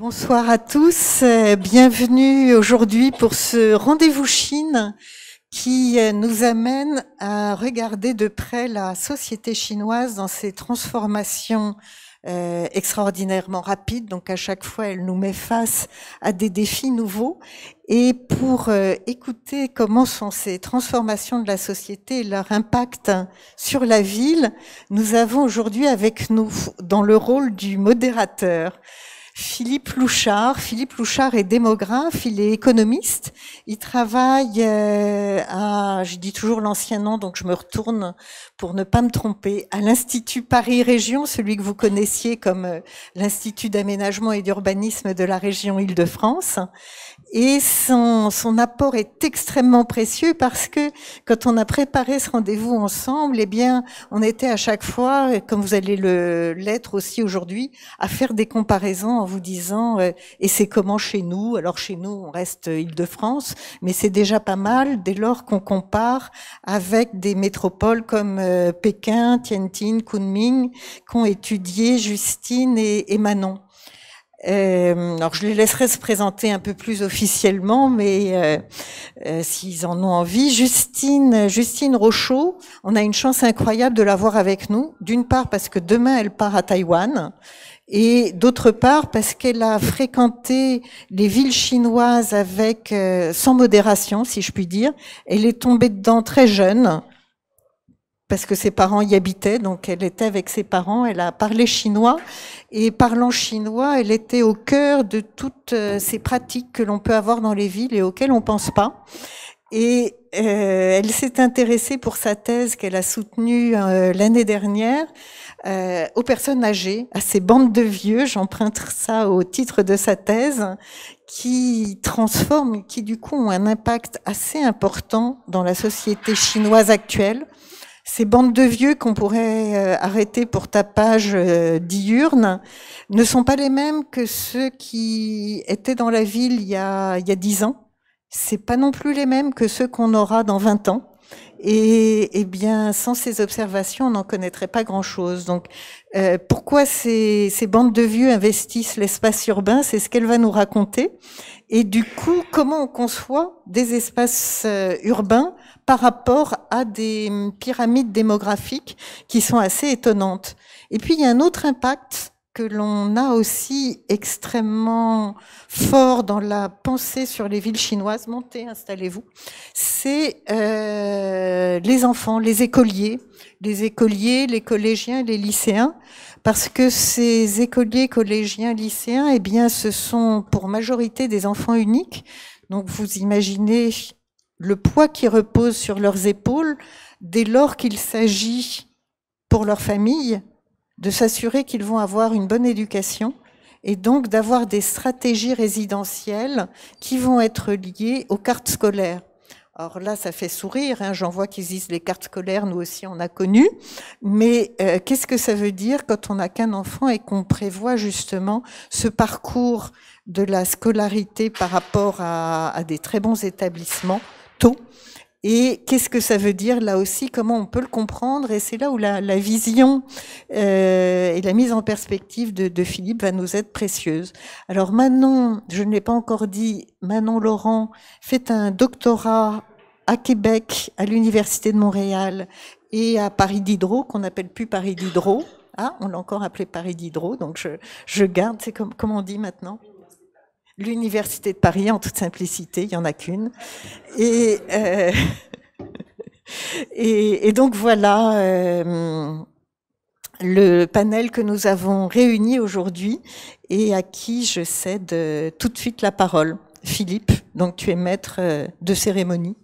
Bonsoir à tous, bienvenue aujourd'hui pour ce rendez-vous Chine qui euh, nous amène à regarder de près la société chinoise dans ses transformations euh, extraordinairement rapides. Donc à chaque fois, elle nous met face à des défis nouveaux. Et pour euh, écouter comment sont ces transformations de la société et leur impact sur la ville, nous avons aujourd'hui avec nous, dans le rôle du modérateur, Philippe Louchard. Philippe Louchard est démographe, il est économiste. Il travaille euh, à, je dis toujours l'ancien nom, donc je me retourne pour ne pas me tromper, à l'Institut Paris Région, celui que vous connaissiez comme euh, l'Institut d'aménagement et d'urbanisme de la région Île-de-France. Et son, apport est extrêmement précieux parce que quand on a préparé ce rendez-vous ensemble, eh bien, on était à chaque fois, comme vous allez le l'être aussi aujourd'hui, à faire des comparaisons en vous disant euh, et c'est comment chez nous Alors chez nous, on reste Île-de-France, mais c'est déjà pas mal dès lors qu'on compare avec des métropoles comme euh, Pékin, Tianjin, Kunming, qu'ont étudié Justine et, et Manon. Euh, alors je les laisserai se présenter un peu plus officiellement, mais euh, euh, s'ils en ont envie, Justine, Justine Rochaud, on a une chance incroyable de la voir avec nous. D'une part parce que demain elle part à Taïwan, et d'autre part parce qu'elle a fréquenté les villes chinoises avec sans modération, si je puis dire. Elle est tombée dedans très jeune parce que ses parents y habitaient, donc elle était avec ses parents, elle a parlé chinois, et parlant chinois, elle était au cœur de toutes euh, ces pratiques que l'on peut avoir dans les villes et auxquelles on ne pense pas. Et euh, elle s'est intéressée pour sa thèse qu'elle a soutenue euh, l'année dernière aux personnes âgées, à ces bandes de vieux, j'emprunte ça au titre de sa thèse, qui transforment, qui du coup ont un impact assez important dans la société chinoise actuelle. Ces bandes de vieux qu'on pourrait euh, arrêter pour tapage euh, diurne ne sont pas les mêmes que ceux qui étaient dans la ville il y a, dix ans. C'est pas non plus les mêmes que ceux qu'on aura dans 20 ans. Et, eh bien, sans ces observations, on n'en connaîtrait pas grand-chose. Donc, euh, pourquoi ces, bandes de vieux investissent l'espace urbain C'est ce qu'elle va nous raconter. Et du coup, comment on conçoit des espaces euh, urbains par rapport à des hum, pyramides démographiques qui sont assez étonnantes. Et puis, il y a un autre impact que l'on a aussi extrêmement fort dans la pensée sur les villes chinoises, montez, installez-vous, c'est euh, les enfants, les écoliers, les écoliers, les collégiens, les lycéens, parce que ces écoliers, collégiens, lycéens, eh bien, ce sont pour majorité des enfants uniques. Donc, vous imaginez le poids qui repose sur leurs épaules dès lors qu'il s'agit pour leur famille de s'assurer qu'ils vont avoir une bonne éducation et donc d'avoir des stratégies résidentielles qui vont être liées aux cartes scolaires. Alors là, ça fait sourire, hein. j'en vois qu'ils disent les cartes scolaires, nous aussi on a connu, mais euh, qu'est-ce que ça veut dire quand on n'a qu'un enfant et qu'on prévoit justement ce parcours de la scolarité par rapport à, des très bons établissements tôt et qu'est-ce que ça veut dire là aussi Comment on peut le comprendre Et c'est là où la, vision euh, et la mise en perspective de, de, Philippe va nous être précieuse. Alors Manon, je ne l'ai pas encore dit, Manon Laurent fait un doctorat à Québec, à l'Université de Montréal et à Paris Diderot, qu'on n'appelle plus Paris Diderot. Hein, on l'a encore appelé Paris Diderot, donc je, garde, c'est comme, comment on dit maintenant L'Université de Paris, en toute simplicité, il y en a qu'une. Et, euh, donc voilà euh, le panel que nous avons réuni aujourd'hui et à qui je cède euh, tout de suite la parole. Philippe, donc tu es maître de cérémonie.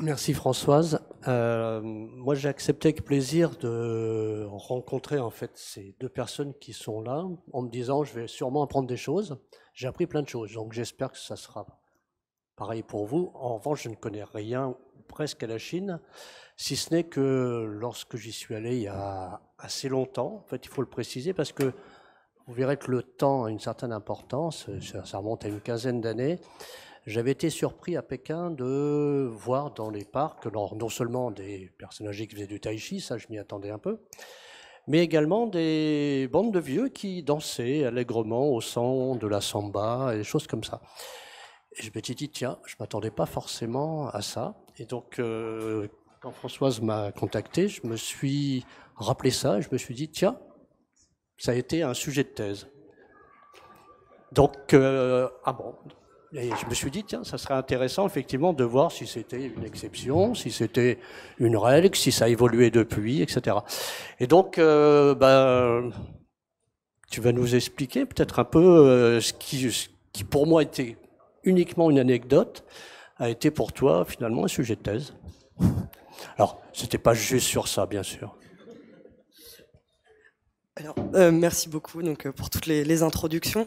Merci Françoise. Euh, moi, j'ai accepté avec plaisir de rencontrer en fait ces deux personnes qui sont là, en me disant je vais sûrement apprendre des choses. J'ai appris plein de choses, donc j'espère que ça sera pareil pour vous. En revanche, je ne connais rien presque à la Chine, si ce n'est que lorsque j'y suis allé il y a assez longtemps. En fait, il faut le préciser parce que vous verrez que le temps a une certaine importance. Ça remonte à une quinzaine d'années. J'avais été surpris à Pékin de voir dans les parcs, non seulement des personnages qui faisaient du tai chi, ça je m'y attendais un peu, mais également des bandes de vieux qui dansaient allègrement au son de la samba et des choses comme ça. Et je me suis dit, tiens, je ne m'attendais pas forcément à ça. Et donc, euh, quand Françoise m'a contacté, je me suis rappelé ça et je me suis dit, tiens, ça a été un sujet de thèse. Donc, euh, ah bon, et je me suis dit, tiens, ça serait intéressant effectivement de voir si c'était une exception, si c'était une règle, si ça évoluait évolué depuis, etc. Et donc, euh, ben, tu vas nous expliquer peut-être un peu euh, ce, qui, qui, pour moi était uniquement une anecdote, a été pour toi finalement un sujet de thèse. Alors, c'était pas juste sur ça, bien sûr. Alors, euh, merci beaucoup donc, euh, pour toutes les introductions.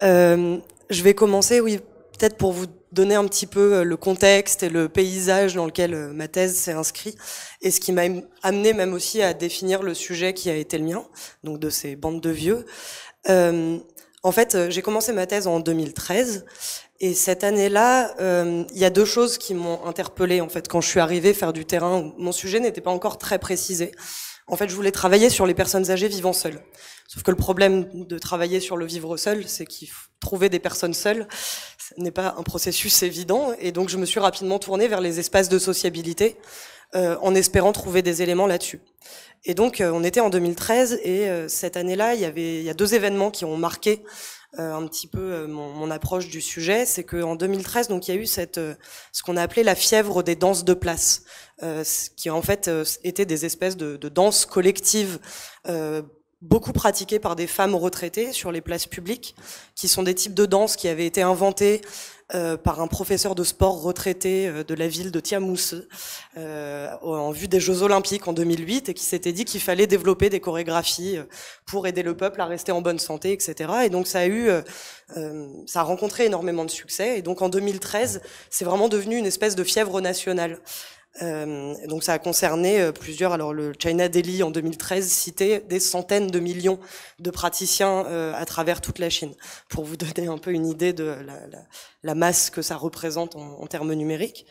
je vais commencer, oui, peut-être pour vous donner un petit peu euh, le contexte et le paysage dans lequel euh, ma thèse s'est inscrite et ce qui m'a amené même aussi à définir le sujet qui a été le mien, donc de ces bandes de vieux. Euh, en fait, euh, j'ai commencé ma thèse en 2013 et cette année-là, il y a deux choses qui m'ont interpellée en fait quand je suis arrivée faire du terrain. Où mon sujet n'était pas encore très précisé. En fait, je voulais travailler sur les personnes âgées vivant seules. Sauf que le problème de travailler sur le vivre seul, c'est qu'il faut trouver des personnes seules, n'est pas un processus évident. Et donc, je me suis rapidement tournée vers les espaces de sociabilité euh, en espérant trouver des éléments là-dessus. Et donc, euh, on était en 2013 et euh, cette année-là, il y avait, il y a deux événements qui ont marqué un petit peu mon, approche du sujet. C'est qu'en 2013, donc, il y a eu cette, ce qu'on a appelé la fièvre des danses de place, qui en fait étaient des espèces de, de danses collectives beaucoup pratiquée par des femmes retraitées sur les places publiques, qui sont des types de danse qui avaient été inventés euh, par un professeur de sport retraité euh, de la ville de Tiamousse euh, en vue des Jeux Olympiques en 2008 et qui s'était dit qu'il fallait développer des chorégraphies pour aider le peuple à rester en bonne santé, etc. Et donc ça a eu, ça a rencontré énormément de succès. Et donc en 2013, c'est vraiment devenu une espèce de fièvre nationale. Euh, donc ça a concerné euh, plusieurs, alors le China Daily en 2013 citait des centaines de millions de praticiens euh, à travers toute la Chine, pour vous donner un peu une idée de la, masse que ça représente en, termes numériques.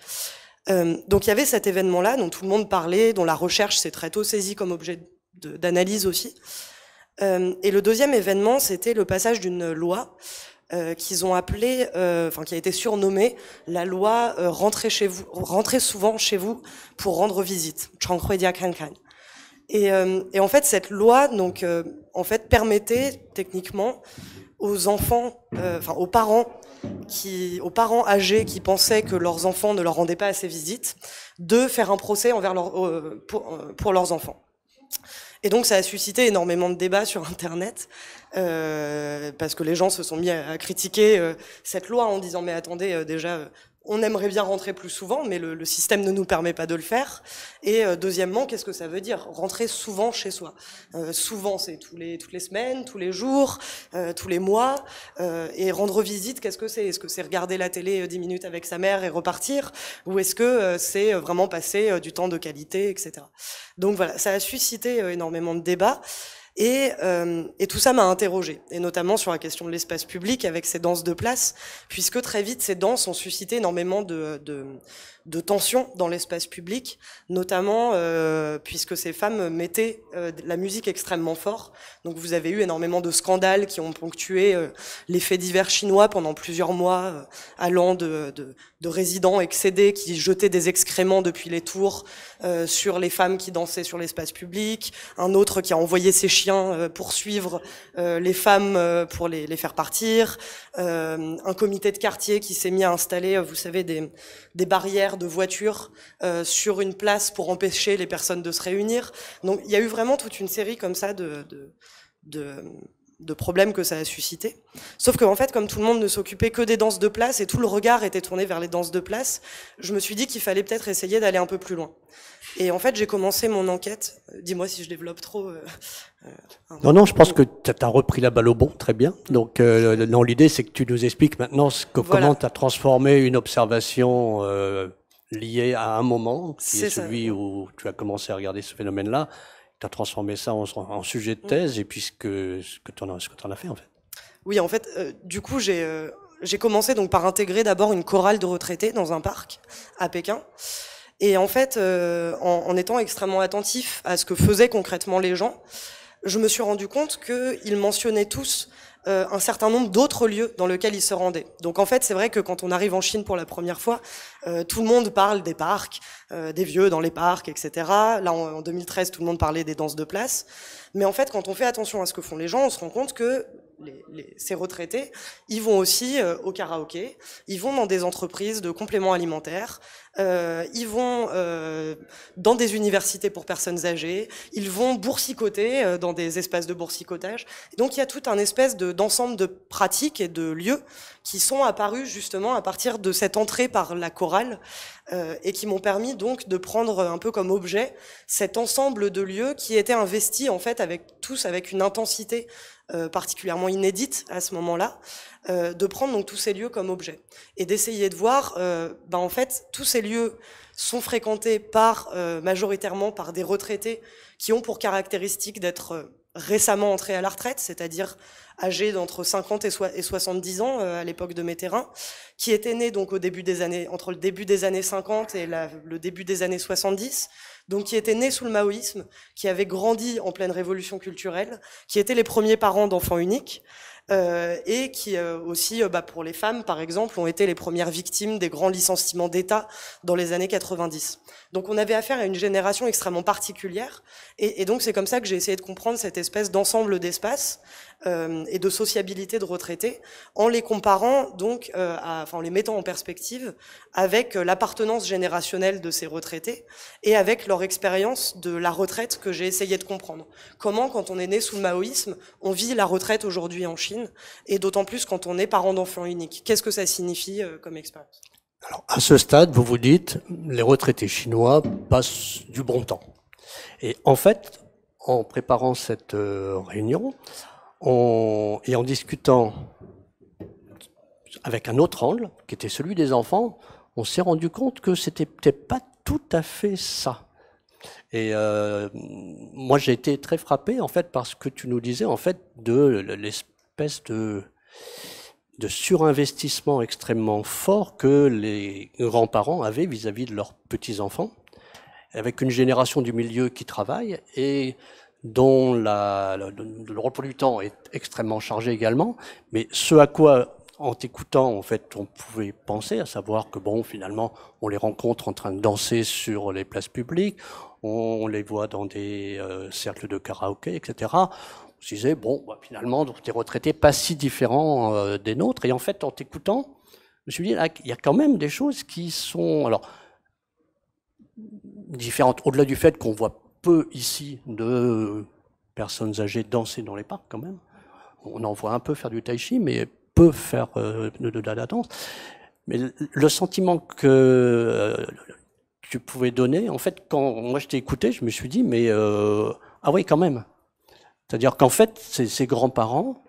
donc il y avait cet événement-là dont tout le monde parlait, dont la recherche s'est très tôt saisie comme objet d'analyse aussi. et le deuxième événement, c'était le passage d'une loi euh, qu'ils ont appelé, euh, enfin qui a été surnommée la loi rentrer euh, rentrez chez vous, rentrez souvent chez vous pour rendre visite. Et, et en fait cette loi donc en fait permettait techniquement aux enfants, enfin aux parents qui, aux parents âgés qui pensaient que leurs enfants ne leur rendaient pas assez visite, de faire un procès envers leur, pour, pour leurs enfants. Et donc ça a suscité énormément de débats sur Internet, euh, parce que les gens se sont mis à, critiquer euh, cette loi en disant mais attendez, euh, déjà on aimerait bien rentrer plus souvent, mais le, système ne nous permet pas de le faire. Et euh, deuxièmement, qu'est-ce que ça veut dire Rentrer souvent chez soi. Euh, souvent, c'est tous les, toutes les semaines, tous les jours, euh, tous les mois. et rendre visite, qu'est-ce que c'est Est-ce que c'est regarder la télé 10 minutes avec sa mère et repartir Ou est-ce que c'est vraiment passer du temps de qualité, etc. Donc voilà, ça a suscité énormément de débats. Euh, et, tout ça m'a interrogé, et notamment sur la question de l'espace public avec ces danses de place, puisque très vite ces danses ont suscité énormément de, de tension dans l'espace public, notamment euh, puisque ces femmes mettaient euh, la musique extrêmement fort. Donc vous avez eu énormément de scandales qui ont ponctué euh, les faits divers chinois pendant plusieurs mois, allant de, de, de, résidents excédés qui jetaient des excréments depuis les tours sur les femmes qui dansaient sur l'espace public, un autre qui a envoyé ses chiens poursuivre les femmes pour les, les faire partir, un comité de quartier qui s'est mis à installer, vous savez, des, des barrières de voitures euh, sur une place pour empêcher les personnes de se réunir. Donc il y a eu vraiment toute une série comme ça de, de, de, problèmes que ça a suscité. Sauf qu'en en fait, comme tout le monde ne s'occupait que des danses de place et tout le regard était tourné vers les danses de place, je me suis dit qu'il fallait peut-être essayer d'aller un peu plus loin. Et en fait, j'ai commencé mon enquête. Euh, dis-moi si je développe trop. Euh, non, non, je pense que tu as repris la balle au bon, très bien. Donc, non, l'idée, c'est que tu nous expliques maintenant comment tu as transformé une observation lié à un moment, qui est, celui où tu as commencé à regarder ce phénomène-là. Tu as transformé ça en, en, sujet de mm. thèse, et puis ce que, tu en, as fait, en fait. Oui, en fait, euh, du coup, euh, j'ai commencé donc par intégrer d'abord une chorale de retraités dans un parc à Pékin. Et en fait, euh, en, en, étant extrêmement attentif à ce que faisaient concrètement les gens, je me suis rendu compte qu'ils mentionnaient tous euh, un certain nombre d'autres lieux dans lesquels ils se rendaient. Donc en fait, c'est vrai que quand on arrive en Chine pour la première fois, euh, tout le monde parle des parcs, euh, des vieux dans les parcs, etc. Là, en, en 2013, tout le monde parlait des danses de place. Mais en fait, quand on fait attention à ce que font les gens, on se rend compte que les, les, ces retraités, ils vont aussi euh, au karaoké, ils vont dans des entreprises de compléments alimentaires, euh, ils vont euh, dans des universités pour personnes âgées, ils vont boursicoter euh, dans des espaces de boursicotage. donc il y a tout un espèce d'ensemble de, pratiques et de lieux qui sont apparus justement à partir de cette entrée par la chorale et qui m'ont permis donc de prendre un peu comme objet cet ensemble de lieux qui étaient investis en fait avec tous avec une intensité euh, particulièrement inédite à ce moment-là, euh, de prendre donc tous ces lieux comme objet et d'essayer de voir, euh, ben, en fait, tous ces lieux sont fréquentés par euh, majoritairement par des retraités qui ont pour caractéristique d'être récemment entrés à la retraite, c'est-à-dire âgés d'entre 50 et, 70 ans à l'époque de mes terrains, qui étaient nés donc au début des années entre le début des années 50 et le début des années 70, donc qui étaient nés sous le maoïsme, qui avaient grandi en pleine révolution culturelle, qui étaient les premiers parents d'enfants uniques. Euh, et qui euh, aussi, euh, bah, pour les femmes par exemple, ont été les premières victimes des grands licenciements d'État dans les années 90. Donc on avait affaire à une génération extrêmement particulière, et, et donc c'est comme ça que j'ai essayé de comprendre cette espèce d'ensemble d'espace euh, et de sociabilité de retraités, en les comparant donc, euh, enfin en les mettant en perspective avec euh, l'appartenance générationnelle de ces retraités et avec leur expérience de la retraite que j'ai essayé de comprendre. Comment, quand on est né sous le maoïsme, on vit la retraite aujourd'hui en Chine, et d'autant plus quand on est parent d'enfant unique. Qu'est-ce que ça signifie comme expérience alors, à ce stade, vous vous dites, les retraités chinois passent du bon temps. Et en fait, en préparant cette réunion, et en discutant avec un autre angle, qui était celui des enfants, on s'est rendu compte que c'était peut-être pas tout à fait ça. Et euh, moi, j'ai été très frappé en fait par ce que tu nous disais en fait de l'espèce de de surinvestissement extrêmement fort que les grands-parents avaient vis-à-vis -vis de leurs petits-enfants, avec une génération du milieu qui travaille et dont la, le, le temps temps est extrêmement chargé également, mais ce à quoi, en t'écoutant, en fait, on pouvait penser, à savoir que, bon, finalement, on les rencontre en train de danser sur les places publiques, on les voit dans des euh, cercles de karaoké, etc. On se disait, bon, bah, finalement, donc, tes retraités pas si différents euh, des nôtres. Et en fait, en t'écoutant, je me suis dit, il y a quand même des choses qui sont... alors différentes, au-delà du fait qu'on voit peu ici de personnes âgées danser dans les parcs quand même. On en voit un peu faire du tai chi, mais peu faire euh, de, la danse. Mais le sentiment que euh, tu pouvais donner, en fait, quand moi je t'ai écouté, je me suis dit, mais euh, ah oui, quand même. C'est-à-dire qu'en fait, ses, ses grands-parents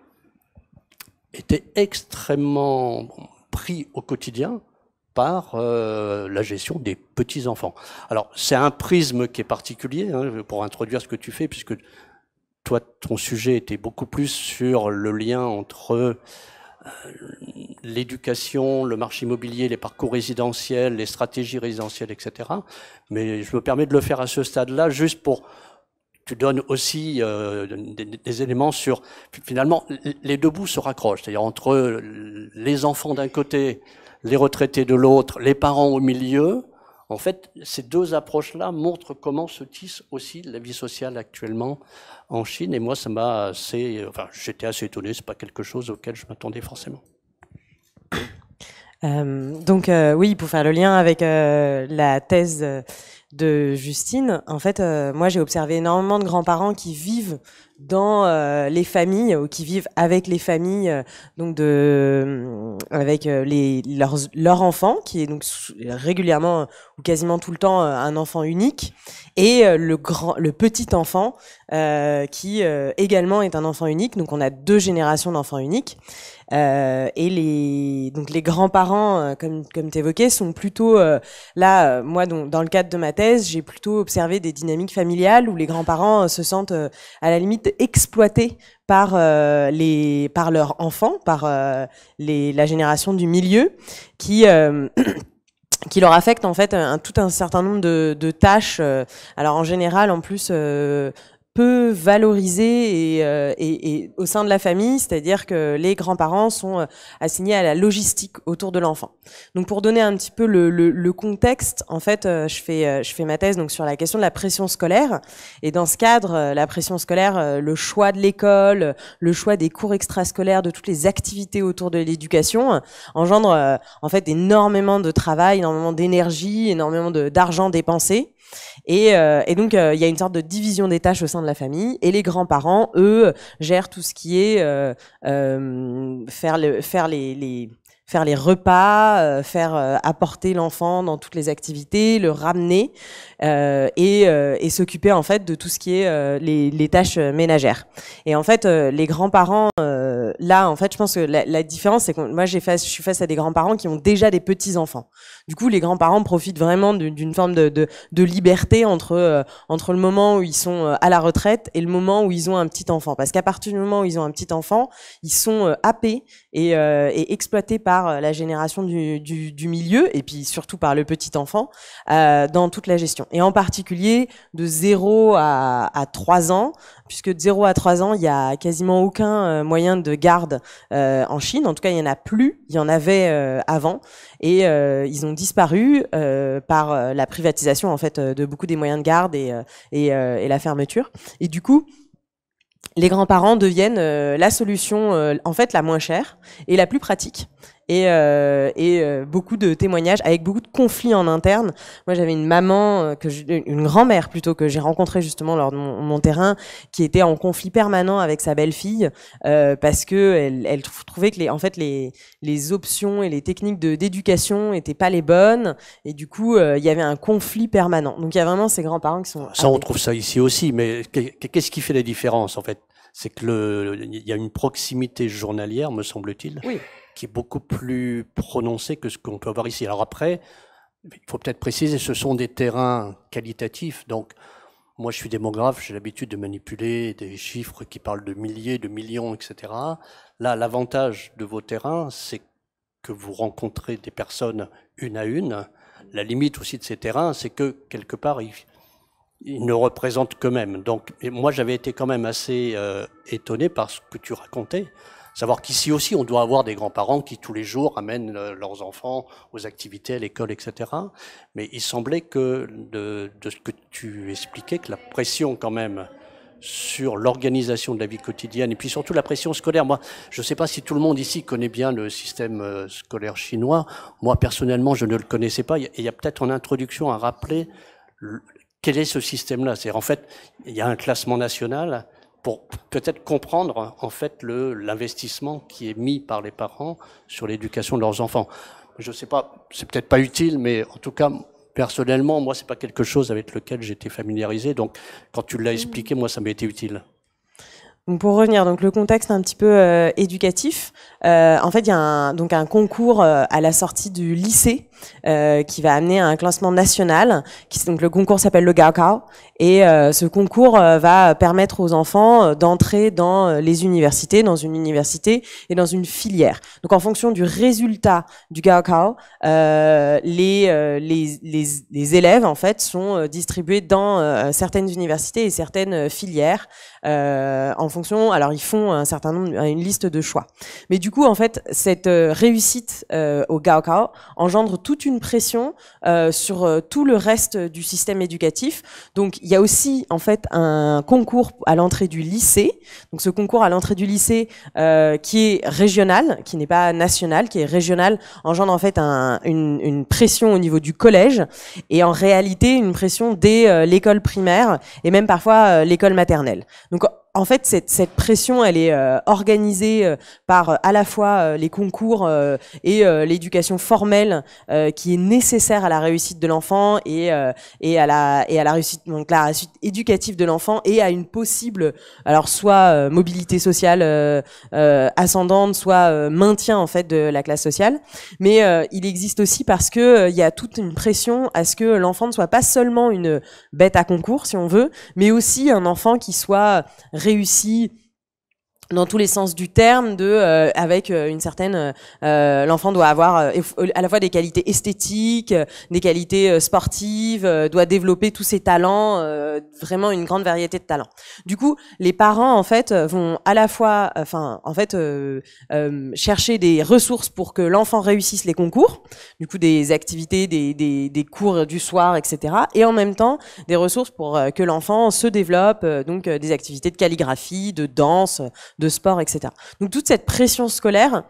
étaient extrêmement pris au quotidien par euh, la gestion des petits-enfants. Alors, c'est un prisme qui est particulier hein, pour introduire ce que tu fais, puisque toi, ton sujet était beaucoup plus sur le lien entre euh, l'éducation, le marché immobilier, les parcours résidentiels, les stratégies résidentielles, etc. Mais je me permets de le faire à ce stade-là, juste pour... Tu donnes aussi euh, des, des éléments sur... Finalement, les deux bouts se raccrochent, c'est-à-dire entre les enfants d'un côté, les retraités de l'autre, les parents au milieu. En fait, ces deux approches-là montrent comment se tisse aussi la vie sociale actuellement en Chine. Et moi, ça m'a assez, enfin, j'étais assez étonné. C'est pas quelque chose auquel je m'attendais forcément. Euh, donc euh, oui, pour faire le lien avec euh, la thèse de Justine, en fait, moi j'ai observé énormément de grands-parents qui vivent dans euh, les familles ou qui vivent avec les familles euh, donc de euh, avec les leurs leur enfant qui est donc régulièrement ou quasiment tout le temps un enfant unique et le grand le petit enfant qui également est un enfant unique donc on a deux générations d'enfants uniques et les donc les grands-parents, comme comme t'évoquais, sont plutôt là. moi, donc, dans le cadre de ma thèse, j'ai plutôt observé des dynamiques familiales où les grands-parents se sentent à la limite exploité par euh, les par leurs enfants, par euh, les, la génération du milieu, qui euh, qui leur affecte en fait un, tout un certain nombre de, tâches. Alors en général, en plus, peu valorisé euh, et, et, au sein de la famille, c'est-à-dire que les grands-parents sont euh, assignés à la logistique autour de l'enfant. Donc pour donner un petit peu le, contexte, en fait, euh, je fais je fais ma thèse donc sur la question de la pression scolaire et dans ce cadre, la pression scolaire, le choix de l'école, le choix des cours extrascolaires, de toutes les activités autour de l'éducation engendre en fait énormément de travail, énormément d'énergie, énormément d'argent dépensé euh, et, donc, euh, il y a une sorte de division des tâches au sein de la famille. Et les grands-parents, eux, gèrent tout ce qui est euh, faire, les, repas, faire apporter l'enfant dans toutes les activités, le ramener et, s'occuper en fait de tout ce qui est les, tâches ménagères. Et en fait, les grands-parents, là, en fait, je pense que la, différence, c'est que moi, je suis face à des grands-parents qui ont déjà des petits enfants. Du coup, les grands-parents profitent vraiment d'une forme de, liberté entre, euh, entre le moment où ils sont euh, à la retraite et le moment où ils ont un petit enfant. Parce qu'à partir du moment où ils ont un petit enfant, ils sont euh, happés et, exploités par la génération du, milieu et puis surtout par le petit enfant dans toute la gestion. Et en particulier de 0 à, à 3 ans, puisque de 0 à 3 ans, il n'y a quasiment aucun euh, moyen de garde euh, en Chine. En tout cas, il n'y en a plus. Il y en avait euh, avant, et ils ont disparu par la privatisation en fait de beaucoup des moyens de garde et, et la fermeture. Et du coup. Les grands-parents deviennent la solution, en fait, la moins chère et la plus pratique et, euh, et euh, beaucoup de témoignages avec beaucoup de conflits en interne. Moi, j'avais une maman, euh, que une grand-mère plutôt que j'ai rencontrée justement lors de mon, terrain, qui était en conflit permanent avec sa belle-fille euh, parce que elle, elle, trouvait que les, en fait, les, les options et les techniques de d'éducation étaient pas les bonnes et du coup, il y avait un conflit permanent. Donc, il y a vraiment ces grands-parents qui sont. Ça, on trouve ça ici aussi, mais qu'est-ce qui fait la différence en fait c'est que le, il y a une proximité journalière, me semble-t-il, oui qui est beaucoup plus prononcé que ce qu'on peut avoir ici. Alors après, il faut peut-être préciser, ce sont des terrains qualitatifs, donc moi, je suis démographe, j'ai l'habitude de manipuler des chiffres qui parlent de milliers, de millions, etc. Là, l'avantage de vos terrains, c'est que vous rencontrez des personnes une à une. La limite aussi de ces terrains, c'est que quelque part, ils, ne représentent qu'eux-mêmes. Donc, moi, j'avais été quand même assez euh, étonné par ce que tu racontais, Savoir qu'ici aussi, on doit avoir des grands-parents qui tous les jours amènent euh, leurs enfants aux activités, à l'école, etc. Mais il semblait que, de, ce que tu expliquais, que la pression quand même sur l'organisation de la vie quotidienne et puis surtout la pression scolaire. Moi, je ne sais pas si tout le monde ici connaît bien le système euh, scolaire chinois. Moi, personnellement, je ne le connaissais pas. Il y a peut-être en introduction à rappeler quel est ce système-là. C'est en fait, il y a un classement national pour peut-être comprendre en fait l'investissement qui est mis par les parents sur l'éducation de leurs enfants. Je ne sais pas, c'est peut-être pas utile, mais en tout cas, personnellement, moi, c'est pas quelque chose avec lequel j'étais familiarisé. Donc, quand tu l'as expliqué, moi, ça m'a été utile. Donc pour revenir, donc le contexte un petit peu euh, éducatif. Euh, en fait, il y a un, donc un concours euh, à la sortie du lycée euh, qui va amener à un classement national. Qui, donc le concours s'appelle le Gaokao et ce concours va permettre aux enfants d'entrer dans les universités, dans une université et dans une filière. Donc en fonction du résultat du Gaokao, les, les, les, les, élèves en fait sont distribués dans certaines universités et certaines filières en alors ils font un certain nombre, une liste de choix. Mais du coup, en fait, cette euh, réussite euh, au Gaokao engendre toute une pression euh, sur tout le reste du système éducatif. Donc, il y a aussi en fait un concours à l'entrée du lycée. Donc, ce concours à l'entrée du lycée qui est régional, qui n'est pas national, qui est régional, engendre en fait une, une, pression au niveau du collège et en réalité une pression dès l'école primaire et même parfois l'école maternelle. Donc en fait, cette, pression, elle est euh, organisée euh, par euh, à la fois les concours et l'éducation formelle qui est nécessaire à la réussite de l'enfant et, et, à la, et à la réussite, donc la réussite éducative de l'enfant et à une possible, alors soit mobilité sociale ascendante, soit maintien en fait de la classe sociale. Mais il existe aussi parce que il y a toute une pression à ce que l'enfant ne soit pas seulement une bête à concours, si on veut, mais aussi un enfant qui soit réussi dans tous les sens du terme de euh, avec euh, une certaine euh, l'enfant doit avoir à la fois des qualités esthétiques des qualités sportives doit développer tous ses talents vraiment une grande variété de talents du coup les parents en fait vont à la fois enfin en fait chercher des ressources pour que l'enfant réussisse les concours du coup des activités des, des, des, cours du soir etc et en même temps des ressources pour que l'enfant se développe donc des activités de calligraphie de danse de sport, etc. Donc toute cette pression scolaire,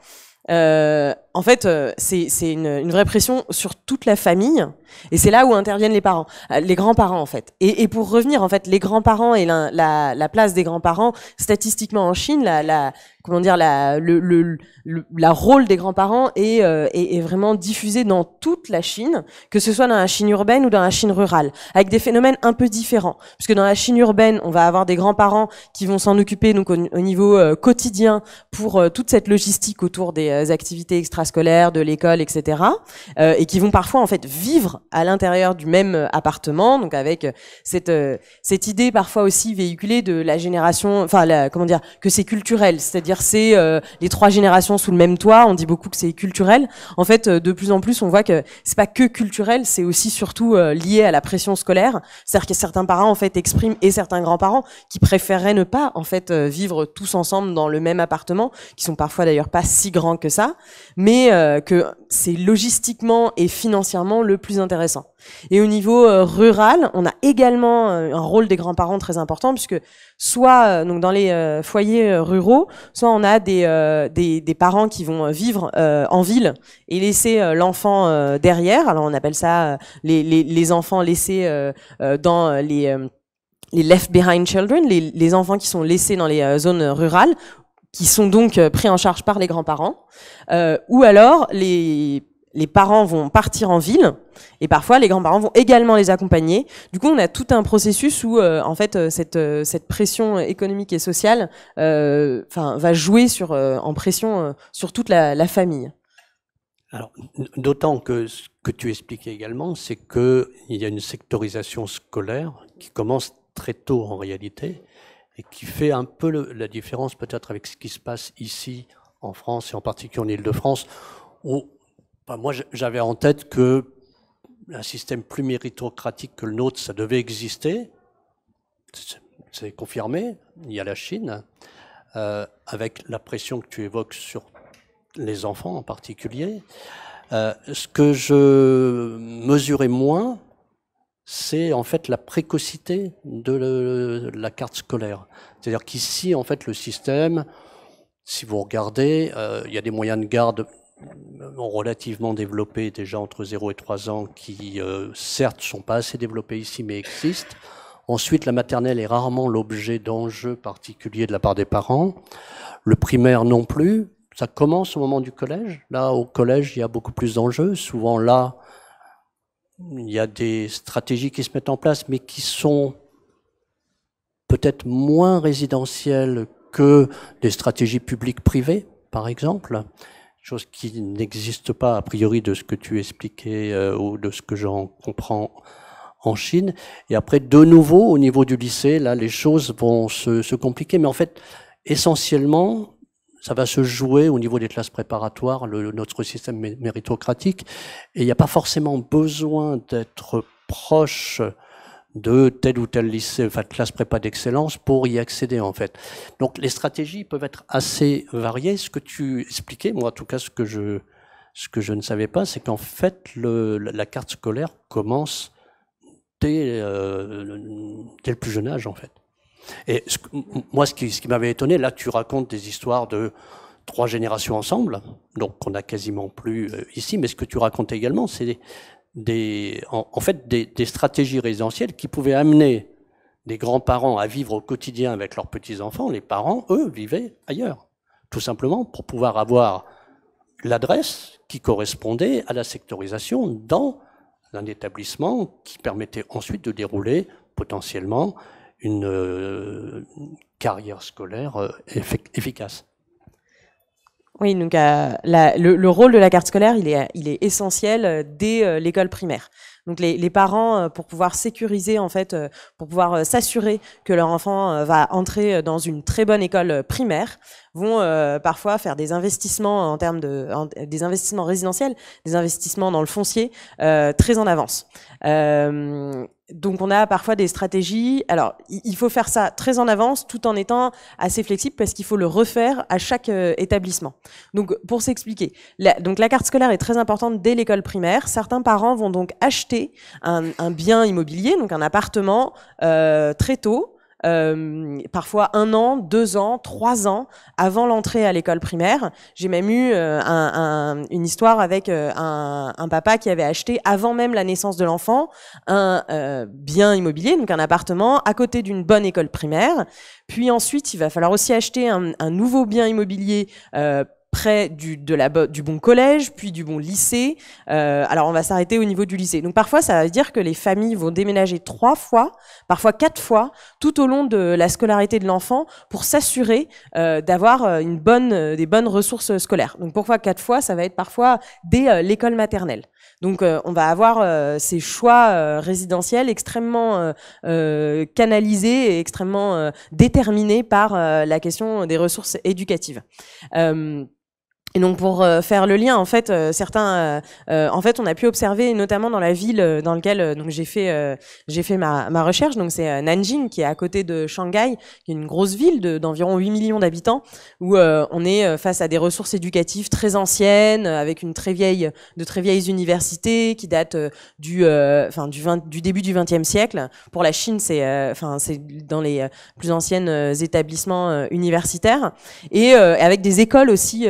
euh, en fait, euh, c'est une, une, vraie pression sur toute la famille, et c'est là où interviennent les parents, euh, les grands-parents en fait. Et, pour revenir, en fait, les grands-parents et la, place des grands-parents, statistiquement en Chine, la, comment dire, la, le, le, le la rôle des grands-parents est, euh, est, vraiment diffusé dans toute la Chine, que ce soit dans la Chine urbaine ou dans la Chine rurale, avec des phénomènes un peu différents, puisque dans la Chine urbaine, on va avoir des grands-parents qui vont s'en occuper donc au, niveau quotidien pour toute cette logistique autour des activités extra scolaire, de l'école, etc. Euh, et qui vont parfois en fait vivre à l'intérieur du même euh, appartement, donc avec euh, cette cette idée parfois aussi véhiculée de la génération, enfin comment dire, que c'est culturel, c'est-à-dire c'est les trois générations sous le même toit. On dit beaucoup que c'est culturel. En fait, de plus en plus, on voit que c'est pas que culturel, c'est aussi surtout lié à la pression scolaire. C'est-à-dire que certains parents en fait expriment et certains grands-parents qui préféreraient ne pas en fait vivre tous ensemble dans le même appartement, qui sont parfois d'ailleurs pas si grands que ça. Mais mais euh, que c'est logistiquement et financièrement le plus intéressant. Et au niveau euh, rural, on a également euh, un rôle des grands-parents très important puisque soit donc dans les foyers ruraux, soit on a des, des, parents qui vont vivre en ville et laisser l'enfant derrière. Alors on appelle ça les, les, enfants laissés dans les les left behind children, les, les, enfants qui sont laissés dans les zones rurales, qui sont donc euh, pris en charge par les grands-parents, euh, ou alors les, les parents vont partir en ville, et parfois les grands-parents vont également les accompagner. Du coup, on a tout un processus où, euh, en fait, cette, cette pression économique et sociale euh, va jouer sur, en pression sur toute la, famille. Alors, d'autant que ce que tu expliquais également, c'est qu'il y a une sectorisation scolaire qui commence très tôt en réalité, et qui fait un peu la différence peut-être avec ce qui se passe ici en France et en particulier en Ile-de-France, où bah, moi j'avais en tête que un système plus méritocratique que le nôtre, ça devait exister. C'est confirmé. Il y a la Chine, euh, avec la pression que tu évoques sur les enfants en particulier. Euh, ce que je mesurais moins, c'est en fait la précocité de, la carte scolaire. C'est-à-dire qu'ici, en fait, le système, si vous regardez, euh, il y a des moyens de garde euh, relativement développés déjà entre 0 et 3 ans qui, euh, certes, sont pas assez développés ici, mais existent. Ensuite, la maternelle est rarement l'objet d'enjeux particuliers de la part des parents. Le primaire non plus. Ça commence au moment du collège. Là, au collège, il y a beaucoup plus d'enjeux. Souvent, là, il y a des stratégies qui se mettent en place, mais qui sont peut-être moins résidentielles que des stratégies publiques privées, par exemple, chose qui n'existe pas a priori de ce que tu expliquais euh, ou de ce que j'en comprends en Chine. Et après, de nouveau, au niveau du lycée, là, les choses vont se compliquer, mais en fait, essentiellement, ça va se jouer au niveau des classes préparatoires, le, notre système méritocratique, et il n'y a pas forcément besoin d'être proche de tel ou tel lycée, enfin de classe prépa d'excellence pour y accéder en fait. Donc les stratégies peuvent être assez variées. Ce que tu expliquais, moi en tout cas ce que je, ce que je ne savais pas, c'est qu'en fait la carte scolaire commence dès, euh, dès, le plus jeune âge en fait. Et moi, ce qui, m'avait étonné, là, tu racontes des histoires de trois générations ensemble, donc qu'on n'a quasiment plus euh, ici, mais ce que tu racontes également, c'est des, en, fait des, des, stratégies résidentielles qui pouvaient amener des grands-parents à vivre au quotidien avec leurs petits-enfants. Les parents, eux, vivaient ailleurs, tout simplement pour pouvoir avoir l'adresse qui correspondait à la sectorisation dans un établissement qui permettait ensuite de dérouler potentiellement une euh, carrière scolaire euh, efficace. Oui, donc euh, le, rôle de la carte scolaire, il est, il est essentiel dès l'école primaire. Donc les, parents, pour pouvoir sécuriser en fait, pour pouvoir s'assurer que leur enfant va entrer dans une très bonne école primaire, vont euh, parfois faire des investissements en termes de des investissements résidentiels, des investissements dans le foncier euh, très en avance. Euh, donc on a parfois des stratégies. Alors il faut faire ça très en avance, tout en étant assez flexible parce qu'il faut le refaire à chaque établissement. Donc pour s'expliquer, la, donc la carte scolaire est très importante dès l'école primaire. Certains parents vont donc acheter un, bien immobilier, donc un appartement très tôt, euh, parfois un an, deux ans, trois ans avant l'entrée à l'école primaire. J'ai même eu euh, une histoire avec euh, un, un, papa qui avait acheté avant même la naissance de l'enfant un bien immobilier, donc un appartement à côté d'une bonne école primaire. Puis ensuite, il va falloir aussi acheter un, nouveau bien immobilier près du, de la, du bon collège, puis du bon lycée. Euh, alors on va s'arrêter au niveau du lycée. Donc parfois ça veut dire que les familles vont déménager trois fois, parfois quatre fois, tout au long de la scolarité de l'enfant pour s'assurer euh, d'avoir euh, une bonne, des bonnes ressources scolaires. Donc pourquoi quatre fois Ça va être parfois dès l'école maternelle. Donc on va avoir ces choix résidentiels extrêmement canalisés et extrêmement déterminés par la question des ressources éducatives. Et donc pour euh, faire le lien, en fait, euh, certains, euh, en fait, on a pu observer, notamment dans la ville dans laquelle donc j'ai fait j'ai fait ma, ma recherche. Donc c'est Nanjing qui est à côté de Shanghai, qui est une grosse ville d'environ 8 millions d'habitants, où on est face à des ressources éducatives très anciennes, avec une très vieille de très vieilles universités qui datent du enfin du 20, du début du XXe siècle. Pour la Chine, c'est enfin c'est dans les plus anciennes établissements universitaires et avec des écoles aussi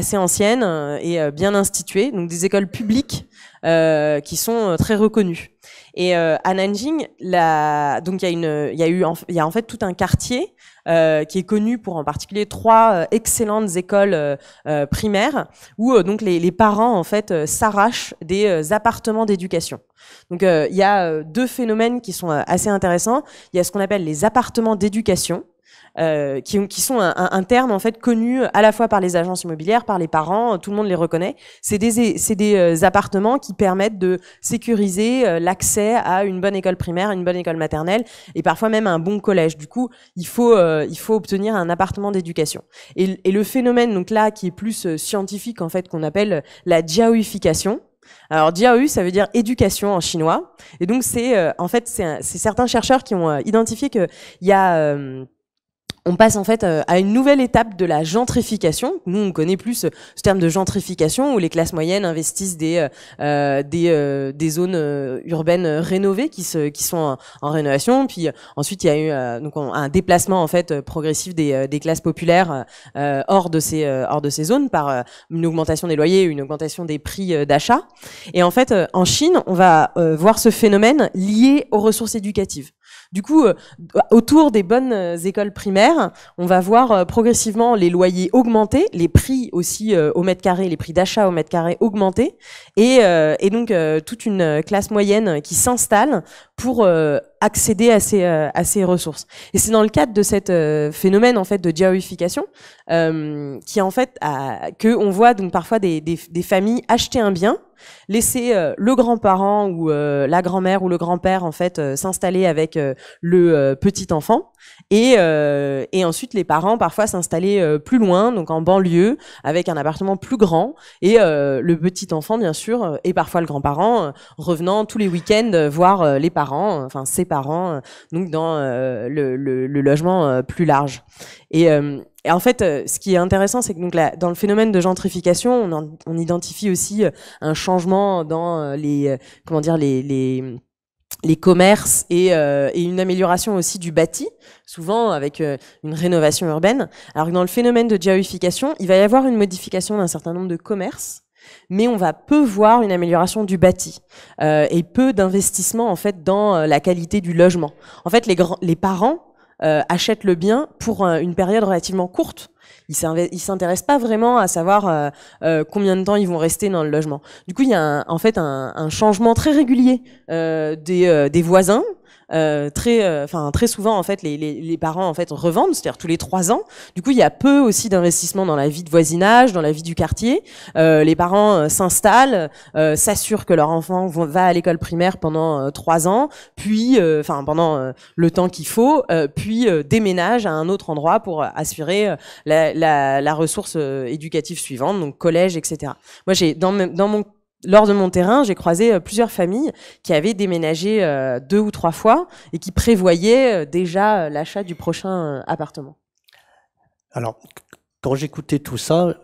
assez anciennes euh, et euh, bien instituées, donc des écoles publiques euh, qui sont très reconnues. Et à Nanjing, donc il y a eu, il y en fait tout un quartier qui est connu pour en particulier trois excellentes écoles primaires où donc les, les, parents en fait s'arrachent des appartements d'éducation. Donc il y a deux phénomènes qui sont assez intéressants. Il y a ce qu'on appelle les appartements d'éducation euh, qui, qui, sont un, terme en fait connu à la fois par les agences immobilières, par les parents, tout le monde les reconnaît. C'est des, des euh, appartements qui permettent de sécuriser euh, l'accès à une bonne école primaire, une bonne école maternelle et parfois même à un bon collège. Du coup, il faut, il faut obtenir un appartement d'éducation. Et, et, le phénomène donc là qui est plus scientifique en fait qu'on appelle la diaoification. alors jiaoï, ça veut dire éducation en chinois. Et donc c'est en fait c'est certains chercheurs qui ont identifié identifié il y a on passe en fait euh, à une nouvelle étape de la gentrification. Nous, on connaît plus euh, ce terme de gentrification où les classes moyennes investissent des euh, des, zones urbaines rénovées qui se qui sont en, rénovation. Puis ensuite, il y a eu donc un déplacement en fait progressif des, des classes populaires hors de ces hors de ces zones par une augmentation des loyers, une augmentation des prix d'achat. Et en fait, en Chine, on va voir ce phénomène lié aux ressources éducatives. Du coup, euh, autour des bonnes euh, écoles primaires, on va voir euh, progressivement les loyers augmenter, les prix aussi au mètre carré, les prix d'achat au mètre carré augmenter, et, et donc toute une classe moyenne qui s'installe pour euh, accéder à ces, euh, à ressources. Et c'est dans le cadre de cet euh, phénomène en fait de diawification, qui en fait voit donc parfois des, familles acheter un bien laisser le grand-parent ou la grand-mère ou le grand-père en fait s'installer avec le petit enfant et, et ensuite les parents parfois s'installer plus loin donc en banlieue avec un appartement plus grand et le petit enfant bien sûr et parfois le grand-parent revenant tous les week-ends voir les parents euh, enfin ses parents, euh, donc dans euh, le, logement plus large. Et, en fait, ce qui est intéressant, c'est que donc dans le phénomène de gentrification, on, identifie aussi un changement dans les comment dire les, les commerces et, une amélioration aussi du bâti, souvent avec une rénovation urbaine. Alors que dans le phénomène de géoification, il va y avoir une modification d'un certain nombre de commerces mais on va peu voir une amélioration du bâti euh, et peu d'investissement en fait dans euh, la qualité du logement. En fait, les, parents euh, achètent le bien pour une période relativement courte. Ils s'intéressent pas vraiment à savoir euh, euh, combien de temps ils vont rester dans le logement. Du coup, il y a un, en fait un, changement très régulier euh, des, voisins très, enfin très souvent en fait les, parents en fait revendent, c'est-à-dire tous les trois ans. Du coup, il y a peu aussi d'investissement dans la vie de voisinage, dans la vie du quartier. les parents s'installent, s'assurent que leur enfant va à l'école primaire pendant trois ans, puis, enfin pendant le temps qu'il faut, puis déménagent à un autre endroit pour assurer la, ressource euh, éducative suivante, donc collège, etc. Moi, j'ai dans, mon lors de mon terrain, j'ai croisé euh, plusieurs familles qui avaient déménagé euh, deux ou trois fois et qui prévoyaient déjà l'achat du prochain appartement. Alors, quand j'écoutais tout ça,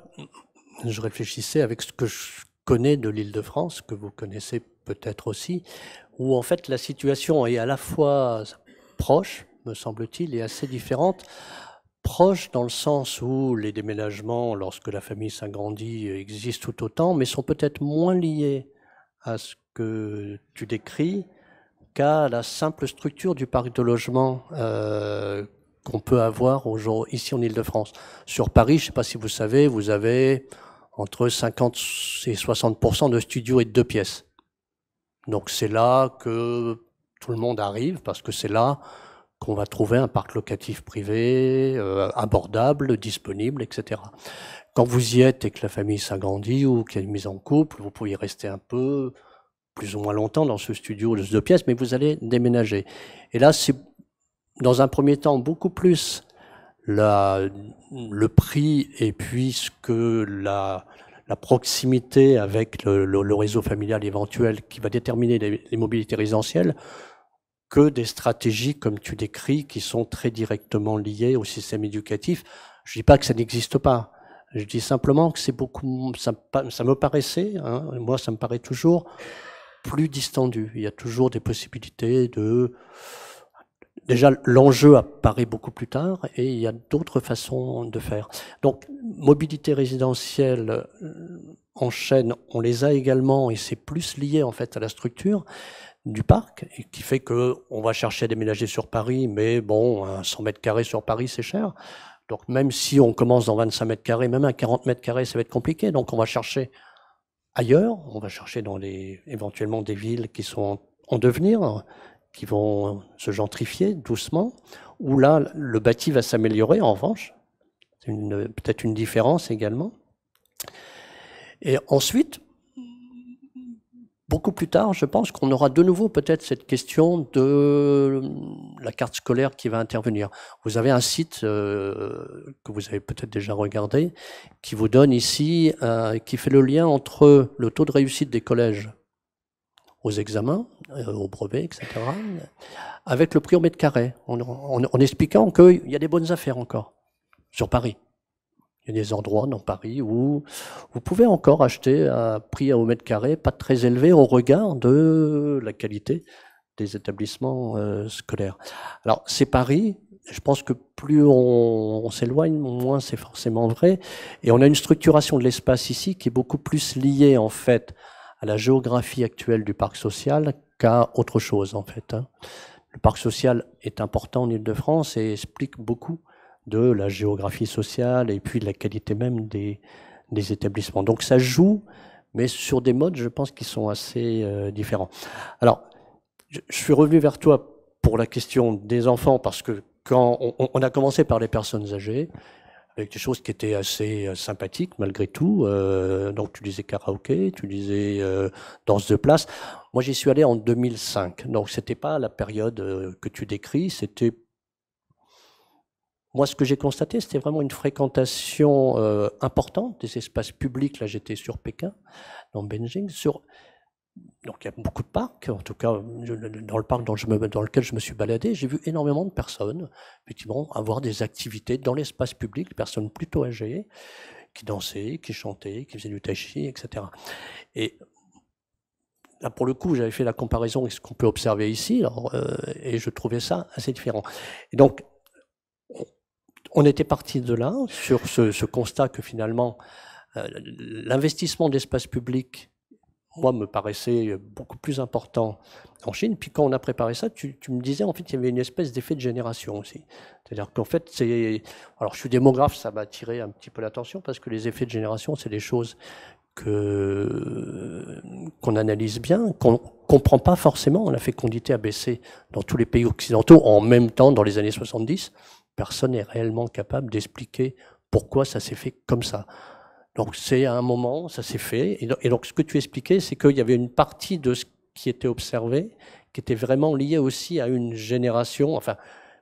je réfléchissais avec ce que je connais de l'Île-de-France, que vous connaissez peut-être aussi, où en fait la situation est à la fois proche, me semble-t-il, et assez différente proches dans le sens où les déménagements, lorsque la famille s'agrandit, existent tout autant, mais sont peut-être moins liés à ce que tu décris qu'à la simple structure du parc de logement euh, qu'on peut avoir aujourd'hui ici en Ile-de-France. Sur Paris, je ne sais pas si vous savez, vous avez entre 50 et 60 de studios et de deux pièces. Donc c'est là que tout le monde arrive parce que c'est là qu'on va trouver un parc locatif privé euh, abordable, disponible, etc. Quand vous y êtes et que la famille s'agrandit ou qu'il y a une mise en couple, vous pouvez rester un peu, plus ou moins longtemps dans ce studio de deux pièces, mais vous allez déménager. Et là, c'est dans un premier temps beaucoup plus la, le prix et puisque la, proximité avec le, réseau familial éventuel qui va déterminer les mobilités résidentielles que des stratégies, comme tu décris, qui sont très directement liées au système éducatif. Je ne dis pas que ça n'existe pas. Je dis simplement que c'est beaucoup, ça, me paraissait, hein, moi ça me paraît toujours plus distendu. Il y a toujours des possibilités de. Déjà, l'enjeu apparaît beaucoup plus tard et il y a d'autres façons de faire. Donc, mobilité résidentielle euh, en chaîne, on les a également et c'est plus lié en fait à la structure du parc, et qui fait que on va chercher à déménager sur Paris, mais bon, 100 mètres carrés sur Paris, c'est cher. Donc même si on commence dans 25 mètres carrés, même à 40 mètres carrés, ça va être compliqué. Donc on va chercher ailleurs, on va chercher dans les éventuellement des villes qui sont en, en devenir, qui vont se gentrifier doucement, où là le bâti va s'améliorer. En revanche, c'est peut-être une différence également. Et ensuite, Beaucoup plus tard, je pense qu'on aura de nouveau peut-être cette question de la carte scolaire qui va intervenir. Vous avez un site euh, que vous avez peut-être déjà regardé qui vous donne ici, euh, qui fait le lien entre le taux de réussite des collèges aux examens, euh, aux brevets, etc., avec le prix au mètre carré, en, en expliquant qu'il y a des bonnes affaires encore sur Paris. Il y a des endroits dans Paris où vous pouvez encore acheter à prix à au mètre carré pas très élevé au regard de la qualité des établissements euh, scolaires. Alors c'est Paris, je pense que plus on, s'éloigne, moins c'est forcément vrai. Et on a une structuration de l'espace ici qui est beaucoup plus liée en fait à la géographie actuelle du parc social qu'à autre chose en fait. Hein. Le parc social est important en Ile-de-France et explique beaucoup de la géographie sociale et puis de la qualité même des, des établissements. Donc ça joue, mais sur des modes, je pense, qui sont assez euh, différents. Alors, je, suis revenu vers toi pour la question des enfants, parce que quand on, a commencé par les personnes âgées, avec des choses qui étaient assez euh, sympathiques malgré tout. Euh, donc tu disais karaoké, tu disais danse de place. Moi j'y suis allé en 2005, donc c'était pas la période que tu décris, c'était moi, ce que j'ai constaté, c'était vraiment une fréquentation euh, importante des espaces publics. Là, j'étais sur Pékin, dans Beijing, sur donc il y a beaucoup de parcs, en tout cas dans le parc dans, je me, dans lequel je me suis baladé, j'ai vu énormément de personnes, effectivement, avoir des activités dans l'espace public, des personnes plutôt âgées, qui dansaient, qui chantaient, qui faisaient du tai chi, etc. Et là, pour le coup, j'avais fait la comparaison avec ce qu'on peut observer ici, euh, et je trouvais ça assez différent. Et donc, on était parti de là, sur ce, constat que finalement, euh, l'investissement d'espace public, moi, me paraissait beaucoup plus important en Chine. Puis quand on a préparé ça, tu, me disais, en fait, il y avait une espèce d'effet de génération aussi. C'est-à-dire qu'en fait, c'est. Alors, je suis démographe, ça m'a attiré un petit peu l'attention, parce que les effets de génération, c'est des choses que qu'on analyse bien, qu'on comprend pas forcément. La fécondité a baissé dans tous les pays occidentaux en même temps dans les années 70 personne n'est réellement capable d'expliquer pourquoi ça s'est fait comme ça. Donc c'est à un moment, ça s'est fait. Et donc ce que tu expliquais, c'est qu'il y avait une partie de ce qui était observé qui était vraiment liée aussi à une génération enfin,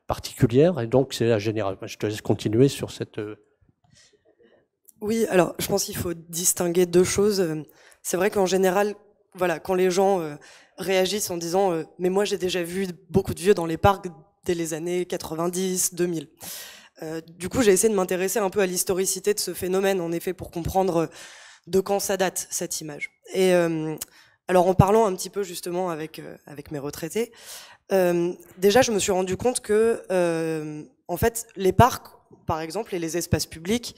particulière. Et donc c'est la génération. Je te laisse continuer sur cette... Euh, oui, alors je pense qu'il faut distinguer deux choses. C'est vrai qu'en général, voilà, quand les gens euh, réagissent en disant euh, mais moi j'ai déjà vu beaucoup de vieux dans les parcs dès les années 90, 2000. Euh, du coup, j'ai essayé de m'intéresser un peu à l'historicité de ce phénomène, en effet, pour comprendre euh, de quand ça date, cette image. Et euh, alors, en parlant un petit peu justement avec, avec mes retraités, déjà, je me suis rendu compte que, en fait, les parcs, par exemple, et les espaces publics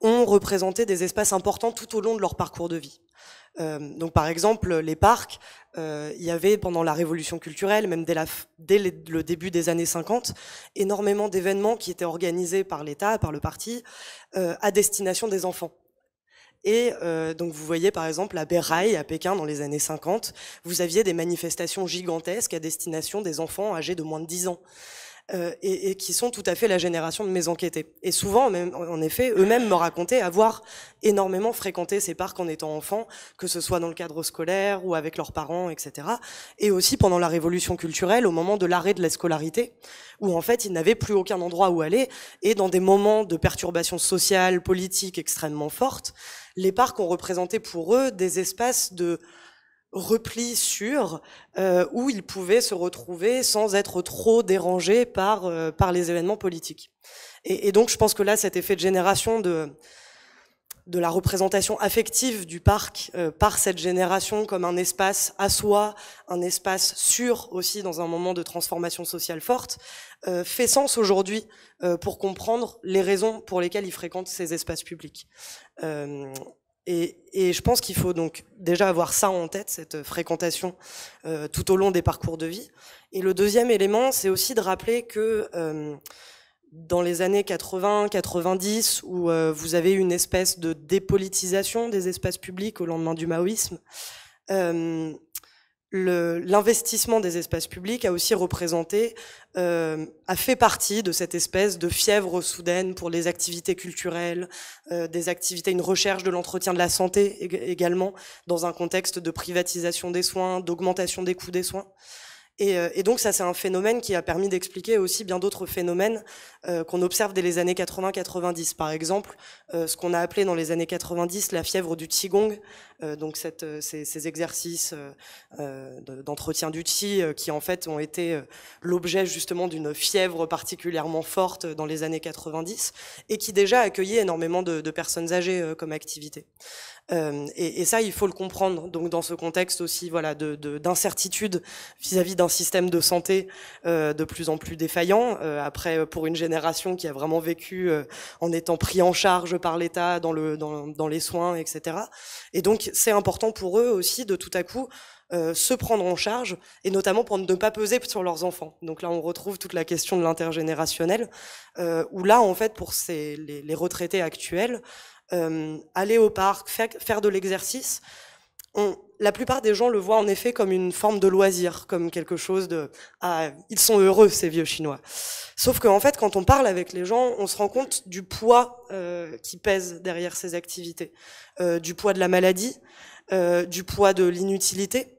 ont représenté des espaces importants tout au long de leur parcours de vie. Euh, donc par exemple, les parcs, euh, il y avait pendant la révolution culturelle, même dès, le début des années 50, énormément d'événements qui étaient organisés par l'État, par le parti, euh, à destination des enfants. Et donc vous voyez par exemple à Berraille, à Pékin, dans les années 50, vous aviez des manifestations gigantesques à destination des enfants âgés de moins de 10 ans. Euh, et, qui sont tout à fait la génération de mes enquêtés. Et souvent, même, en effet, eux-mêmes me racontaient avoir énormément fréquenté ces parcs en étant enfants, que ce soit dans le cadre scolaire ou avec leurs parents, etc. Et aussi pendant la révolution culturelle, au moment de l'arrêt de la scolarité, où en fait ils n'avaient plus aucun endroit où aller, et dans des moments de perturbation sociale, politique extrêmement forte, les parcs ont représenté pour eux des espaces de repli sur euh, où ils pouvaient se retrouver sans être trop dérangés par euh, par les événements politiques. Et, donc je pense que là cet effet de génération de de la représentation affective du parc euh, par cette génération comme un espace à soi, un espace sûr aussi dans un moment de transformation sociale forte, fait sens aujourd'hui pour comprendre les raisons pour lesquelles ils fréquentent ces espaces publics. Et, je pense qu'il faut donc déjà avoir ça en tête, cette fréquentation euh, tout au long des parcours de vie. Et le deuxième élément, c'est aussi de rappeler que euh, dans les années 80, 90, où euh, vous avez une espèce de dépolitisation des espaces publics au lendemain du maoïsme, l'investissement des espaces publics a aussi représenté, euh, a fait partie de cette espèce de fièvre soudaine pour les activités culturelles, euh, des activités, une recherche de l'entretien de la santé également, dans un contexte de privatisation des soins, d'augmentation des coûts des soins. Euh, et, donc ça, c'est un phénomène qui a permis d'expliquer aussi bien d'autres phénomènes euh, qu'on observe dès les années 80-90. Par exemple, euh, ce qu'on a appelé dans les années 90 la fièvre du qigong, donc cette, ces, exercices d'entretien du qi qui en fait ont été l'objet justement d'une fièvre particulièrement forte dans les années 90 et qui déjà accueillait énormément de, de personnes âgées comme activité. Euh, et, ça, il faut le comprendre. Donc, dans ce contexte aussi, voilà, d'incertitude vis-à-vis d'un système de santé euh, de plus en plus défaillant. Euh, après, pour une génération qui a vraiment vécu en étant pris en charge par l'État dans, le, dans, les soins, etc. Et donc, c'est important pour eux aussi de tout à coup se prendre en charge et notamment pour ne pas peser sur leurs enfants. Donc là, on retrouve toute la question de l'intergénérationnel, euh, où là, en fait, pour les, les retraités actuels, euh, aller au parc, faire, de l'exercice, la plupart des gens le voient en effet comme une forme de loisir, comme quelque chose de ah, ils sont heureux ces vieux chinois. Sauf qu'en en fait, quand on parle avec les gens, on se rend compte du poids euh, qui pèse derrière ces activités, euh, du poids de la maladie, du poids de l'inutilité,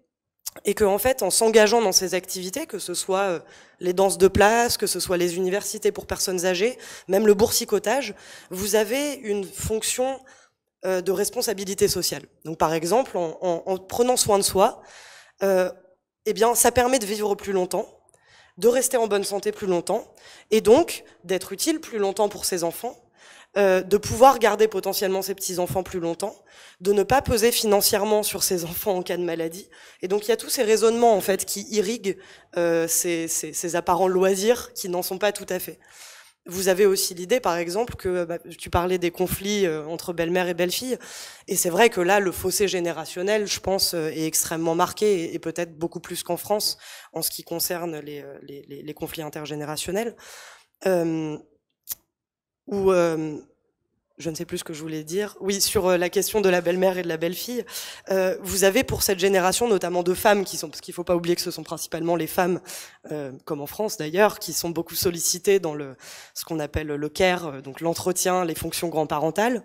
et qu'en en fait, en s'engageant dans ces activités, que ce soit euh, les danses de place, que ce soit les universités pour personnes âgées, même le boursicotage, vous avez une fonction euh, de responsabilité sociale. Donc, par exemple, en, prenant soin de soi, euh, eh bien, ça permet de vivre plus longtemps, de rester en bonne santé plus longtemps, et donc d'être utile plus longtemps pour ses enfants, euh, de pouvoir garder potentiellement ses petits-enfants plus longtemps, de ne pas peser financièrement sur ses enfants en cas de maladie. Et donc il y a tous ces raisonnements en fait qui irriguent euh, ces, ces, apparents loisirs qui n'en sont pas tout à fait. Vous avez aussi l'idée, par exemple, que bah, tu parlais des conflits euh, entre belle-mère et belle-fille, et c'est vrai que là, le fossé générationnel, je pense, est extrêmement marqué, et peut-être beaucoup plus qu'en France en ce qui concerne les, les, conflits intergénérationnels. Ou je ne sais plus ce que je voulais dire. Oui, sur la question de la belle-mère et de la belle-fille, euh, vous avez pour cette génération notamment de femmes qui sont, parce qu'il faut pas oublier que ce sont principalement les femmes, euh, comme en France d'ailleurs, qui sont beaucoup sollicitées dans le ce qu'on appelle le care, donc l'entretien, les fonctions grand-parentales.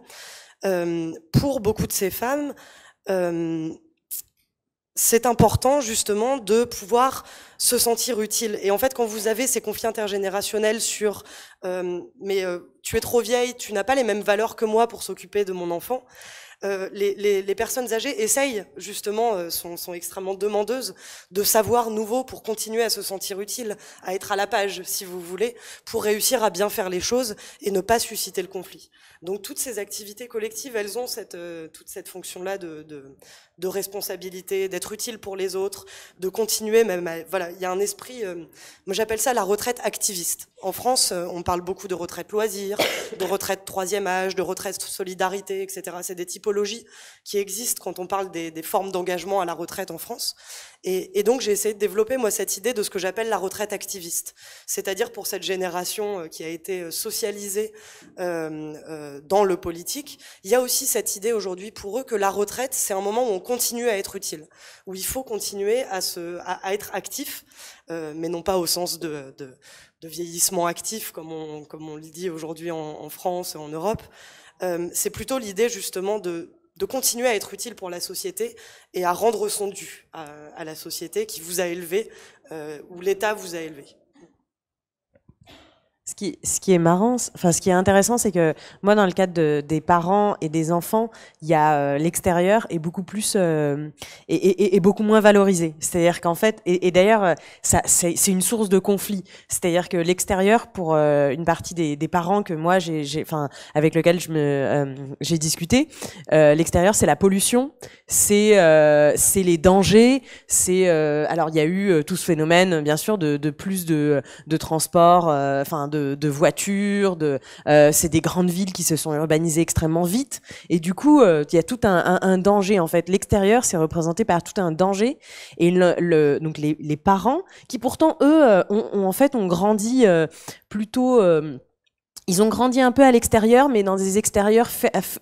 pour beaucoup de ces femmes. Euh, c'est important justement de pouvoir se sentir utile. Et en fait, quand vous avez ces conflits intergénérationnels sur euh, mais euh, tu es trop vieille, tu n'as pas les mêmes valeurs que moi pour s'occuper de mon enfant, euh, les, les, les, personnes âgées essayent justement, euh, sont, sont, extrêmement demandeuses de savoir nouveau pour continuer à se sentir utile, à être à la page, si vous voulez, pour réussir à bien faire les choses et ne pas susciter le conflit. Donc toutes ces activités collectives, elles ont cette, euh, toute cette fonction-là de, de, de responsabilité, d'être utile pour les autres, de continuer même. À, voilà, il y a un esprit. Euh, moi, j'appelle ça la retraite activiste. En France, euh, on parle beaucoup de retraite loisir, de retraite troisième âge, de retraite solidarité, etc. C'est des typologies qui existent quand on parle des, formes d'engagement à la retraite en France. Et, donc, j'ai essayé de développer moi cette idée de ce que j'appelle la retraite activiste, c'est-à-dire pour cette génération euh, qui a été socialisée dans le politique, il y a aussi cette idée aujourd'hui pour eux que la retraite, c'est un moment où on continuer à être utile, où il faut continuer à, à, être actif, euh, mais non pas au sens de, vieillissement actif, comme on, comme on le dit aujourd'hui en, France et en Europe. Euh, c'est plutôt l'idée justement de, continuer à être utile pour la société et à rendre son dû à, la société qui vous a élevé, euh, ou l'État vous a élevé. Ce qui, ce qui est marrant, enfin ce qui est intéressant, c'est que moi, dans le cadre des parents et des enfants, il y a euh, l'extérieur est beaucoup plus euh, et, beaucoup moins valorisé. C'est-à-dire qu'en fait, et, d'ailleurs, euh, ça c'est une source de conflit. C'est-à-dire que l'extérieur, pour une partie des, parents que moi j'ai, enfin avec lequel je me j'ai discuté, l'extérieur c'est la pollution, c'est c'est les dangers, c'est alors il y a eu tout ce phénomène bien sûr de, de plus de de transport, enfin de de, voitures, de, euh, c'est des grandes villes qui se sont urbanisées extrêmement vite. Et du coup, euh, il y a tout un, danger en fait. L'extérieur, c'est représenté par tout un danger. Et le, donc les, parents, qui pourtant eux, euh, ont, en fait, ont grandi plutôt ils ont grandi un peu à l'extérieur, mais dans des extérieurs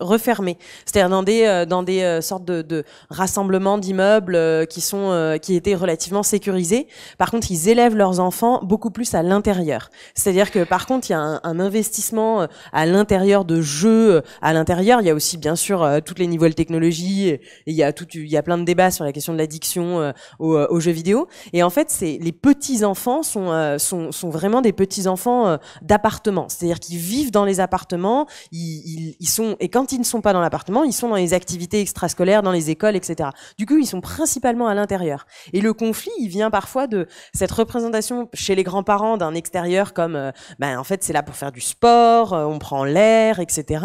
refermés, c'est-à-dire dans des euh, dans des euh, sortes de, rassemblements d'immeubles euh, qui sont qui étaient relativement sécurisés. Par contre, ils élèvent leurs enfants beaucoup plus à l'intérieur. C'est-à-dire que par contre, il y a un, investissement à l'intérieur de jeux, à l'intérieur, il y a aussi bien sûr toutes les niveaux de technologie. il y a tout, il y a plein de débats sur la question de l'addiction aux, jeux vidéo. Et en fait, c'est les petits enfants sont sont sont vraiment des petits enfants d'appartement, c'est-à-dire qu'ils ils vivent dans les appartements, ils, sont et quand ils ne sont pas dans l'appartement, ils sont dans les activités extrascolaires, dans les écoles, etc. Du coup, ils sont principalement à l'intérieur. Et le conflit, il vient parfois de cette représentation chez les grands-parents d'un extérieur comme, euh, ben en fait, c'est là pour faire du sport, euh, on prend l'air, etc.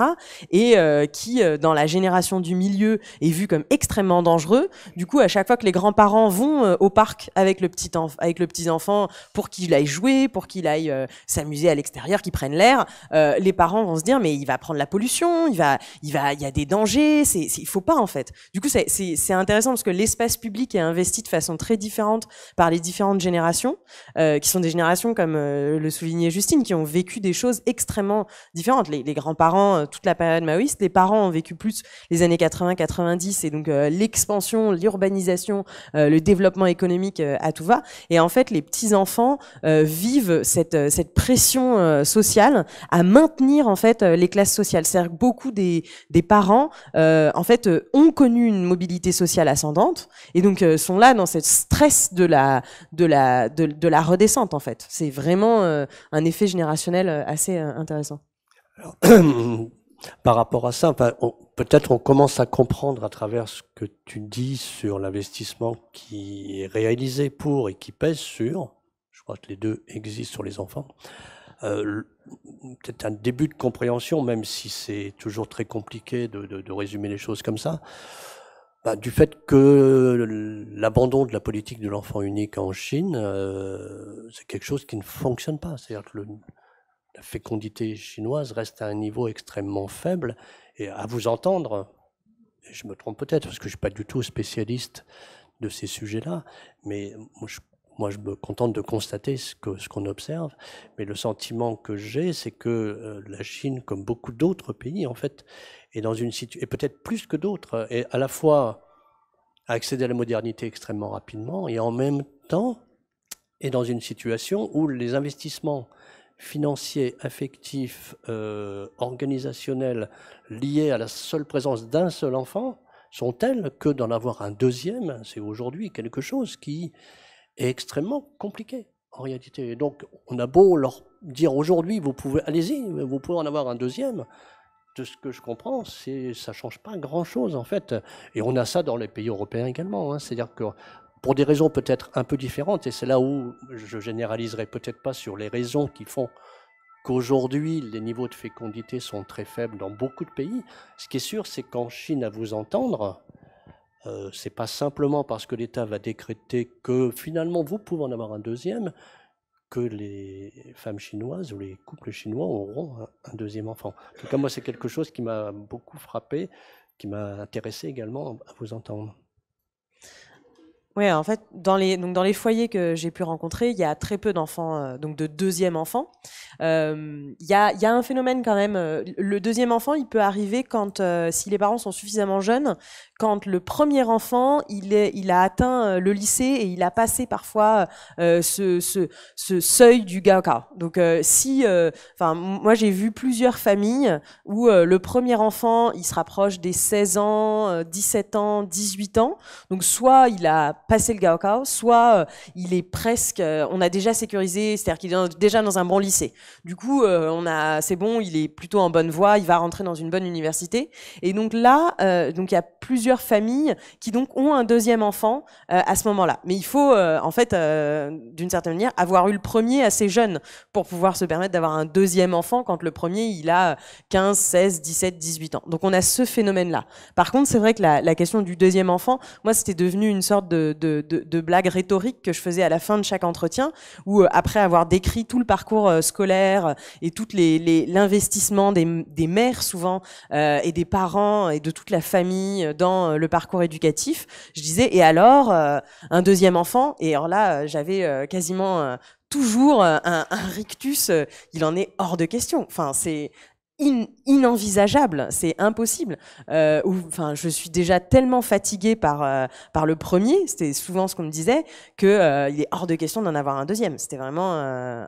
Et euh, qui, dans la génération du milieu, est vu comme extrêmement dangereux. Du coup, à chaque fois que les grands-parents vont au parc avec le petit avec le petit enfant pour qu'il aille jouer, pour qu'il aille s'amuser à l'extérieur, qu'il prenne l'air, euh, les parents vont se dire mais il va prendre la pollution, il va, il va, il y a des dangers, c'est, il faut pas en fait. Du coup, c'est, intéressant parce que l'espace public est investi de façon très différente par les différentes générations, euh, qui sont des générations comme euh, le soulignait Justine, qui ont vécu des choses extrêmement différentes. Les, les grands-parents, toute la période maoïste, les parents ont vécu plus les années 80-90 et donc l'expansion, l'urbanisation, le développement économique à tout va. Et en fait, les petits enfants vivent cette cette pression sociale à maintenir en fait euh, les classes sociales. beaucoup des, parents euh, en fait euh, ont connu une mobilité sociale ascendante et donc sont là dans cette stress de la de la de, la redescente en fait. C'est vraiment un effet générationnel assez intéressant. par rapport à ça, peut-être on commence à comprendre à travers ce que tu dis sur l'investissement qui est réalisé pour et qui pèse sur, je crois que les deux existent sur les enfants, euh, peut-être un début de compréhension, même si c'est toujours très compliqué de, de, de, résumer les choses comme ça, bah, du fait que l'abandon de la politique de l'enfant unique en Chine, euh, c'est quelque chose qui ne fonctionne pas. C'est-à-dire que le, la fécondité chinoise reste à un niveau extrêmement faible. Et à vous entendre, je me trompe peut-être parce que je ne suis pas du tout spécialiste de ces sujets-là, mais je moi, je me contente de constater ce qu'on observe, mais le sentiment que j'ai, c'est que euh, la Chine, comme beaucoup d'autres pays, en fait, est dans une situation, et peut-être plus que d'autres, euh, est à la fois à accéder à la modernité extrêmement rapidement, et en même temps est dans une situation où les investissements financiers, affectifs, euh, organisationnels liés à la seule présence d'un seul enfant sont tels que d'en avoir un deuxième, c'est aujourd'hui quelque chose qui est extrêmement compliqué en réalité. Donc, on a beau leur dire aujourd'hui, vous pouvez, allez-y, vous pouvez en avoir un deuxième. De ce que je comprends, c'est ça change pas grand-chose en fait. Et on a ça dans les pays européens également. Hein. C'est-à-dire que pour des raisons peut-être un peu différentes, et c'est là où je généraliserai peut-être pas sur les raisons qui font qu'aujourd'hui les niveaux de fécondité sont très faibles dans beaucoup de pays. Ce qui est sûr, c'est qu'en Chine, à vous entendre, ce euh, c'est pas simplement parce que l'État va décréter que finalement vous pouvez en avoir un deuxième que les femmes chinoises ou les couples chinois auront un deuxième enfant. En tout cas, moi, c'est quelque chose qui m'a beaucoup frappé, qui m'a intéressé également à vous entendre. Oui, en fait, dans les, donc dans les foyers que j'ai pu rencontrer, il y a très peu d'enfants, euh, donc de deuxième enfant. Euh, il, y a, il y, a, un phénomène quand même. Euh, le deuxième enfant, il peut arriver quand, si les parents sont suffisamment jeunes, quand le premier enfant, il, est, il a atteint le lycée et il a passé parfois ce, ce, ce, seuil du gaoka. Donc, si, enfin, moi j'ai vu plusieurs familles où le premier enfant, il se rapproche des 16 ans, 17 ans, 18 ans. Donc, soit il a passer le Gaokao, soit euh, il est presque, euh, on a déjà sécurisé, c'est-à-dire qu'il est déjà dans un bon lycée. Du coup, euh, on a, c'est bon, il est plutôt en bonne voie, il va rentrer dans une bonne université. Et donc là, donc il y a plusieurs familles qui donc ont un deuxième enfant à ce moment-là. Mais il faut, en fait, d'une certaine manière, avoir eu le premier assez jeune pour pouvoir se permettre d'avoir un deuxième enfant quand le premier il a 15, 16, 17, 18 ans. Donc on a ce phénomène-là. Par contre, c'est vrai que la question du deuxième enfant, moi, c'était devenu une sorte de de, blagues rhétoriques que je faisais à la fin de chaque entretien, où euh, après avoir décrit tout le parcours euh, scolaire euh, et toutes l'investissement des, mères souvent et des parents et de toute la famille dans le parcours éducatif, je disais et alors un deuxième enfant et alors là j'avais quasiment toujours un, un, rictus, il en est hors de question. Enfin, c'est inenvisageable, c'est impossible. Euh, je suis déjà tellement fatiguée par euh, par le premier, c'était souvent ce qu'on me disait, que euh, il est hors de question d'en avoir un deuxième. C'était vraiment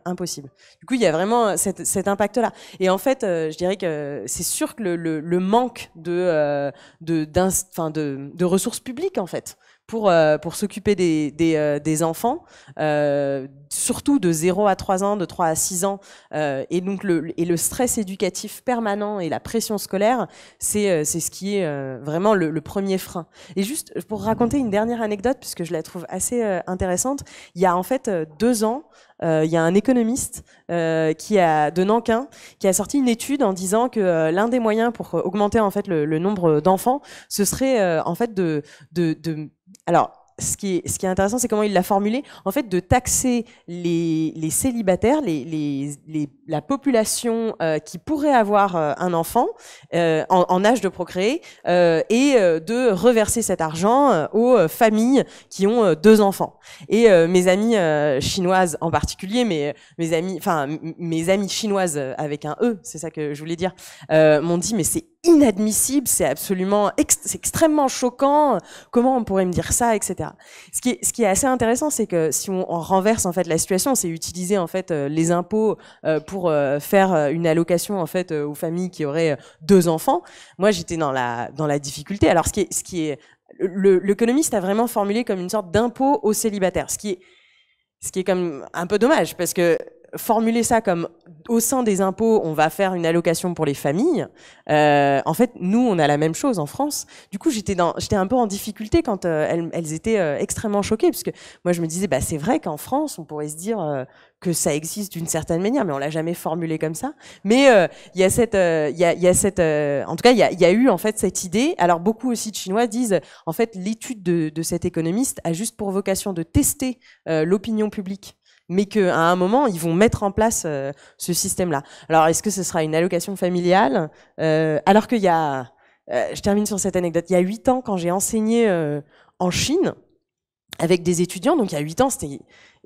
impossible. Du coup, il y a vraiment cet impact-là. Et en fait, je dirais que c'est sûr que le, manque de de de ressources publiques en fait pour, euh, pour s'occuper des, des, euh, enfants, euh, surtout de 0 à 3 ans, de 3 à 6 ans. et donc le, et le stress éducatif permanent et la pression scolaire, c'est c'est ce qui est vraiment le, premier frein. Et juste pour raconter une dernière anecdote, puisque je la trouve assez intéressante, il y a en fait deux ans, il y a un économiste qui a, de Nankin qui a sorti une étude en disant que l'un des moyens pour augmenter en fait le, nombre d'enfants, ce serait en fait de, de alors, ce qui, est, ce qui est, intéressant, c'est comment il l'a formulé. En fait, de taxer les, les célibataires, les, les, la population euh, qui pourrait avoir euh, un enfant euh, en, en, âge de procréer et de reverser cet argent aux familles qui ont deux enfants. Et mes amies chinoises en particulier, mais mes amies, enfin mes amies chinoises avec un e, c'est ça que je voulais dire, m'ont dit mais c'est inadmissible, c'est absolument, c'est extrêmement choquant. Comment on pourrait me dire ça, etc. Ce qui est, ce qui est assez intéressant, c'est que si on, renverse en fait la situation, c'est utiliser en fait euh, les impôts euh, pour euh, faire une allocation en fait aux familles qui auraient deux enfants. Moi, j'étais dans la dans la difficulté. Alors, ce qui est, ce qui est, l'économiste a vraiment formulé comme une sorte d'impôt aux célibataires, ce qui est ce qui est comme un peu dommage parce que formuler ça comme au sein des impôts, on va faire une allocation pour les familles. Euh, en fait, nous, on a la même chose en France. Du coup, j'étais j'étais un peu en difficulté quand euh, elles, étaient euh, extrêmement choquées, parce que moi, je me disais, bah, c'est vrai qu'en France, on pourrait se dire que ça existe d'une certaine manière, mais on l'a jamais formulé comme ça. Mais il y a cette, il en tout cas, il y a, eu en fait cette idée. Alors beaucoup aussi de Chinois disent, en fait, l'étude de cet économiste a juste pour vocation de tester l'opinion publique mais qu'à un moment, ils vont mettre en place euh, ce système-là. Alors, est-ce que ce sera une allocation familiale euh, Alors qu'il y a, euh, je termine sur cette anecdote, il y a huit ans, quand j'ai enseigné en Chine avec des étudiants, donc il y a huit ans, c'était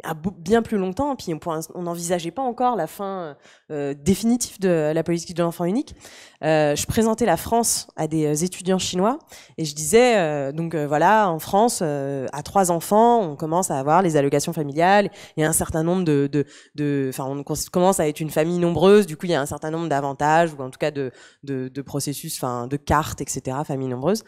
à bien plus longtemps. Puis on n'envisageait pas encore la fin euh, définitive de la politique de l'enfant unique. Euh, je présentais la France à des euh, étudiants chinois et je disais donc voilà en France à trois enfants on commence à avoir les allocations familiales. et un certain nombre de, enfin on commence à être une famille nombreuse. Du coup il y a un certain nombre d'avantages ou en tout cas de, de, processus, enfin de cartes etc. Famille nombreuse.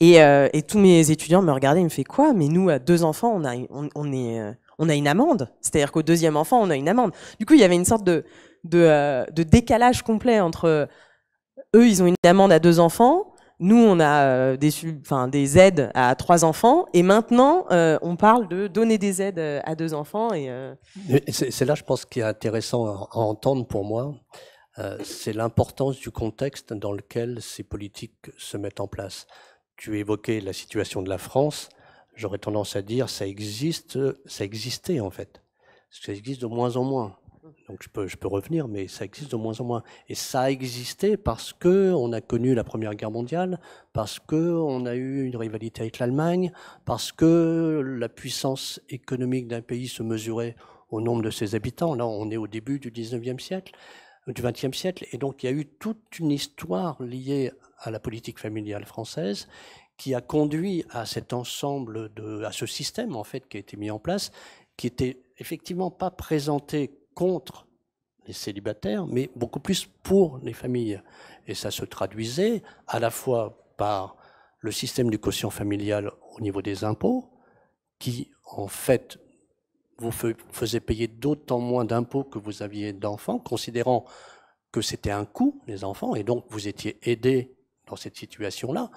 Et, tous mes étudiants me regardaient, ils me faisaient, quoi Mais nous à deux enfants on a on, on est on a une amende. C'est-à-dire qu'au deuxième enfant, on a une amende. Du coup, il y avait une sorte de, de, euh, décalage complet entre euh, eux, ils ont une amende à deux enfants, nous, on a euh, des, enfin, des aides à trois enfants, et maintenant, on parle de donner des aides à deux enfants. Et, C'est là, je pense, qui est intéressant à, entendre pour moi, c'est l'importance du contexte dans lequel ces politiques se mettent en place. Tu évoquais la situation de la France j'aurais tendance à dire, ça existe, ça existait en fait. Ça existe de moins en moins. Donc je peux, revenir, mais ça existe de moins en moins. Et ça a existé parce qu'on a connu la Première Guerre mondiale, parce qu'on a eu une rivalité avec l'Allemagne, parce que la puissance économique d'un pays se mesurait au nombre de ses habitants. Là, on est au début du 19e siècle, du 20e siècle, et donc il y a eu toute une histoire liée à la politique familiale française qui a conduit à cet ensemble, de, à ce système en fait qui a été mis en place, qui était effectivement pas présenté contre les célibataires, mais beaucoup plus pour les familles. Et ça se traduisait à la fois par le système du quotient familial au niveau des impôts, qui en fait vous faisait payer d'autant moins d'impôts que vous aviez d'enfants, considérant que c'était un coût, les enfants, et donc vous étiez aidé dans cette situation-là.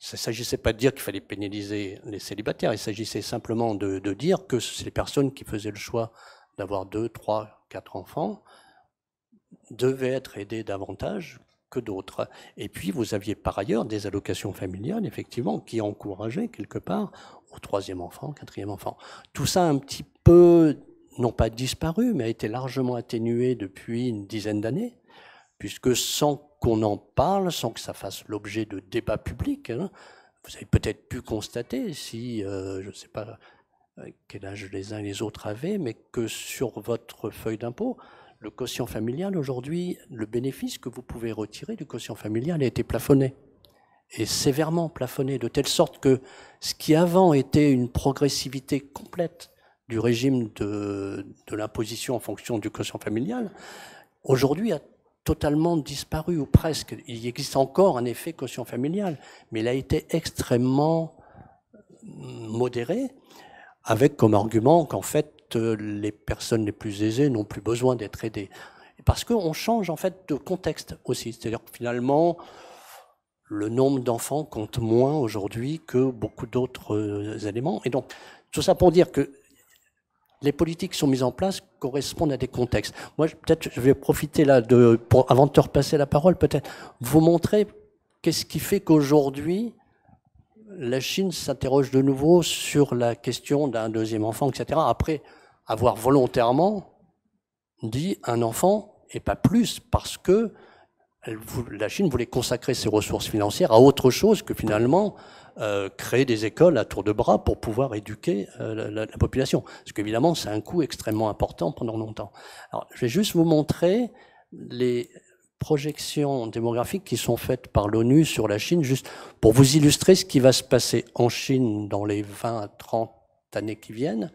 Il ne s'agissait pas de dire qu'il fallait pénaliser les célibataires, il s'agissait simplement de, dire que ces personnes qui faisaient le choix d'avoir deux, trois, quatre enfants devaient être aidées davantage que d'autres. Et puis, vous aviez par ailleurs des allocations familiales, effectivement, qui encourageaient quelque part au troisième enfant, quatrième enfant. Tout ça un petit peu, non pas disparu, mais a été largement atténué depuis une dizaine d'années puisque sans qu'on en parle, sans que ça fasse l'objet de débats publics, hein, vous avez peut-être pu constater, si, euh, je ne sais pas euh, quel âge les uns et les autres avaient, mais que sur votre feuille d'impôt, le quotient familial, aujourd'hui, le bénéfice que vous pouvez retirer du quotient familial a été plafonné. Et sévèrement plafonné, de telle sorte que ce qui avant était une progressivité complète du régime de, de l'imposition en fonction du quotient familial, aujourd'hui a totalement disparu, ou presque. Il existe encore un effet caution familiale, mais il a été extrêmement euh, modéré, avec comme argument qu'en fait, euh, les personnes les plus aisées n'ont plus besoin d'être aidées. Parce qu'on change en fait de contexte aussi. C'est-à-dire que finalement, le nombre d'enfants compte moins aujourd'hui que beaucoup d'autres euh, éléments. Et donc, tout ça pour dire que les politiques qui sont mises en place correspondent à des contextes. Moi, peut-être, je vais profiter là de, avant de te repasser la parole, peut-être, vous montrer qu'est-ce qui fait qu'aujourd'hui, la Chine s'interroge de nouveau sur la question d'un deuxième enfant, etc. Après avoir volontairement dit un enfant et pas plus, parce que la Chine voulait consacrer ses ressources financières à autre chose que finalement euh, créer des écoles à tour de bras pour pouvoir éduquer euh, la, population. Parce qu'évidemment, c'est un coût extrêmement important pendant longtemps. Alors, je vais juste vous montrer les projections démographiques qui sont faites par l'ONU sur la Chine, juste pour vous illustrer ce qui va se passer en Chine dans les 20 à 30 années qui viennent,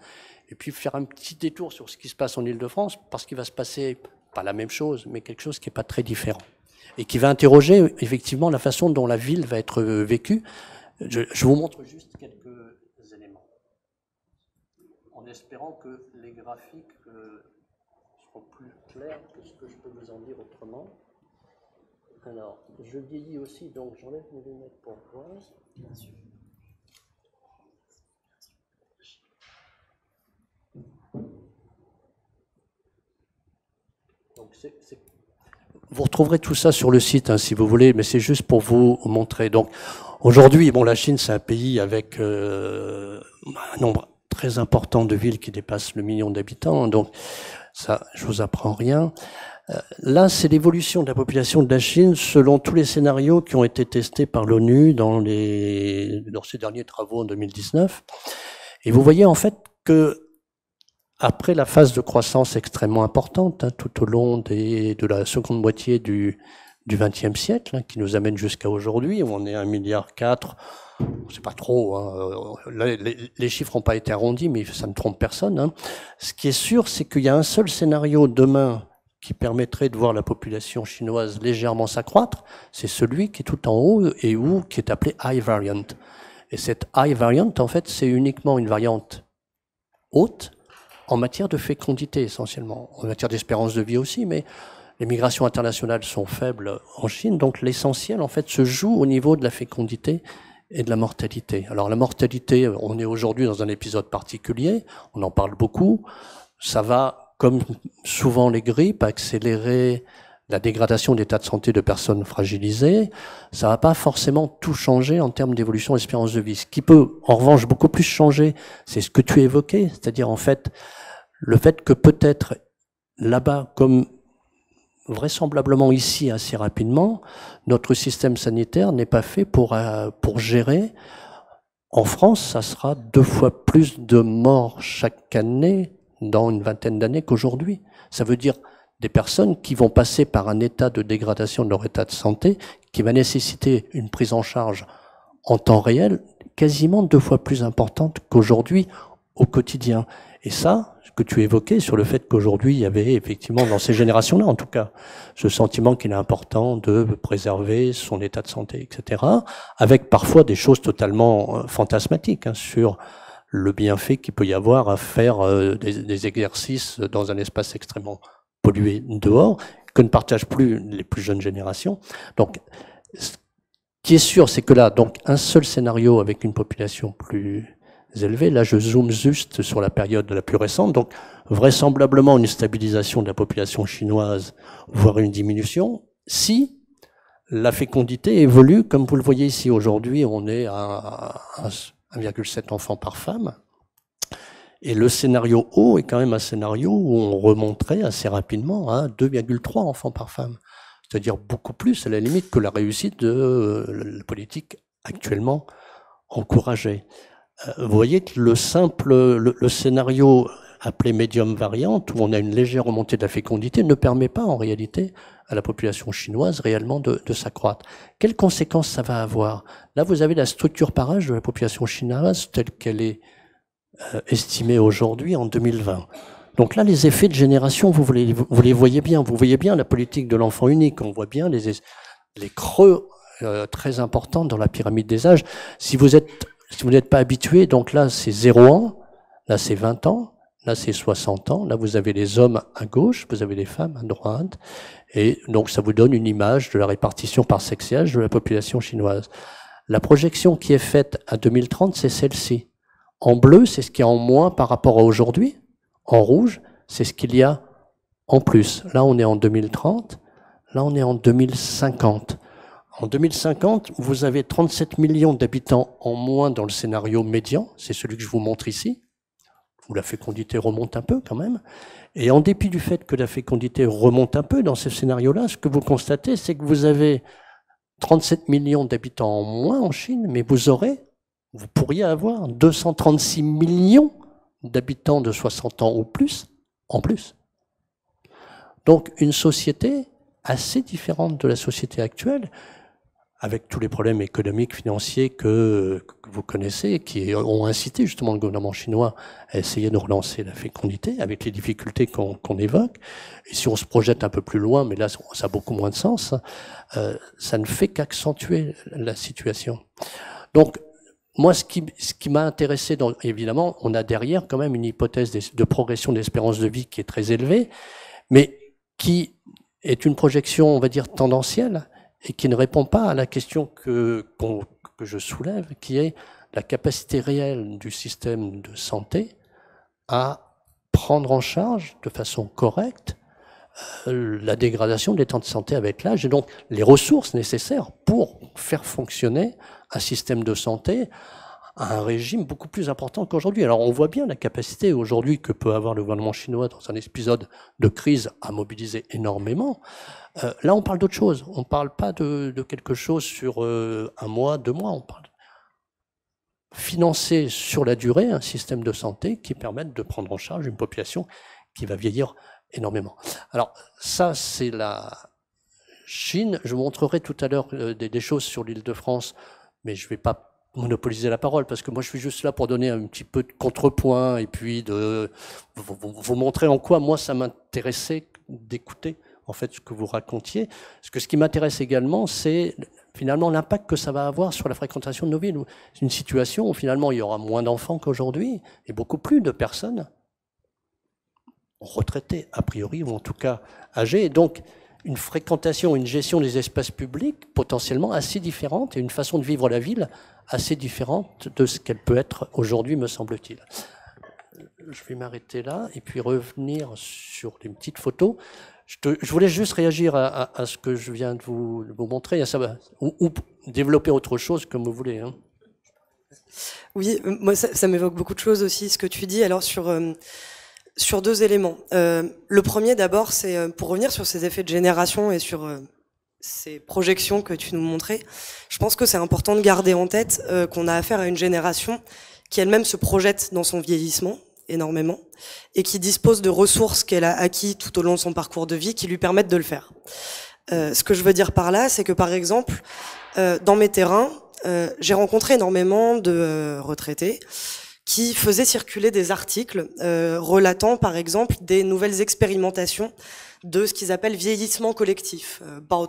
et puis faire un petit détour sur ce qui se passe en Ile-de-France, parce qu'il va se passer, pas la même chose, mais quelque chose qui n'est pas très différent et qui va interroger effectivement la façon dont la ville va être euh, vécue, je, vous montre juste quelques éléments, en espérant que les graphiques euh, seront plus clairs que ce que je peux vous en dire autrement. Alors, je vieillis aussi, donc j'enlève mes lunettes pour voir. Bien sûr. Donc Vous retrouverez tout ça sur le site hein, si vous voulez, mais c'est juste pour vous montrer. Donc, Aujourd'hui, bon, la Chine, c'est un pays avec euh, un nombre très important de villes qui dépassent le million d'habitants, donc ça, je vous apprends rien. Euh, là, c'est l'évolution de la population de la Chine selon tous les scénarios qui ont été testés par l'ONU dans, dans ses derniers travaux en 2019. Et vous voyez en fait que après la phase de croissance extrêmement importante, hein, tout au long des, de la seconde moitié du du XXe siècle, hein, qui nous amène jusqu'à aujourd'hui, où on est à 1,4 milliard, on ne pas trop, hein. euh, les, chiffres n'ont pas été arrondis, mais ça ne trompe personne. Hein. Ce qui est sûr, c'est qu'il y a un seul scénario demain qui permettrait de voir la population chinoise légèrement s'accroître, c'est celui qui est tout en haut et où, qui est appelé high variant. Et cette high variant, en fait, c'est uniquement une variante haute en matière de fécondité essentiellement, en matière d'espérance de vie aussi, mais les migrations internationales sont faibles en Chine, donc l'essentiel en fait se joue au niveau de la fécondité et de la mortalité. Alors la mortalité, on est aujourd'hui dans un épisode particulier, on en parle beaucoup, ça va, comme souvent les grippes, accélérer la dégradation d'état de santé de personnes fragilisées, ça va pas forcément tout changer en termes d'évolution espérance de vie. Ce qui peut, en revanche, beaucoup plus changer, c'est ce que tu évoquais, c'est-à-dire en fait le fait que peut-être là-bas, comme vraisemblablement ici assez rapidement, notre système sanitaire n'est pas fait pour, euh, pour gérer. En France, ça sera deux fois plus de morts chaque année dans une vingtaine d'années qu'aujourd'hui. Ça veut dire des personnes qui vont passer par un état de dégradation de leur état de santé qui va nécessiter une prise en charge en temps réel quasiment deux fois plus importante qu'aujourd'hui au quotidien. Et ça, que tu évoquais sur le fait qu'aujourd'hui, il y avait effectivement, dans ces générations-là en tout cas, ce sentiment qu'il est important de préserver son état de santé, etc., avec parfois des choses totalement euh, fantasmatiques hein, sur le bienfait qu'il peut y avoir à faire euh, des, des, exercices dans un espace extrêmement pollué dehors, que ne partagent plus les plus jeunes générations. Donc, ce qui est sûr, c'est que là, donc, un seul scénario avec une population plus Là, je zoome juste sur la période la plus récente, donc vraisemblablement une stabilisation de la population chinoise, voire une diminution, si la fécondité évolue, comme vous le voyez ici aujourd'hui, on est à 1,7 enfants par femme. Et le scénario haut est quand même un scénario où on remonterait assez rapidement à 2,3 enfants par femme. C'est-à-dire beaucoup plus à la limite que la réussite de euh, la politique actuellement encouragée. Euh, vous voyez que le simple, le, scénario appelé médium variante, où on a une légère remontée de la fécondité, ne permet pas en réalité à la population chinoise réellement de, s'accroître. Quelles conséquences ça va avoir Là, vous avez la structure par âge de la population chinoise telle qu'elle est euh, estimée aujourd'hui en 2020. Donc là, les effets de génération, vous, les, vous voyez bien. Vous voyez bien la politique de l'enfant unique. On voit bien les, les creux euh, très importants dans la pyramide des âges. Si vous êtes si vous n'êtes pas habitué, donc là c'est 0 ans, là c'est 20 ans, là c'est 60 ans, là vous avez les hommes à gauche, vous avez les femmes à droite, et donc ça vous donne une image de la répartition par sexage de la population chinoise. La projection qui est faite à 2030, c'est celle-ci. En bleu, c'est ce qu'il y a en moins par rapport à aujourd'hui. En rouge, c'est ce qu'il y a en plus. Là, on est en 2030, là, on est en 2050. En 2050, vous avez 37 millions d'habitants en moins dans le scénario médian, c'est celui que je vous montre ici. Où la fécondité remonte un peu quand même. Et en dépit du fait que la fécondité remonte un peu dans ce scénario-là, ce que vous constatez, c'est que vous avez 37 millions d'habitants en moins en Chine, mais vous aurez, vous pourriez avoir 236 millions d'habitants de 60 ans ou plus en plus. Donc une société assez différente de la société actuelle, avec tous les problèmes économiques, financiers que, vous connaissez, qui ont incité justement le gouvernement chinois à essayer de relancer la fécondité, avec les difficultés qu'on évoque. Et si on se projette un peu plus loin, mais là ça a beaucoup moins de sens, euh, ça ne fait qu'accentuer la situation. Donc moi, ce qui, ce qui m'a intéressé, dans, évidemment, on a derrière quand même une hypothèse de, de progression d'espérance de vie qui est très élevée, mais qui est une projection, on va dire, tendancielle, et qui ne répond pas à la question que, que je soulève, qui est la capacité réelle du système de santé à prendre en charge de façon correcte euh, la dégradation des temps de santé avec l'âge et donc les ressources nécessaires pour faire fonctionner un système de santé à un régime beaucoup plus important qu'aujourd'hui. Alors on voit bien la capacité aujourd'hui que peut avoir le gouvernement chinois dans un épisode de crise à mobiliser énormément. Euh, là, on parle d'autre chose. On ne parle pas de, quelque chose sur euh, un mois, deux mois. On parle financer sur la durée un système de santé qui permette de prendre en charge une population qui va vieillir énormément. Alors ça, c'est la Chine. Je montrerai tout à l'heure euh, des choses sur l'île de France, mais je ne vais pas monopoliser la parole parce que moi je suis juste là pour donner un petit peu de contrepoint et puis de vous, montrer en quoi moi ça m'intéressait d'écouter en fait ce que vous racontiez. Parce que ce qui m'intéresse également, c'est finalement l'impact que ça va avoir sur la fréquentation de nos villes. C'est une situation où finalement il y aura moins d'enfants qu'aujourd'hui et beaucoup plus de personnes retraités a priori ou en tout cas âgées. Et donc une fréquentation, une gestion des espaces publics potentiellement assez différente et une façon de vivre la ville assez différente de ce qu'elle peut être aujourd'hui, me semble-t-il. Je vais m'arrêter là et puis revenir sur les petites photos. Je, voulais juste réagir à, ce que je viens de vous, vous montrer, ça, ou, développer autre chose comme vous voulez. Hein. Oui, moi ça, m'évoque beaucoup de choses aussi, ce que tu dis. Alors sur euh, sur deux éléments. Euh, le premier d'abord, c'est euh, pour revenir sur ces effets de génération et sur ces projections que tu nous montrais, je pense que c'est important de garder en tête euh, qu'on a affaire à une génération qui elle-même se projette dans son vieillissement énormément et qui dispose de ressources qu'elle a acquis tout au long de son parcours de vie qui lui permettent de le faire. Euh, ce que je veux dire par là, c'est que par exemple, euh, dans mes terrains, j'ai rencontré énormément de retraités qui faisaient circuler des articles relatant par exemple des nouvelles expérimentations de ce qu'ils appellent vieillissement collectif, euh, Bao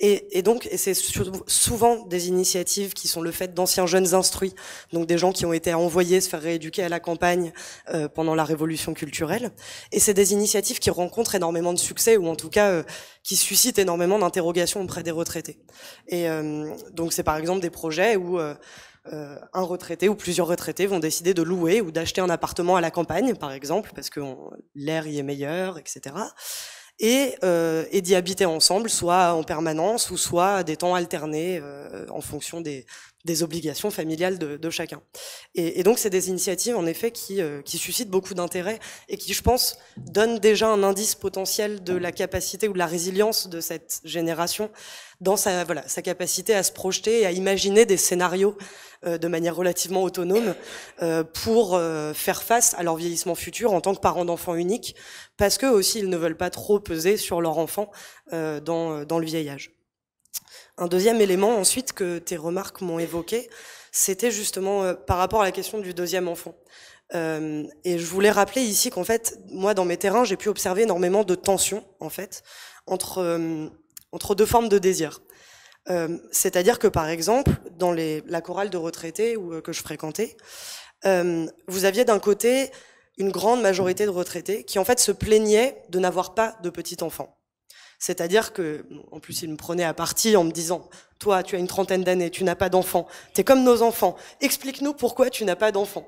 et, et, donc, et c'est souvent des initiatives qui sont le fait d'anciens jeunes instruits, donc des gens qui ont été envoyés se faire rééduquer à la campagne euh, pendant la révolution culturelle. Et c'est des initiatives qui rencontrent énormément de succès, ou en tout cas euh, qui suscitent énormément d'interrogations auprès des retraités. Et donc, c'est par exemple des projets où euh, un retraité ou plusieurs retraités vont décider de louer ou d'acheter un appartement à la campagne, par exemple, parce que l'air y est meilleur, etc. Et, euh, et d'y habiter ensemble, soit en permanence ou soit des temps alternés euh, en fonction des, des obligations familiales de, chacun. Et, donc, c'est des initiatives, en effet, euh, qui, suscitent beaucoup d'intérêt et qui, je pense, donnent déjà un indice potentiel de la capacité ou de la résilience de cette génération dans sa, voilà, sa capacité à se projeter et à imaginer des scénarios euh, de manière relativement autonome euh, pour faire face à leur vieillissement futur en tant que parents d'enfants uniques, parce que aussi ils ne veulent pas trop peser sur leur enfant dans, dans le vieil un deuxième élément ensuite que tes remarques m'ont évoqué, c'était justement euh, par rapport à la question du deuxième enfant. Euh, et je voulais rappeler ici qu'en fait, moi dans mes terrains, j'ai pu observer énormément de tensions en fait entre euh, entre deux formes de désir. C'est-à-dire que par exemple, dans la chorale de retraités que je fréquentais, vous aviez d'un côté une grande majorité de retraités qui en fait se plaignaient de n'avoir pas de petit enfant. C'est-à-dire que, en plus, il me prenait à partie en me disant, toi, tu as une trentaine d'années, tu n'as pas d'enfants, tu es comme nos enfants, explique-nous pourquoi tu n'as pas d'enfants.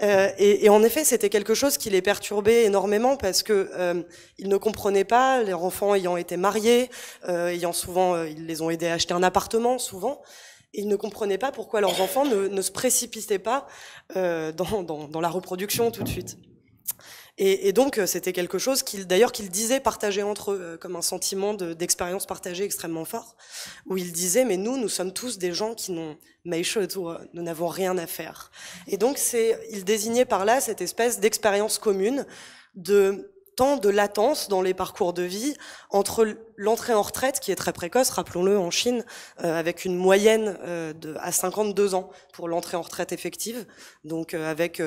Euh, et, en effet, c'était quelque chose qui les perturbait énormément parce que euh, ne comprenaient pas, leurs enfants ayant été mariés, euh, ayant souvent, ils les ont aidés à acheter un appartement, souvent, ils ne comprenaient pas pourquoi leurs enfants ne, se précipitaient pas dans la reproduction tout de suite. Et, et donc, euh, c'était quelque chose qu'il, d'ailleurs, qu'il disait partager entre eux, euh, comme un sentiment d'expérience partagée extrêmement fort, où il disait mais nous, nous sommes tous des gens qui n'ont, nous n'avons rien à faire. Et donc, c'est, il désignait par là cette espèce d'expérience commune de temps de latence dans les parcours de vie entre l'entrée en retraite, qui est très précoce, rappelons-le, en Chine, euh, avec une moyenne de, à 52 ans pour l'entrée en retraite effective, donc euh, avec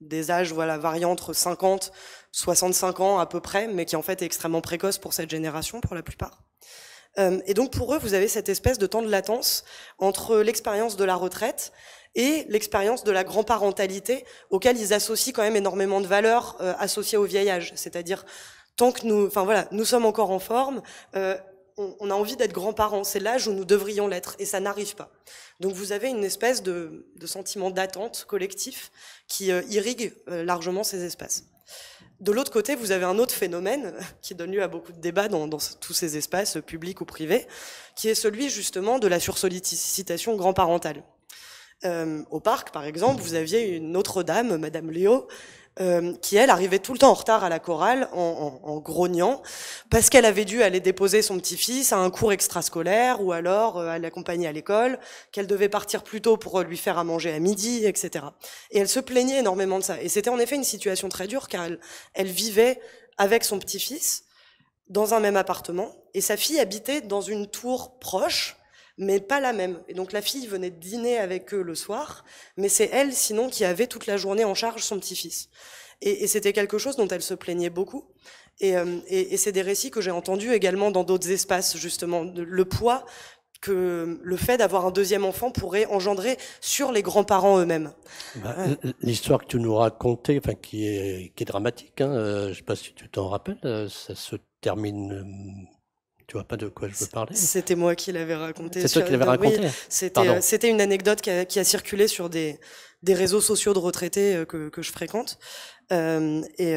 des âges voilà variant entre 50, 65 ans à peu près, mais qui en fait est extrêmement précoce pour cette génération pour la plupart. Euh, et donc pour eux, vous avez cette espèce de temps de latence entre l'expérience de la retraite et l'expérience de la grand-parentalité, auquel ils associent quand même énormément de valeurs euh, associées au vieil c'est-à-dire tant que nous, enfin voilà, nous sommes encore en forme. Euh, on, a envie d'être grands-parents, c'est l'âge où nous devrions l'être, et ça n'arrive pas. Donc vous avez une espèce de, sentiment d'attente collectif qui euh, irrigue euh, largement ces espaces. De l'autre côté, vous avez un autre phénomène qui donne lieu à beaucoup de débats dans, tous ces espaces euh, publics ou privés, qui est celui justement de la sursollicitation grand-parentale. au parc, par exemple, vous aviez une autre dame, Madame Léo, euh, qui elle arrivait tout le temps en retard à la chorale en, grognant parce qu'elle avait dû aller déposer son petit-fils à un cours extrascolaire ou alors euh, à l'accompagner à l'école, qu'elle devait partir plus tôt pour euh, lui faire à manger à midi, etc. Et elle se plaignait énormément de ça. Et c'était en effet une situation très dure car elle vivait avec son petit-fils dans un même appartement et sa fille habitait dans une tour proche mais pas la même. Et donc la fille venait dîner avec eux le soir, mais c'est elle sinon qui avait toute la journée en charge son petit-fils. Et, c'était quelque chose dont elle se plaignait beaucoup. Euh, et, c'est des récits que j'ai entendus également dans d'autres espaces, justement, le poids que le fait d'avoir un deuxième enfant pourrait engendrer sur les grands-parents eux-mêmes. Bah, l'histoire que tu nous racontais, enfin, qui, est, est dramatique, hein, euh, je ne sais pas si tu t'en rappelles, euh, ça se termine tu vois pas de quoi je veux parler C'était moi qui l'avais raconté. C'est toi qui l'avais raconté euh, C'était une anecdote qui a, circulé sur des, réseaux sociaux de retraités euh, que, je fréquente. Euh, et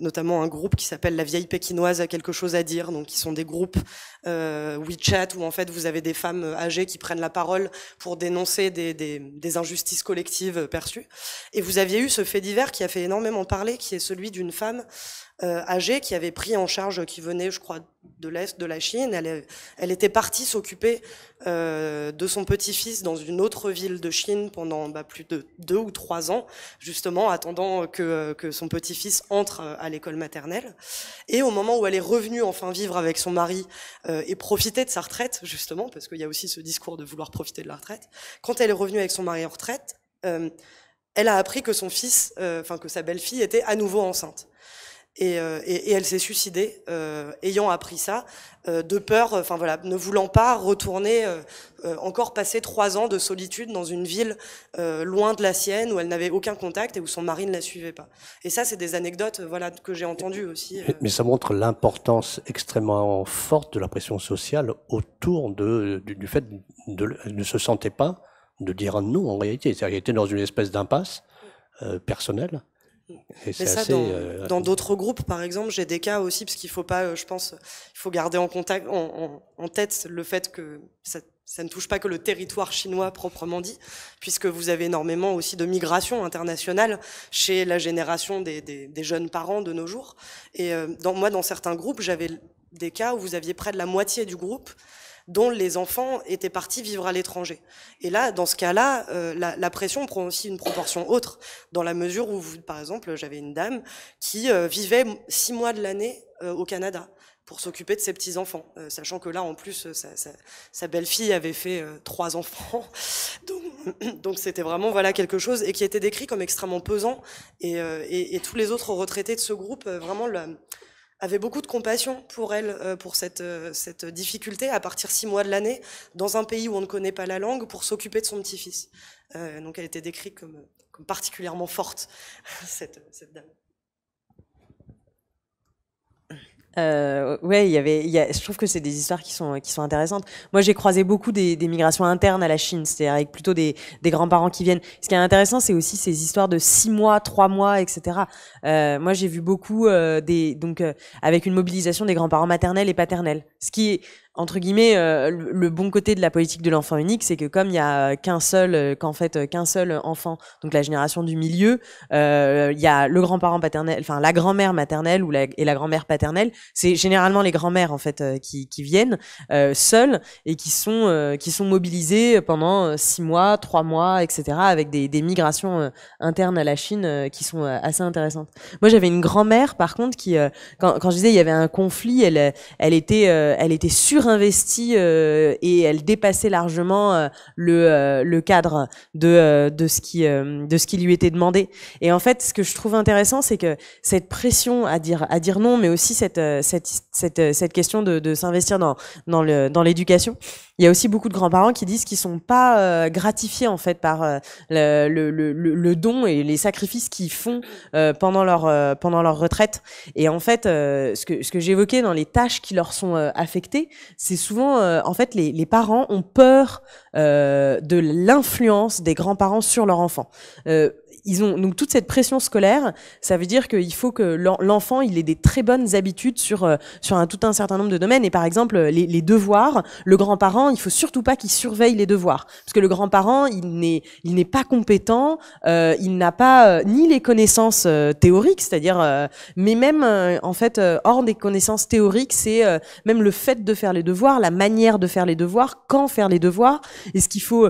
notamment un groupe qui s'appelle La Vieille Pékinoise a quelque chose à dire, donc qui sont des groupes WeChat où en fait vous avez des femmes âgées qui prennent la parole pour dénoncer des injustices collectives perçues. Et vous aviez eu ce fait divers qui a fait énormément parler, qui est celui d'une femme euh, âgée qui avait pris en charge, qui venait, je crois, de l'Est de la Chine. Elle, elle était partie s'occuper euh, de son petit-fils dans une autre ville de Chine pendant bah, plus de deux ou trois ans, justement, attendant que, que son petit-fils entre euh, à l'école maternelle. Et au moment où elle est revenue enfin vivre avec son mari et profiter de sa retraite, justement, parce qu'il y a aussi ce discours de vouloir profiter de la retraite, quand elle est revenue avec son mari en retraite, elle a appris que son fils, enfin que sa belle-fille était à nouveau enceinte. Euh, et, elle s'est suicidée, euh, ayant appris ça, euh, de peur, enfin voilà, ne voulant pas retourner, encore passer trois ans de solitude dans une ville loin de la sienne où elle n'avait aucun contact et où son mari ne la suivait pas. Et ça, c'est des anecdotes, voilà, que j'ai entendues aussi. Mais, ça montre l'importance extrêmement forte de la pression sociale autour du, fait qu'elle ne se sentait pas de dire non en réalité. C'est-à-dire qu'elle était dans une espèce d'impasse personnelle et ça, euh, dans d'autres groupes, par exemple, j'ai des cas aussi, parce qu'il faut pas, euh, je pense, il faut garder en contact, en, tête le fait que ça, ne touche pas que le territoire chinois proprement dit, puisque vous avez énormément aussi de migration internationale chez la génération des, des jeunes parents de nos jours. Et euh, dans, moi, dans certains groupes, j'avais des cas où vous aviez près de la moitié du groupe dont les enfants étaient partis vivre à l'étranger. Et là, dans ce cas-là, euh, la, pression prend aussi une proportion autre, dans la mesure où, par exemple, j'avais une dame qui euh, vivait six mois de l'année euh, au Canada pour s'occuper de ses petits-enfants, sachant que là, en plus, sa, belle-fille avait fait trois enfants. Donc, c'était vraiment voilà quelque chose et qui était décrit comme extrêmement pesant. Et, tous les autres retraités de ce groupe, vraiment avait beaucoup de compassion pour elle, euh, pour cette, euh, cette difficulté à partir six mois de l'année, dans un pays où on ne connaît pas la langue, pour s'occuper de son petit-fils. Euh, donc elle était décrite comme, comme particulièrement forte, cette, cette dame. Euh, ouais, il y avait, y je trouve que c'est des histoires qui sont qui sont intéressantes. Moi, j'ai croisé beaucoup des, des, migrations internes à la Chine, c'est-à-dire avec plutôt des, des grands-parents qui viennent. Ce qui est intéressant, c'est aussi ces histoires de six mois, trois mois, etc. Euh, moi, j'ai vu beaucoup euh, des donc euh, avec une mobilisation des grands-parents maternels et paternels, ce qui est entre guillemets, euh, le bon côté de la politique de l'enfant unique, c'est que comme il n'y a qu'un seul, euh, qu'en fait euh, qu'un seul enfant, donc la génération du milieu, il y a le grand-parent paternel, enfin la grand-mère maternelle ou et la grand-mère paternelle, c'est généralement les grand-mères en fait qui, viennent seules et qui sont qui sont mobilisées pendant six mois, trois mois, etc. avec des, migrations internes à la Chine qui sont assez intéressantes. Moi, j'avais une grand-mère par contre qui, quand, quand, je disais il y avait un conflit, elle elle était elle était sur euh, et elle dépassait largement euh, le, euh, le, cadre de, de, ce qui, de ce qui lui était demandé. Et en fait, ce que je trouve intéressant, c'est que cette pression à dire, à dire non, mais aussi cette, cette, cette, cette question de, de s'investir dans, dans l'éducation, il y a aussi beaucoup de grands-parents qui disent qu'ils sont pas gratifiés en fait par le, le, le, don et les sacrifices qu'ils font pendant leur pendant leur retraite. Et en fait, ce que ce que j'évoquais dans les tâches qui leur sont affectées, c'est souvent, euh, en fait, les, parents ont peur euh, de l'influence des grands-parents sur leur enfant. Euh, ils ont donc toute cette pression scolaire, ça veut dire qu'il faut que l'enfant il ait des très bonnes habitudes sur euh, sur un tout un certain nombre de domaines et par exemple les, les devoirs, le grand-parent il faut surtout pas qu'il surveille les devoirs parce que le grand-parent il n'est il n'est pas compétent, euh, il n'a pas euh, ni les connaissances théoriques, c'est-à-dire mais même en fait hors des connaissances théoriques c'est même le fait de faire les devoirs, la manière de faire les devoirs, quand faire les devoirs, est-ce qu'il faut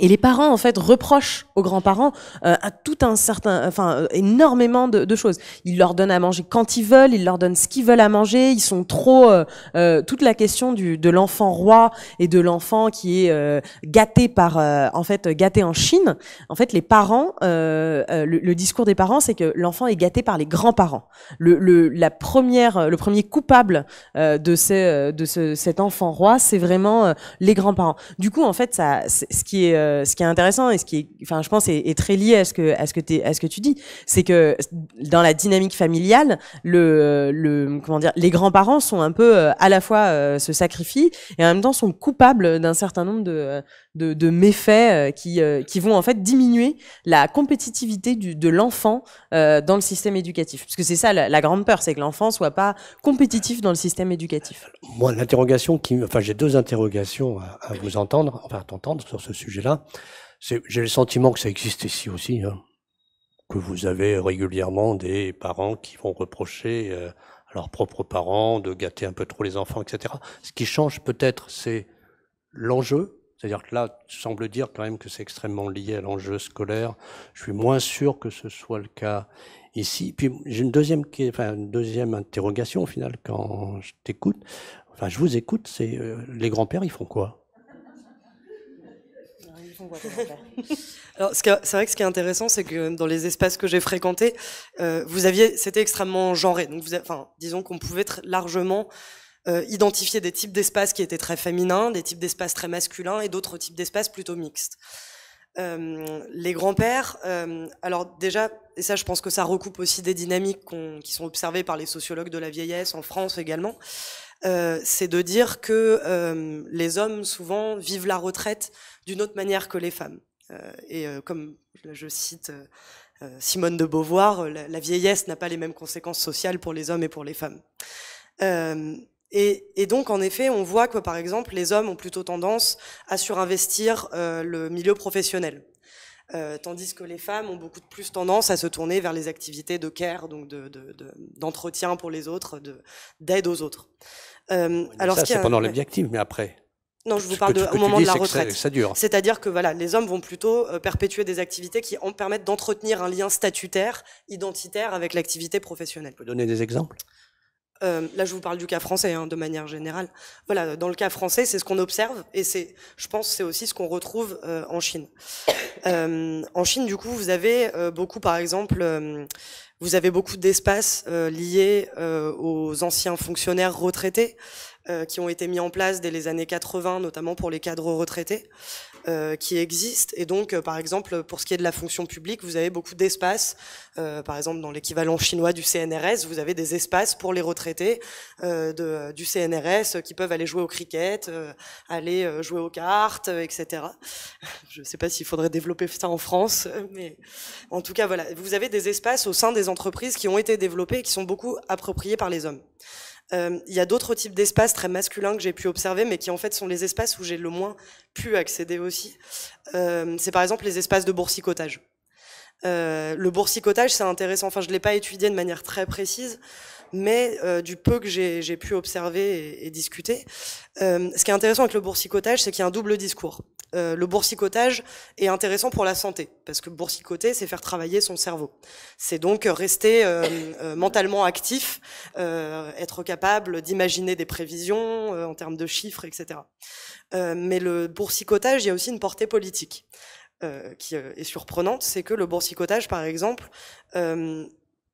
et les parents, en fait, reprochent aux grands-parents euh, à tout un certain, enfin, euh, énormément de, choses. Ils leur donnent à manger quand ils veulent, ils leur donnent ce qu'ils veulent à manger. Ils sont trop euh, toute la question du de l'enfant roi et de l'enfant qui est gâté par, en fait, gâté en Chine. En fait, les parents, le, le, discours des parents, c'est que l'enfant est gâté par les grands-parents. Le, le, la première, le premier coupable de ces, de ce, cet enfant roi, c'est vraiment les grands-parents. Du coup, en fait, ça, ce qui est euh, ce qui est intéressant et ce qui est, enfin, je pense, est, très lié à ce que, à ce que, ce que tu dis, c'est que dans la dynamique familiale, le, le, comment dire, les grands-parents sont un peu euh, à la fois euh, se sacrifient et en même temps sont coupables d'un certain nombre de, de, méfaits qui, qui vont en fait diminuer la compétitivité de l'enfant dans le système éducatif. Parce que c'est ça la, grande peur, c'est que l'enfant soit pas compétitif dans le système éducatif. Moi, l'interrogation qui, enfin, j'ai deux interrogations à, à vous entendre, enfin, à t'entendre sur ce sujet-là. J'ai le sentiment que ça existe ici aussi, hein. que vous avez régulièrement des parents qui vont reprocher euh, à leurs propres parents de gâter un peu trop les enfants, etc. Ce qui change peut-être, c'est l'enjeu. C'est-à-dire que là, tu sembles dire quand même que c'est extrêmement lié à l'enjeu scolaire. Je suis moins sûr que ce soit le cas ici. Puis j'ai une deuxième, enfin, une deuxième interrogation au final quand je t'écoute. Enfin, je vous écoute. C'est euh, les grands-pères, ils font quoi Alors, c'est vrai que ce qui est intéressant, c'est que dans les espaces que j'ai fréquentés, euh, vous aviez, c'était extrêmement genré. Donc, vous, enfin, disons qu'on pouvait largement euh, identifier des types d'espaces qui étaient très féminins, des types d'espaces très masculins et d'autres types d'espaces plutôt mixtes. Euh, les grands-pères, alors déjà, et ça je pense que ça recoupe aussi des dynamiques qui sont observées par les sociologues de la vieillesse en France également, euh, c'est de dire que euh, les hommes souvent vivent la retraite d'une autre manière que les femmes. Euh, et comme je cite Simone de Beauvoir, la, vieillesse n'a pas les mêmes conséquences sociales pour les hommes et pour les femmes. Et, donc, en effet, on voit que, par exemple, les hommes ont plutôt tendance à surinvestir le milieu professionnel, tandis que les femmes ont beaucoup plus tendance à se tourner vers les activités de care, donc d'entretien pour les autres, d'aide aux autres. Euh, alors ça, c'est ce pendant l'objectif, mais après. Non, je vous parle au moment de la retraite. Ça, dure. C'est-à-dire que voilà, les hommes vont plutôt euh, perpétuer des activités qui en permettent d'entretenir un lien statutaire, identitaire avec l'activité professionnelle. Vous pouvez donner des exemples euh, là, je vous parle du cas français, hein, de manière générale. Voilà, dans le cas français, c'est ce qu'on observe, et c'est, je pense, c'est aussi ce qu'on retrouve en Chine. en Chine, du coup, vous avez beaucoup, par exemple, vous avez beaucoup d'espaces euh, liés euh, aux anciens fonctionnaires retraités euh, qui ont été mis en place dès les années 80, notamment pour les cadres retraités, euh, qui existent. Et donc, euh, par exemple, pour ce qui est de la fonction publique, vous avez beaucoup d'espaces. par exemple, dans l'équivalent chinois du CNRS, vous avez des espaces pour les retraités du CNRS qui peuvent aller jouer au cricket, aller jouer aux cartes, etc. Je ne sais pas s'il faudrait développer ça en France, mais en tout cas, voilà. Vous avez des espaces au sein des entreprises qui ont été développés et qui sont beaucoup appropriés par les hommes. Euh, il y a d'autres types d'espaces très masculins que j'ai pu observer, mais qui en fait sont les espaces où j'ai le moins pu accéder aussi. Euh, c'est par exemple les espaces de boursicotage. Euh, le boursicotage, c'est intéressant. Enfin, je l'ai pas étudié de manière très précise mais euh, du peu que j'ai pu observer et, discuter, euh, ce qui est intéressant avec le boursicotage, c'est qu'il y a un double discours. Euh, le boursicotage est intéressant pour la santé, parce que boursicoter, c'est faire travailler son cerveau. C'est donc rester mentalement actif, être capable d'imaginer des prévisions en termes de chiffres, etc. mais le boursicotage, il y a aussi une portée politique. qui est surprenante, c'est que le boursicotage, par exemple,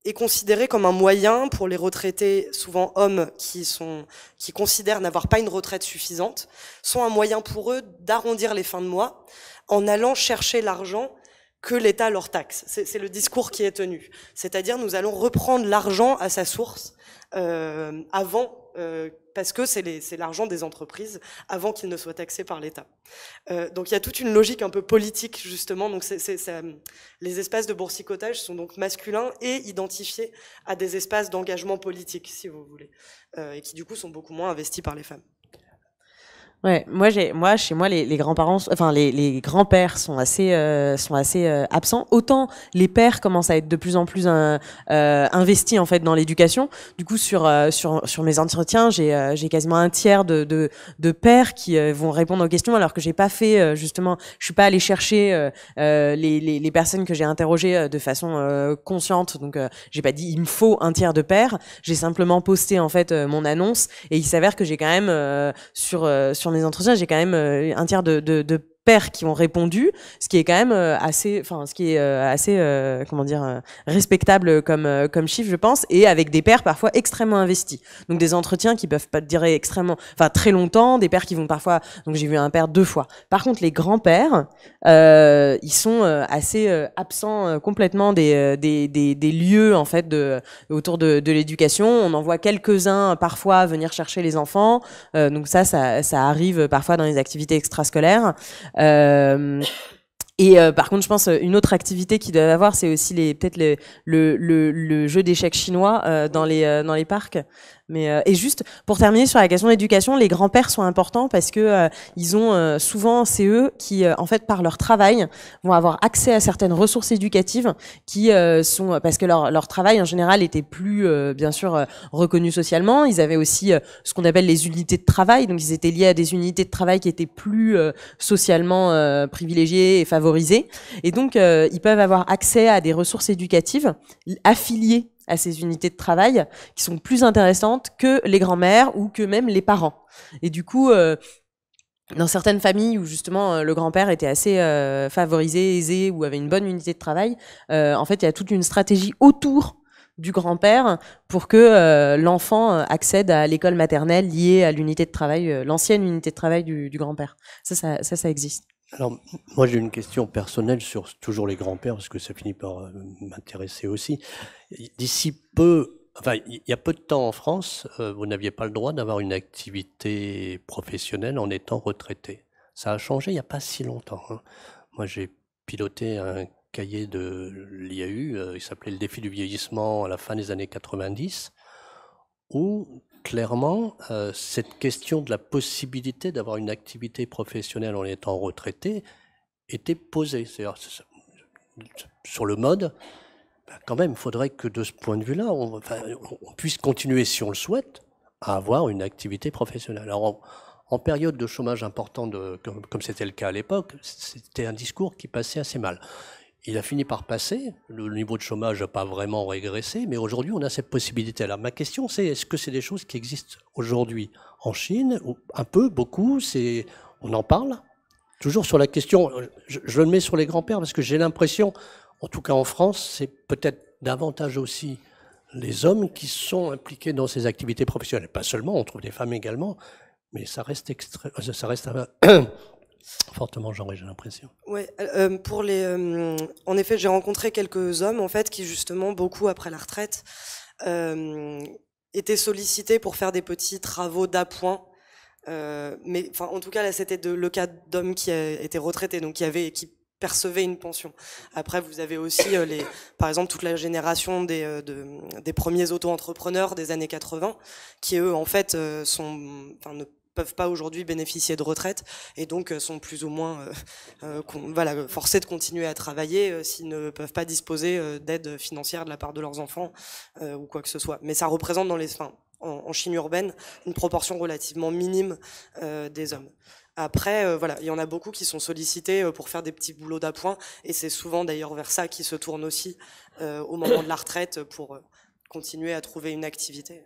est considéré comme un moyen pour les retraités, souvent hommes, qui, sont, qui considèrent n'avoir pas une retraite suffisante, sont un moyen pour eux d'arrondir les fins de mois en allant chercher l'argent que l'État leur taxe. C'est le discours qui est tenu. C'est-à-dire nous allons reprendre l'argent à sa source euh, avant, euh, parce que c'est l'argent des entreprises, avant qu'il ne soit taxé par l'État. Euh, donc il y a toute une logique un peu politique, justement. Donc c'est les espaces de boursicotage sont donc masculins et identifiés à des espaces d'engagement politique, si vous voulez, et qui du coup sont beaucoup moins investis par les femmes. Ouais, moi j'ai moi chez moi les, grands-parents enfin les, grands-pères sont assez euh, sont assez euh, absents autant les pères commencent à être de plus en plus un, euh, investis en fait dans l'éducation. Du coup sur sur sur mes entretiens, j'ai j'ai quasiment un tiers de de, pères qui vont répondre aux questions alors que j'ai pas fait justement, je suis pas allé chercher les, les, les personnes que j'ai interrogées de façon consciente. Donc j'ai pas dit il me faut un tiers de pères, j'ai simplement posté en fait mon annonce et il s'avère que j'ai quand même sur sur des entretiens, j'ai quand même euh, un tiers de, de, de pères qui ont répondu, ce qui est quand même euh, assez, enfin, ce qui est euh, assez, euh, comment dire, respectable comme comme chiffre, je pense, et avec des pères parfois extrêmement investis. Donc des entretiens qui peuvent pas dire extrêmement, enfin très longtemps, des pères qui vont parfois. Donc j'ai vu un père deux fois. Par contre, les grands-pères, ils sont assez absents complètement des, des, des, lieux en fait de autour de, l'éducation. On en voit quelques-uns parfois venir chercher les enfants. donc ça, ça, ça arrive parfois dans les activités extrascolaires. Euh, et euh, par contre, je pense euh, une autre activité qu'ils doivent avoir, c'est aussi les peut-être le, jeu d'échecs chinois dans les dans les parcs. Mais euh, et juste pour terminer sur la question de l'éducation, les grands-pères sont importants parce que euh, ils ont euh, souvent c'est eux qui en fait par leur travail vont avoir accès à certaines ressources éducatives qui sont parce que leur leur travail en général était plus bien sûr reconnu socialement, ils avaient aussi ce qu'on appelle les unités de travail donc ils étaient liés à des unités de travail qui étaient plus socialement privilégiées et favorisées et donc ils peuvent avoir accès à des ressources éducatives affiliées à ces unités de travail qui sont plus intéressantes que les grands-mères ou que même les parents. Et du coup, euh, dans certaines familles où justement euh, le grand-père était assez euh, favorisé, aisé ou avait une bonne unité de travail, en fait, il y a toute une stratégie autour du grand-père pour que l'enfant accède à l'école maternelle liée à l'unité de travail, l'ancienne unité de travail du, grand-père. ça, ça existe. Alors, moi, j'ai une question personnelle sur toujours les grands-pères, parce que ça finit par euh, m'intéresser aussi. D'ici peu, enfin, il y a peu de temps en France, euh, vous n'aviez pas le droit d'avoir une activité professionnelle en étant retraité. Ça a changé il n'y a pas si longtemps. Hein. Moi, j'ai piloté un cahier de l'IAU, euh, il s'appelait Le défi du vieillissement à la fin des années 90, où clairement euh, cette question de la possibilité d'avoir une activité professionnelle en étant retraité était posée. sur le mode, bah, quand même, il faudrait que de ce point de vue-là, on, puisse continuer, si on le souhaite, à avoir une activité professionnelle. Alors, en, période de chômage important, comme c'était le cas à l'époque, c'était un discours qui passait assez mal il a fini par passer. Le niveau de chômage n'a pas vraiment régressé, mais aujourd'hui, on a cette possibilité-là. Ma question, c'est est-ce que c'est des choses qui existent aujourd'hui en Chine Un peu, beaucoup, c'est, on en parle Toujours sur la question, je, le mets sur les grands-pères parce que j'ai l'impression, en tout cas en France, c'est peut-être davantage aussi les hommes qui sont impliqués dans ces activités professionnelles. Pas seulement, on trouve des femmes également, mais ça reste, un ça reste Fortement genré, j'ai l'impression. Oui, euh, euh, pour les. Euh, en effet, j'ai rencontré quelques hommes, en fait, qui, justement, beaucoup après la retraite, euh, étaient sollicités pour faire des petits travaux d'appoint. mais enfin, en tout cas, là, c'était le cas d'hommes qui étaient retraités, donc qui avaient, qui percevaient une pension. Après, vous avez aussi, les, par exemple, toute la génération des, des premiers auto-entrepreneurs des années 80, qui eux, en fait, sont, enfin, ne ne peuvent pas aujourd'hui bénéficier de retraite et donc euh, sont plus ou moins euh, euh, forcés de continuer à travailler s'ils ne peuvent pas disposer d'aide financière de la part de leurs enfants ou quoi que ce soit. Mais ça représente dans les, enfin, en, Chine urbaine une proportion relativement minime des hommes. Après, voilà, il y en a beaucoup qui sont sollicités pour faire des petits boulots d'appoint, et c'est souvent d'ailleurs vers ça qu'ils se tournent aussi au moment de la retraite pour continuer à trouver une activité.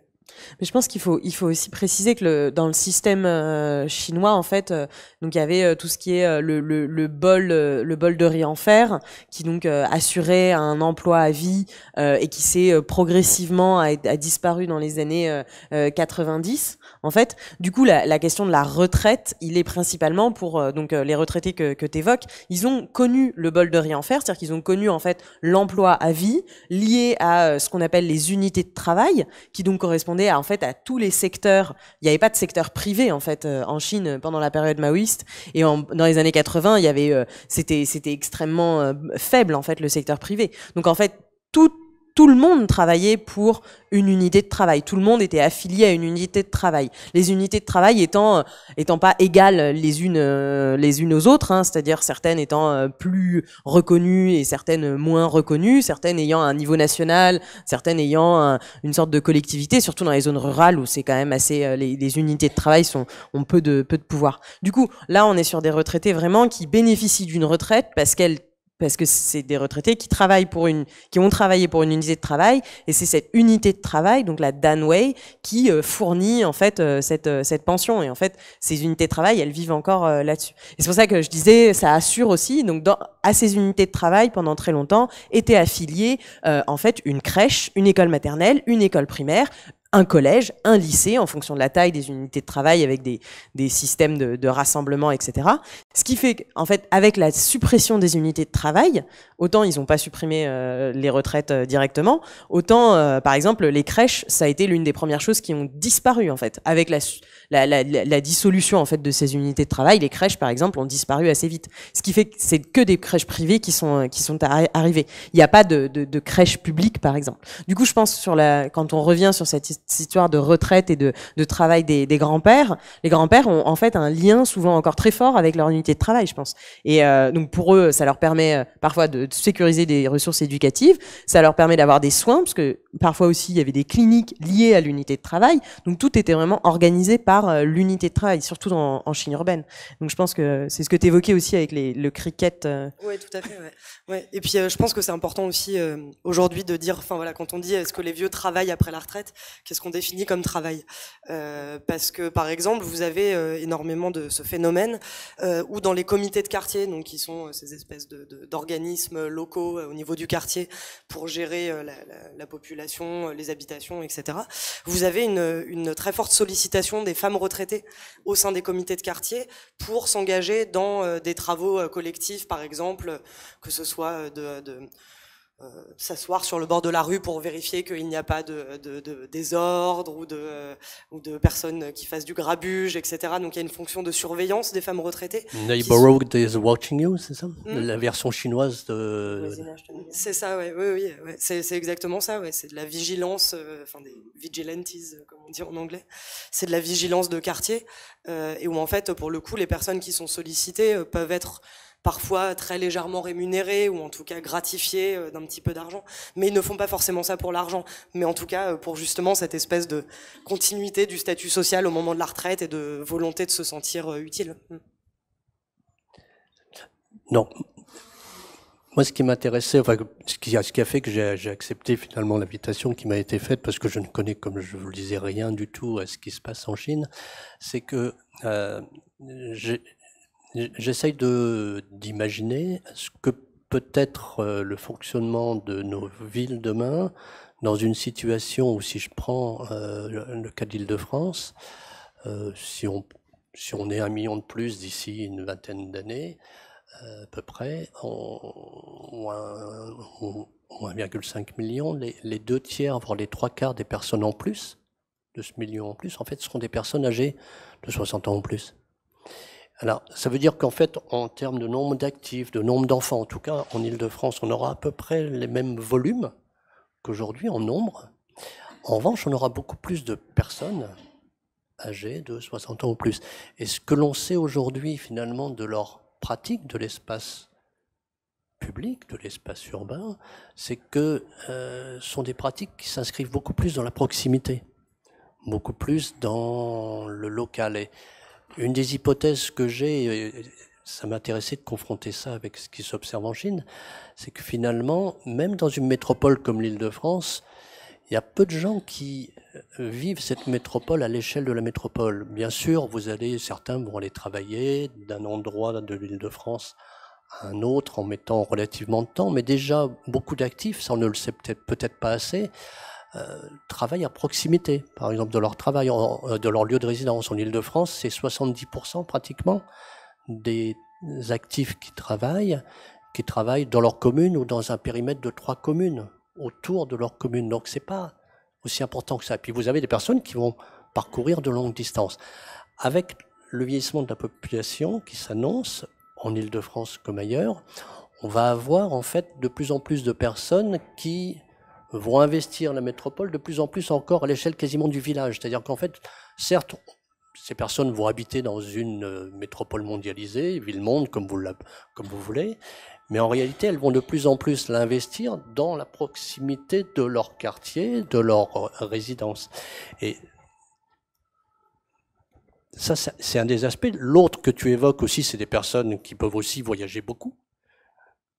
Mais je pense qu'il faut, il faut aussi préciser que dans le système euh, chinois, en fait, euh, donc il y avait euh, tout ce qui est le, bol, le bol de riz en fer, qui donc assurait un emploi à vie et qui s'est progressivement a, disparu dans les années 90. En fait, du coup, la, question de la retraite, il est principalement pour donc les retraités que, que tu évoques. Ils ont connu le bol de riz en fer, c'est-à-dire qu'ils ont connu en fait l'emploi à vie lié à ce qu'on appelle les unités de travail, qui donc correspondent à, en fait à tous les secteurs. Il n'y avait pas de secteur privé en fait euh, en Chine euh, pendant la période maoïste et dans les années 80, il y avait euh, c'était c'était extrêmement faible en fait le secteur privé. Donc en fait tout tout le monde travaillait pour une unité de travail. Tout le monde était affilié à une unité de travail. Les unités de travail étant euh, étant pas égales les unes euh, les unes aux autres, hein, c'est-à-dire certaines étant euh, plus reconnues et certaines moins reconnues, certaines ayant un niveau national, certaines ayant une sorte de collectivité, surtout dans les zones rurales où c'est quand même assez les, unités de travail sont ont peu de peu de pouvoir. Du coup, là, on est sur des retraités vraiment qui bénéficient d'une retraite parce qu'elle parce que c'est des retraités qui travaillent pour une, qui ont travaillé pour une unité de travail, et c'est cette unité de travail, donc la Danway, qui euh, fournit en fait euh, cette euh, cette pension. Et en fait, ces unités de travail, elles vivent encore là-dessus. Et c'est pour ça que je disais, ça assure aussi. Donc, à ces unités de travail, pendant très longtemps, étaient affiliées en fait une crèche, une école maternelle, une école primaire, un collège, un lycée, en fonction de la taille des unités de travail, avec des, des systèmes de, rassemblement, etc. Ce qui fait qu'en fait, avec la suppression des unités de travail, autant ils n'ont pas supprimé euh, les retraites euh, directement, autant, euh, par exemple, les crèches, ça a été l'une des premières choses qui ont disparu, en fait, avec la, la, dissolution en fait de ces unités de travail. Les crèches, par exemple, ont disparu assez vite. Ce qui fait que c'est que des crèches privées qui sont qui sont arrivées. Il n'y a pas de, de, de crèche publique, par exemple. Du coup, je pense sur la quand on revient sur cette histoire de retraite et de, travail des, grands-pères, les grands-pères ont en fait un lien souvent encore très fort avec leur unité de travail, je pense. Et euh, donc pour eux, ça leur permet euh, parfois de sécuriser des ressources éducatives, ça leur permet d'avoir des soins parce que parfois aussi il y avait des cliniques liées à l'unité de travail. Donc tout était vraiment organisé par euh, l'unité de travail, surtout en, Chine urbaine. Donc je pense que c'est ce que tu évoquais aussi avec les, le cricket. Euh. Oui, tout à fait. Et puis euh, je pense que c'est important aussi aujourd'hui de dire, enfin voilà, quand on dit est-ce que les vieux travaillent après la retraite, qu'est-ce qu'on définit comme travail Parce que par exemple, vous avez énormément de ce phénomène où dans les comités de quartier, donc qui sont ces espèces d'organismes locaux au niveau du quartier pour gérer la population euh, les habitations, etc. Vous avez une, très forte sollicitation des femmes retraitées au sein des comités de quartier pour s'engager dans euh, des travaux euh, collectifs, par exemple, que ce soit de euh, s'asseoir sur le bord de la rue pour vérifier qu'il n'y a pas de, désordre euh, ou de, personnes qui fassent du grabuge, etc. Donc il y a une fonction de surveillance des femmes retraitées. Neighborhood is watching you, c'est ça hmm La version chinoise de... C'est ça, oui, oui, c'est exactement ça, c'est de la vigilance, euh, enfin des vigilantes, comme on dit en anglais, c'est de la vigilance de quartier, et où en fait, pour le coup, les personnes qui sont sollicitées peuvent être parfois très légèrement rémunérés ou en tout cas gratifiés euh, d'un petit peu d'argent. Mais ils ne font pas forcément ça pour l'argent, mais en tout cas euh, pour justement cette espèce de continuité du statut social au moment de la retraite et de volonté de se sentir euh, utile. Hmm. Non. Moi, ce qui m'intéressait, enfin, ce qui, a, ce qui a fait que j'ai accepté finalement l'invitation qui m'a été faite, parce que je ne connais, comme je vous le disais, rien du tout à ce qui se passe en Chine, c'est que j'ai J'essaye d'imaginer ce que peut être euh, le fonctionnement de nos villes demain dans une situation où si je prends euh, le cas de de france euh, si, on, si on est un million de plus d'ici une vingtaine d'années, à peu près, ou 1,5 million, les, les, deux tiers, voire les trois quarts des personnes en plus, de ce million en plus, en fait, seront des personnes âgées de 60 ans en plus. Alors, ça veut dire qu'en fait, en termes de nombre d'actifs, de nombre d'enfants, en tout cas, en Ile-de-France, on aura à peu près les mêmes volumes qu'aujourd'hui en nombre. En revanche, on aura beaucoup plus de personnes âgées de 60 ans ou plus. Et ce que l'on sait aujourd'hui, finalement, de leur pratique de l'espace public, de l'espace urbain, c'est que euh, ce sont des pratiques qui s'inscrivent beaucoup plus dans la proximité, beaucoup plus dans le local. Et, une des hypothèses que j'ai, euh, ça m'intéressait de confronter ça avec ce qui s'observe en Chine, c'est que finalement, même dans une métropole comme l'Île-de-France, il y a peu de gens qui euh, vivent cette métropole à l'échelle de la métropole. Bien sûr, vous allez, certains vont aller travailler d'un endroit de l'Île-de-France à un autre en mettant relativement de temps, mais déjà beaucoup d'actifs, ça on ne le sait peut-être peut-être pas assez, euh, travaillent à proximité, par exemple, de leur travail, euh, de leur lieu de résidence. En Ile-de-France, c'est 70% pratiquement des actifs qui travaillent, qui travaillent dans leur commune ou dans un périmètre de trois communes, autour de leur commune. Donc, c'est pas aussi important que ça. Puis vous avez des personnes qui vont parcourir de longues distances. Avec le vieillissement de la population qui s'annonce, en Ile-de-France comme ailleurs, on va avoir en fait de plus en plus de personnes qui vont investir la métropole de plus en plus encore à l'échelle quasiment du village. C'est-à-dire qu'en fait, certes, ces personnes vont habiter dans une euh, métropole mondialisée, ville-monde, comme vous, comme vous voulez, mais en réalité, elles vont de plus en plus l'investir dans la proximité de leur quartier, de leur euh, résidence. Et ça, c'est un des aspects. L'autre que tu évoques aussi, c'est des personnes qui peuvent aussi voyager beaucoup,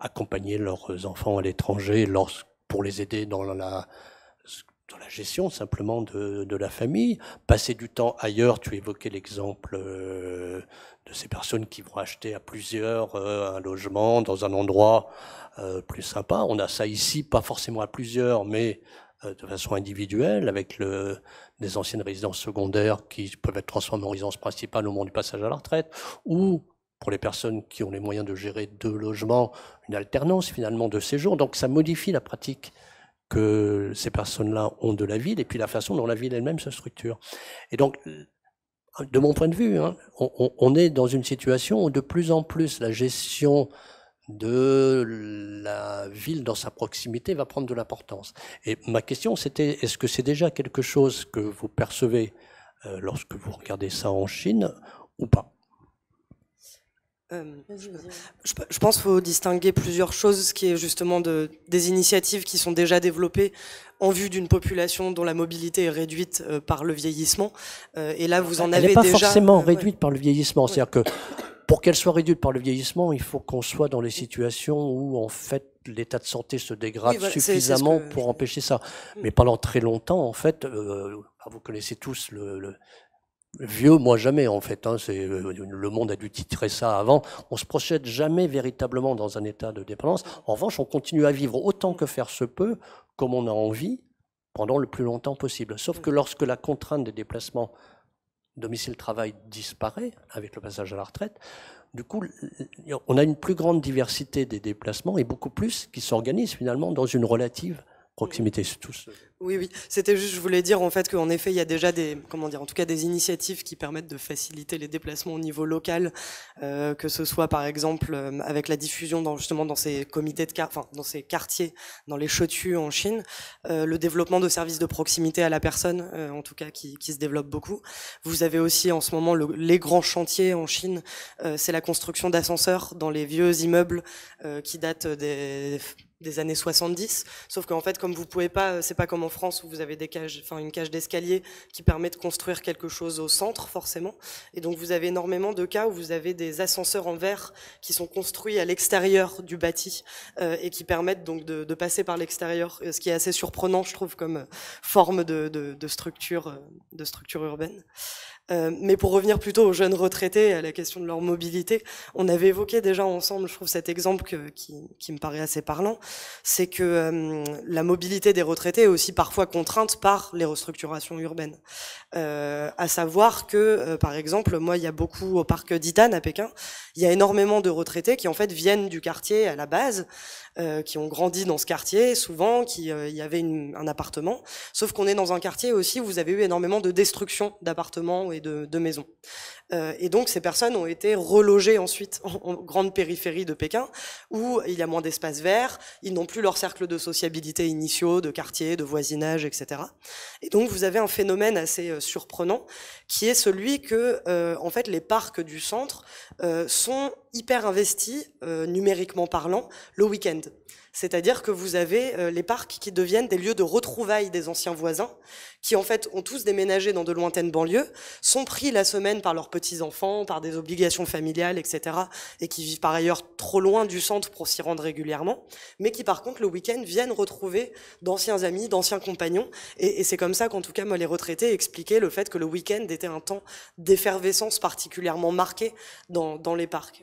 accompagner leurs enfants à l'étranger lorsque pour les aider dans la, la gestion simplement de, la famille, passer du temps ailleurs. Tu évoquais l'exemple euh, de ces personnes qui vont acheter à plusieurs euh, un logement dans un endroit euh, plus sympa. On a ça ici, pas forcément à plusieurs, mais de façon individuelle, avec le, des anciennes résidences secondaires qui peuvent être transformées en résidences principales au moment du passage à la retraite, ou pour les personnes qui ont les moyens de gérer deux logements, une alternance finalement de séjour. Donc ça modifie la pratique que ces personnes-là ont de la ville et puis la façon dont la ville elle-même se structure. Et donc, de mon point de vue, hein, on, est dans une situation où de plus en plus la gestion de la ville dans sa proximité va prendre de l'importance. Et ma question, c'était, est-ce que c'est déjà quelque chose que vous percevez euh, lorsque vous regardez ça en Chine ou pas euh, je, pense qu'il faut distinguer plusieurs choses, ce qui est justement de, des initiatives qui sont déjà développées en vue d'une population dont la mobilité est réduite euh, par le vieillissement. Euh, et là, vous en Elle avez déjà. Elle n'est pas forcément réduite par le vieillissement. C'est-à-dire que pour qu'elle soit réduite par le vieillissement, il faut qu'on soit dans les situations où, en fait, l'état de santé se dégrade suffisamment pour empêcher ça. Mm. Mais pendant très longtemps, en fait, ah, vous connaissez tous le vieux, moi jamais en fait. Hein, c'est, euh, le monde a dû titrer ça avant. On se projette jamais véritablement dans un état de dépendance. En revanche, on continue à vivre autant que faire se peut, comme on a envie, pendant le plus longtemps possible. Sauf que lorsque la contrainte des déplacements domicile-travail disparaît avec le passage à la retraite, du coup, on a une plus grande diversité des déplacements et beaucoup plus qui s'organisent finalement dans une relative proximité. Tous. Oui, oui. C'était juste, je voulais dire en fait qu'en effet, il y a déjà des, comment dire, en tout cas des initiatives qui permettent de faciliter les déplacements au niveau local, euh, que ce soit par exemple euh, avec la diffusion dans, justement dans ces comités de, enfin dans ces quartiers, dans les chotus en Chine, euh, le développement de services de proximité à la personne, en tout cas qui, se développe beaucoup. Vous avez aussi en ce moment les grands chantiers en Chine, c'est la construction d'ascenseurs dans les vieux immeubles qui datent des années 70, sauf qu'en fait, comme vous pouvez pas, c'est pas comme France où vous avez des cages, enfin une cage d'escalier qui permet de construire quelque chose au centre forcément. Et donc vous avez énormément de cas où vous avez des ascenseurs en verre qui sont construits à l'extérieur du bâti euh, et qui permettent donc de, passer par l'extérieur, euh, ce qui est assez surprenant je trouve comme euh, forme de, de structure de structure urbaine. Euh, mais pour revenir plutôt aux jeunes retraités, et à la question de leur mobilité, on avait évoqué déjà ensemble, je trouve cet exemple qui, me paraît assez parlant, c'est que euh, la mobilité des retraités est aussi parfois contrainte par les restructurations urbaines. Euh, à savoir que, par exemple, moi, il y a beaucoup au parc d'Itan, à Pékin, il y a énormément de retraités qui en fait viennent du quartier à la base, euh, qui ont grandi dans ce quartier, souvent, qui euh, y avait une, un appartement. Sauf qu'on est dans un quartier aussi où vous avez eu énormément de destruction d'appartements et de, de maisons. Euh, et donc ces personnes ont été relogées ensuite en, grande périphérie de Pékin, où il y a moins d'espace vert, ils n'ont plus leur cercle de sociabilité initiaux, de quartier, de voisinage, etc. Et donc vous avez un phénomène assez euh, surprenant qui est celui que euh, en fait les parcs du centre sont hyper investis, euh, numériquement parlant, le week-end. C'est-à-dire que vous avez euh, les parcs qui deviennent des lieux de retrouvailles des anciens voisins, qui en fait ont tous déménagé dans de lointaines banlieues, sont pris la semaine par leurs petits-enfants, par des obligations familiales, etc., et qui vivent par ailleurs trop loin du centre pour s'y rendre régulièrement, mais qui par contre le week-end viennent retrouver d'anciens amis, d'anciens compagnons, et, c'est comme ça qu'en tout cas, moi, les retraités expliquaient le fait que le week-end était un temps d'effervescence particulièrement marqué dans les parcs.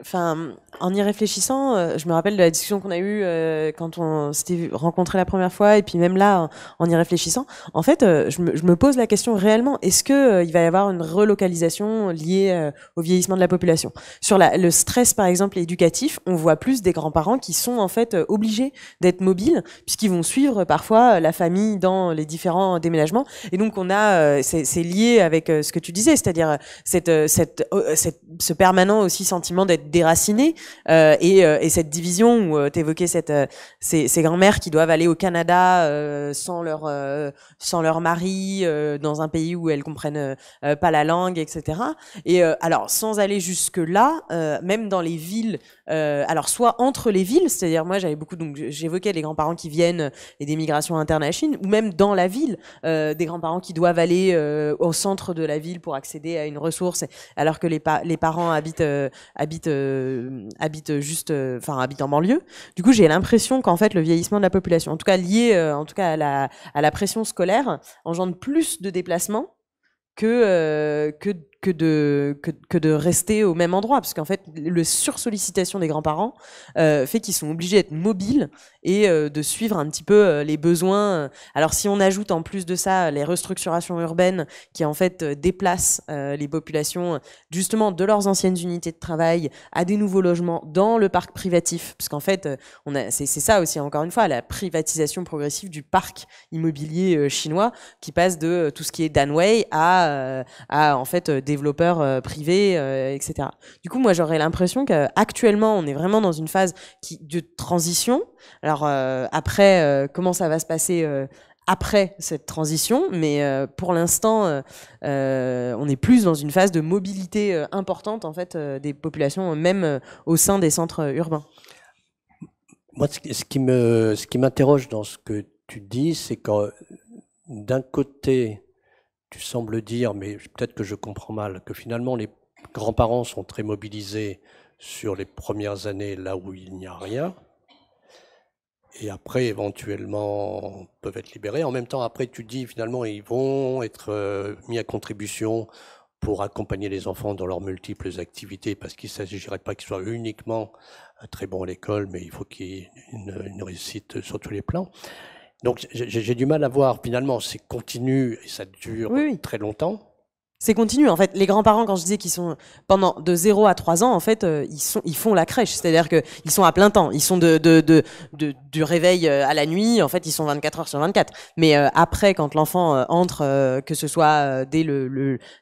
Enfin, en y réfléchissant, euh, je me rappelle de la discussion qu'on a eue euh, quand on s'était rencontré la première fois, et puis même là, en, y réfléchissant, en fait, euh, je, me, pose la question réellement est-ce que il va y avoir une relocalisation liée au vieillissement de la population Sur le stress, par exemple, éducatif, on voit plus des grands-parents qui sont en fait obligés d'être mobiles, puisqu'ils vont suivre parfois la famille dans les différents déménagements, et donc on a, c'est lié avec ce que tu disais, c'est-à-dire cette, ce permanent aussi sentiment d'être déraciné euh, euh, et, cette division où euh, tu évoquais ces, ces grand-mères qui doivent aller au Canada sans leur sans leur mari dans un pays où elles comprennent pas la langue etc et alors sans aller jusque là même dans les villes euh, alors soit entre les villes, c'est-à-dire moi j'avais beaucoup donc j'évoquais les grands-parents qui viennent et des migrations internes à Chine, ou même dans la ville, euh, des grands-parents qui doivent aller euh, au centre de la ville pour accéder à une ressource, alors que les, parents habitent habitent habitent juste, enfin habitent en banlieue. Du coup j'ai l'impression qu'en fait le vieillissement de la population, en tout cas lié en tout cas à la pression scolaire, engendre plus de déplacements que que que de, que, que de rester au même endroit. Parce qu'en fait, le sursollicitation des grands-parents euh, fait qu'ils sont obligés d'être mobiles et euh, de suivre un petit peu euh, les besoins. Alors, si on ajoute en plus de ça les restructurations urbaines qui, en fait, déplacent les populations justement de leurs anciennes unités de travail à des nouveaux logements dans le parc privatif. Parce qu'en fait, on a, c'est, c'est ça aussi, encore une fois, la privatisation progressive du parc immobilier chinois qui passe de tout ce qui est Danway à, à en fait, des développeurs euh, privés, euh, etc. Du coup, moi, j'aurais l'impression qu'actuellement, on est vraiment dans une phase de transition. Alors euh, après, comment ça va se passer après cette transition, mais pour l'instant, on est plus dans une phase de mobilité importante en fait des populations, même au sein des centres urbains. Moi, ce qui me, ce qui m'interroge dans ce que tu dis, c'est que d'un côté, tu sembles dire, mais peut-être que je comprends mal, que finalement les grands-parents sont très mobilisés sur les premières années là où il n'y a rien, et après éventuellement peuvent être libérés. En même temps, après tu dis finalement ils vont être euh, mis à contribution pour accompagner les enfants dans leurs multiples activités, parce qu'il ne s'agirait pas qu'ils soient uniquement très bons à l'école, mais il faut qu'ils y une réussite sur tous les plans. Donc j'ai du mal à voir, finalement, c'est continu et ça dure très longtemps c'est continu. En fait, les grands-parents, quand je disais qu'ils sont pendant de 0 à 3 ans, en fait, euh, ils, font la crèche. C'est-à-dire qu'ils sont à plein temps. Ils sont de, du réveil euh, à la nuit. En fait, ils sont 24 heures sur 24. Mais euh, après, quand l'enfant entre, que ce soit dès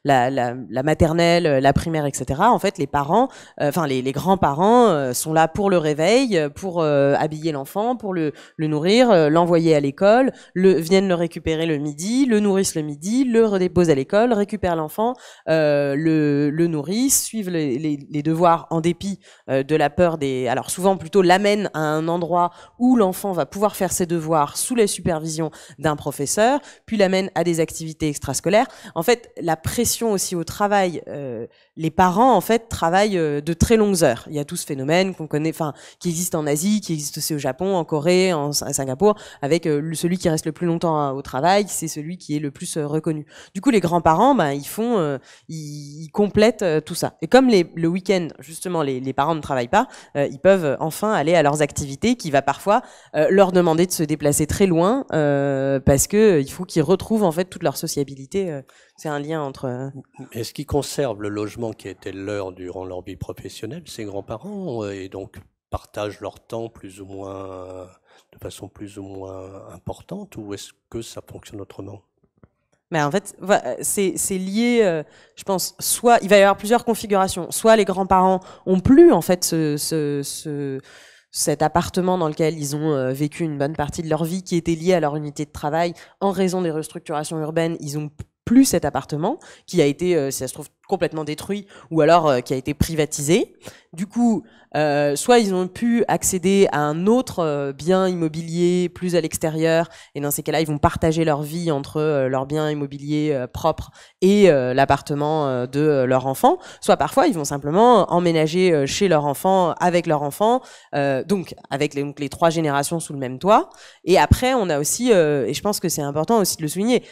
la, maternelle, la primaire, etc., en fait, les parents, enfin, les, grands-parents sont là pour le réveil, pour habiller l'enfant, pour le, le nourrir, l'envoyer à l'école, le, viennent le récupérer le midi, le nourrissent le midi, le redéposent à l'école, récupèrent l'enfant enfants euh, le, le, nourrissent, suivent les, devoirs en dépit euh, de la peur des... Alors souvent plutôt l'amène à un endroit où l'enfant va pouvoir faire ses devoirs sous la supervision d'un professeur, puis l'amène à des activités extrascolaires. En fait, la pression aussi au travail, euh, les parents en fait travaillent de très longues heures. Il y a tout ce phénomène qu'on connaît, enfin qui existe en Asie, qui existe aussi au Japon, en Corée, en, Singapour, avec celui qui reste le plus longtemps hein, au travail, c'est celui qui est le plus reconnu. Du coup, les grands-parents, ben, ils font euh, ils, complètent euh, tout ça. Et comme le week-end, justement, les, parents ne travaillent pas, euh, ils peuvent enfin aller à leurs activités qui va parfois leur demander de se déplacer très loin parce que il faut qu'ils retrouvent en fait toute leur sociabilité. c'est un lien entre. est ce qu'ils conservent le logement qui a été leur durant leur vie professionnelle, ces grands-parents et donc partagent leur temps plus ou moins de façon plus ou moins importante ou est-ce que ça fonctionne autrement mais en fait, c'est lié, euh, je pense, soit il va y avoir plusieurs configurations, soit les grands-parents ont plus en fait ce, cet appartement dans lequel ils ont euh, vécu une bonne partie de leur vie qui était lié à leur unité de travail. En raison des restructurations urbaines, ils ont plus cet appartement, qui a été, euh, si ça se trouve, complètement détruit, ou alors euh, qui a été privatisé. Du coup, euh, soit ils ont pu accéder à un autre bien immobilier plus à l'extérieur, et dans ces cas-là, ils vont partager leur vie entre leur bien immobilier propre et l'appartement de leur enfant. Soit parfois, ils vont simplement emménager chez leur enfant, avec leur enfant, donc avec les, les trois générations sous le même toit. Et après, on a aussi, et je pense que c'est important aussi de le souligner,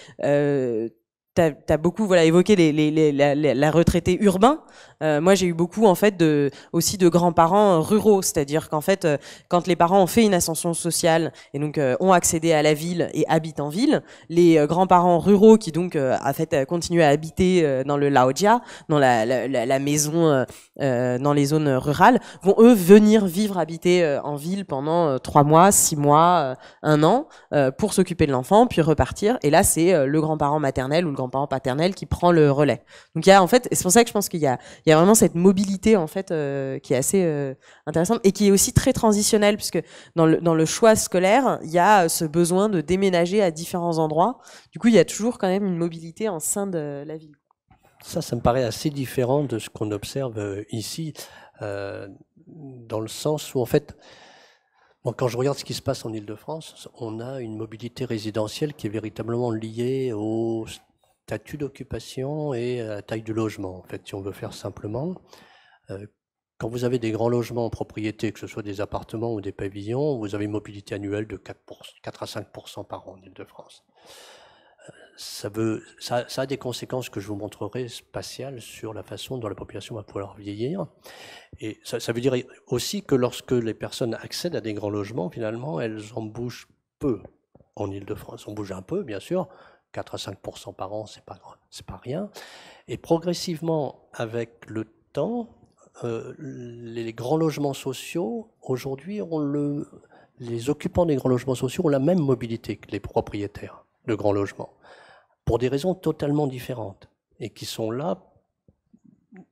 tu as, beaucoup voilà, évoqué les, les, les, la, la, retraité urbain. Euh, moi, j'ai eu beaucoup en fait de aussi de grands-parents euh, ruraux, c'est-à-dire qu'en fait, euh, quand les parents ont fait une ascension sociale et donc ont accédé à la ville et habitent en ville, les grands-parents ruraux qui donc en fait continuent à habiter dans le Laodia, dans la, maison, dans les zones rurales, vont eux venir vivre habiter en ville pendant trois mois, six mois, un an pour s'occuper de l'enfant, puis repartir. Et là, c'est le grand-parent maternel ou le grand-parent paternel qui prend le relais. Donc il y a en fait, c'est pour ça que je pense qu'il y a il y a vraiment cette mobilité en fait euh, qui est assez euh, intéressante et qui est aussi très transitionnelle puisque dans le, choix scolaire, il y a euh, ce besoin de déménager à différents endroits. Du coup, il y a toujours quand même une mobilité en sein de la ville. Ça, ça me paraît assez différent de ce qu'on observe ici, dans le sens où en fait, quand je regarde ce qui se passe en Ile-de-France, on a une mobilité résidentielle qui est véritablement liée au statut d'occupation et la euh, taille du logement, en fait, si on veut faire simplement. Euh, quand vous avez des grands logements en propriété, que ce soit des appartements ou des pavillons, vous avez une mobilité annuelle de 4, 4 à 5 par an en Ile-de-France. Euh, ça, veut, ça, a des conséquences que je vous montrerai spatiales sur la façon dont la population va pouvoir vieillir. Et ça, ça veut dire aussi que lorsque les personnes accèdent à des grands logements, finalement, elles en bougent peu en Ile-de-France. On bouge un peu, bien sûr, 4 à 5 par an, c'est pas c'est pas rien. Et progressivement, avec le temps, euh, les grands logements sociaux aujourd'hui le les occupants des grands logements sociaux ont la même mobilité que les propriétaires de grands logements, pour des raisons totalement différentes, et qui sont là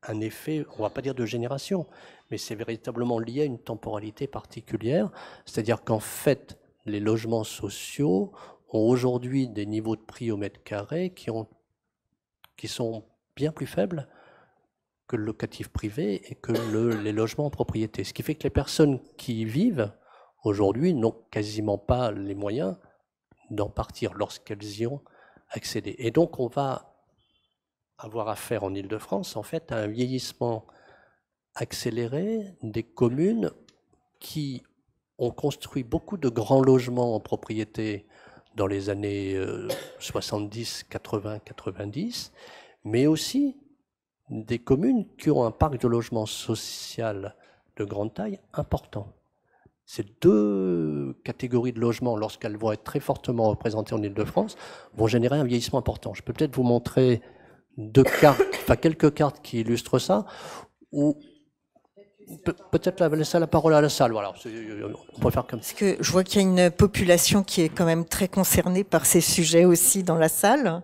un effet, on va pas dire de génération, mais c'est véritablement lié à une temporalité particulière, c'est-à-dire qu'en fait, les logements sociaux ont aujourd'hui des niveaux de prix au mètre carré qui, sont bien plus faibles que le locatif privé et que les logements en propriété. Ce qui fait que les personnes qui y vivent aujourd'hui n'ont quasiment pas les moyens d'en partir lorsqu'elles y ont accédé. Et donc on va avoir affaire en Ile-de-France en fait à un vieillissement accéléré des communes qui ont construit beaucoup de grands logements en propriété dans les années 70, 80, 90, mais aussi des communes qui ont un parc de logement social de grande taille important. Ces deux catégories de logements, lorsqu'elles vont être très fortement représentées en Ile-de-France, vont générer un vieillissement important. Je peux peut-être vous montrer deux cartes, enfin quelques cartes qui illustrent ça, où peut-être laisser la parole à la salle. Voilà, euh, euh, on peut faire comme Parce que je vois qu'il y a une population qui est quand même très concernée par ces sujets aussi dans la salle.